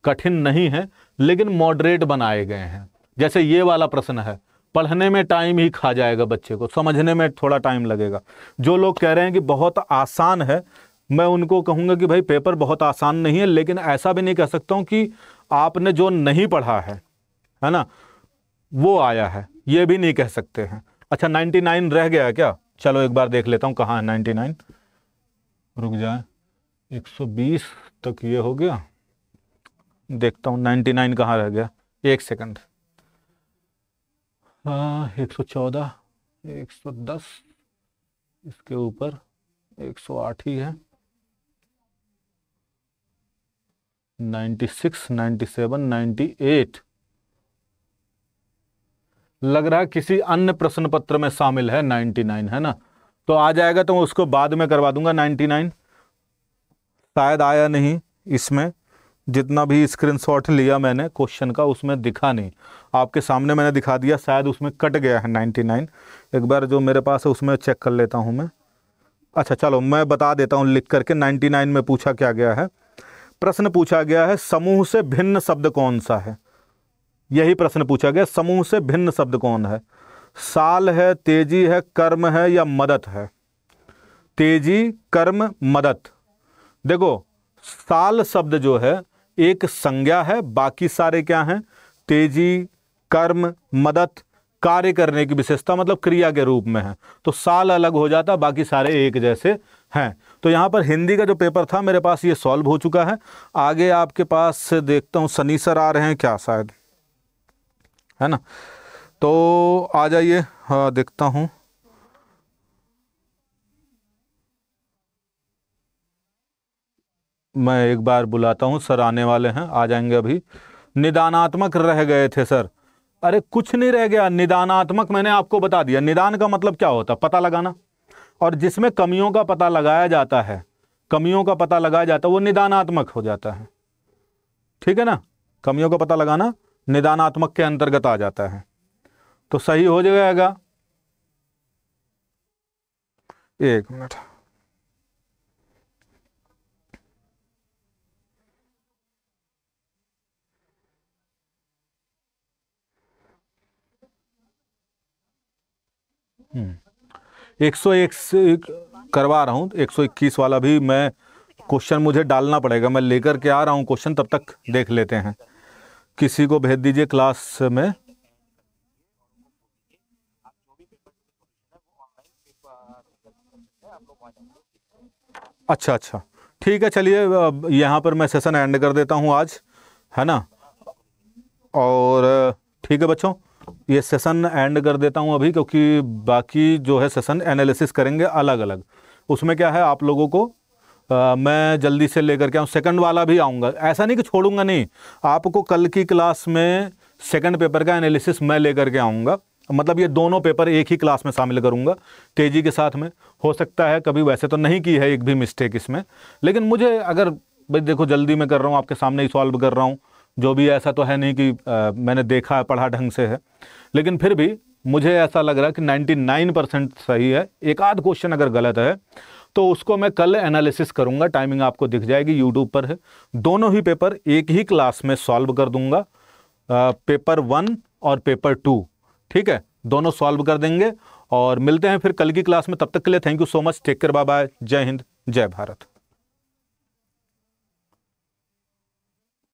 कठिन नहीं है लेकिन मॉडरेट बनाए गए हैं जैसे ये वाला प्रश्न है पढ़ने में टाइम ही खा जाएगा बच्चे को समझने में थोड़ा टाइम लगेगा जो लोग कह रहे हैं कि बहुत आसान है मैं उनको कहूँगा कि भाई पेपर बहुत आसान नहीं है लेकिन ऐसा भी नहीं कह सकता हूँ कि आपने जो नहीं पढ़ा है है ना वो आया है ये भी नहीं कह सकते हैं अच्छा 99 रह गया क्या चलो एक बार देख लेता हूँ कहाँ है नाइन्टी नाइन रुक जाए एक सौ बीस तक ये हो गया देखता हूँ नाइन्टी नाइन कहाँ रह गया एक सेकंड हाँ, एक सौ चौदह एक सौ दस इसके ऊपर एक सौ आठ ही है ninety six ninety seven ninety eight लग रहा है किसी अन्य प्रश्न पत्र में शामिल है 99 है ना तो आ जाएगा तो उसको बाद में करवा दूंगा 99 शायद आया नहीं इसमें जितना भी स्क्रीनशॉट लिया मैंने क्वेश्चन का उसमें दिखा नहीं आपके सामने मैंने दिखा दिया शायद उसमें कट गया है 99 एक बार जो मेरे पास है उसमें चेक कर लेता हूं मैं अच्छा चलो मैं बता देता हूँ लिख करके नाइन में पूछा क्या गया है प्रश्न पूछा गया है समूह से भिन्न शब्द कौन सा है यही प्रश्न पूछा गया समूह से भिन्न शब्द कौन है साल है तेजी है कर्म है या मदत है तेजी कर्म मदत देखो साल शब्द जो है एक संज्ञा है बाकी सारे क्या हैं तेजी कर्म मदत कार्य करने की विशेषता मतलब क्रिया के रूप में है तो साल अलग हो जाता बाकी सारे एक जैसे हैं तो यहाँ पर हिंदी का जो पेपर था मेरे पास ये सॉल्व हो चुका है आगे आपके पास देखता हूँ सनी सर आ रहे हैं क्या शायद है ना तो आ जाइए हाँ देखता हूँ मैं एक बार बुलाता हूँ सर आने वाले हैं आ जाएंगे अभी निदानात्मक रह गए थे सर अरे कुछ नहीं रह गया निदानात्मक मैंने आपको बता दिया निदान का मतलब क्या होता पता लगाना और जिसमें कमियों का पता लगाया जाता है कमियों का पता लगाया जाता है वो निदानात्मक हो जाता है ठीक है ना कमियों का पता लगाना निदानात्मक के अंतर्गत आ जाता है तो सही हो जाएगा एक मिनट हम्म। एक सौ एक करवा रहा हूं एक सौ इक्कीस वाला भी मैं क्वेश्चन मुझे डालना पड़ेगा मैं लेकर के आ रहा हूं क्वेश्चन तब तक देख लेते हैं किसी को भेज दीजिए क्लास में अच्छा अच्छा ठीक है चलिए यहाँ पर मैं सेशन एंड कर देता हूँ आज है ना और ठीक है बच्चों ये सेशन एंड कर देता हूँ अभी क्योंकि बाकी जो है सेशन एनालिसिस करेंगे अलग अलग उसमें क्या है आप लोगों को आ, मैं जल्दी से लेकर के आऊँ सेकंड वाला भी आऊँगा ऐसा नहीं कि छोड़ूंगा नहीं आपको कल की क्लास में सेकंड पेपर का एनालिसिस मैं लेकर के आऊँगा मतलब ये दोनों पेपर एक ही क्लास में शामिल करूँगा तेज़ी के साथ में हो सकता है कभी वैसे तो नहीं की है एक भी मिस्टेक इसमें लेकिन मुझे अगर भाई देखो जल्दी में कर रहा हूँ आपके सामने ही सॉल्व कर रहा हूँ जो भी ऐसा तो है नहीं कि आ, मैंने देखा है पढ़ा ढंग से है लेकिन फिर भी मुझे ऐसा लग रहा है कि 99 परसेंट सही है एक आध क्वेश्चन अगर गलत है तो उसको मैं कल एनालिसिस करूंगा टाइमिंग आपको दिख जाएगी यूट्यूब पर है दोनों ही पेपर एक ही क्लास में सॉल्व कर दूंगा आ, पेपर वन और पेपर टू ठीक है दोनों सॉल्व कर देंगे और मिलते हैं फिर कल की क्लास में तब तक के लिए thank you so much take care bye bye जय हिंद जय भारत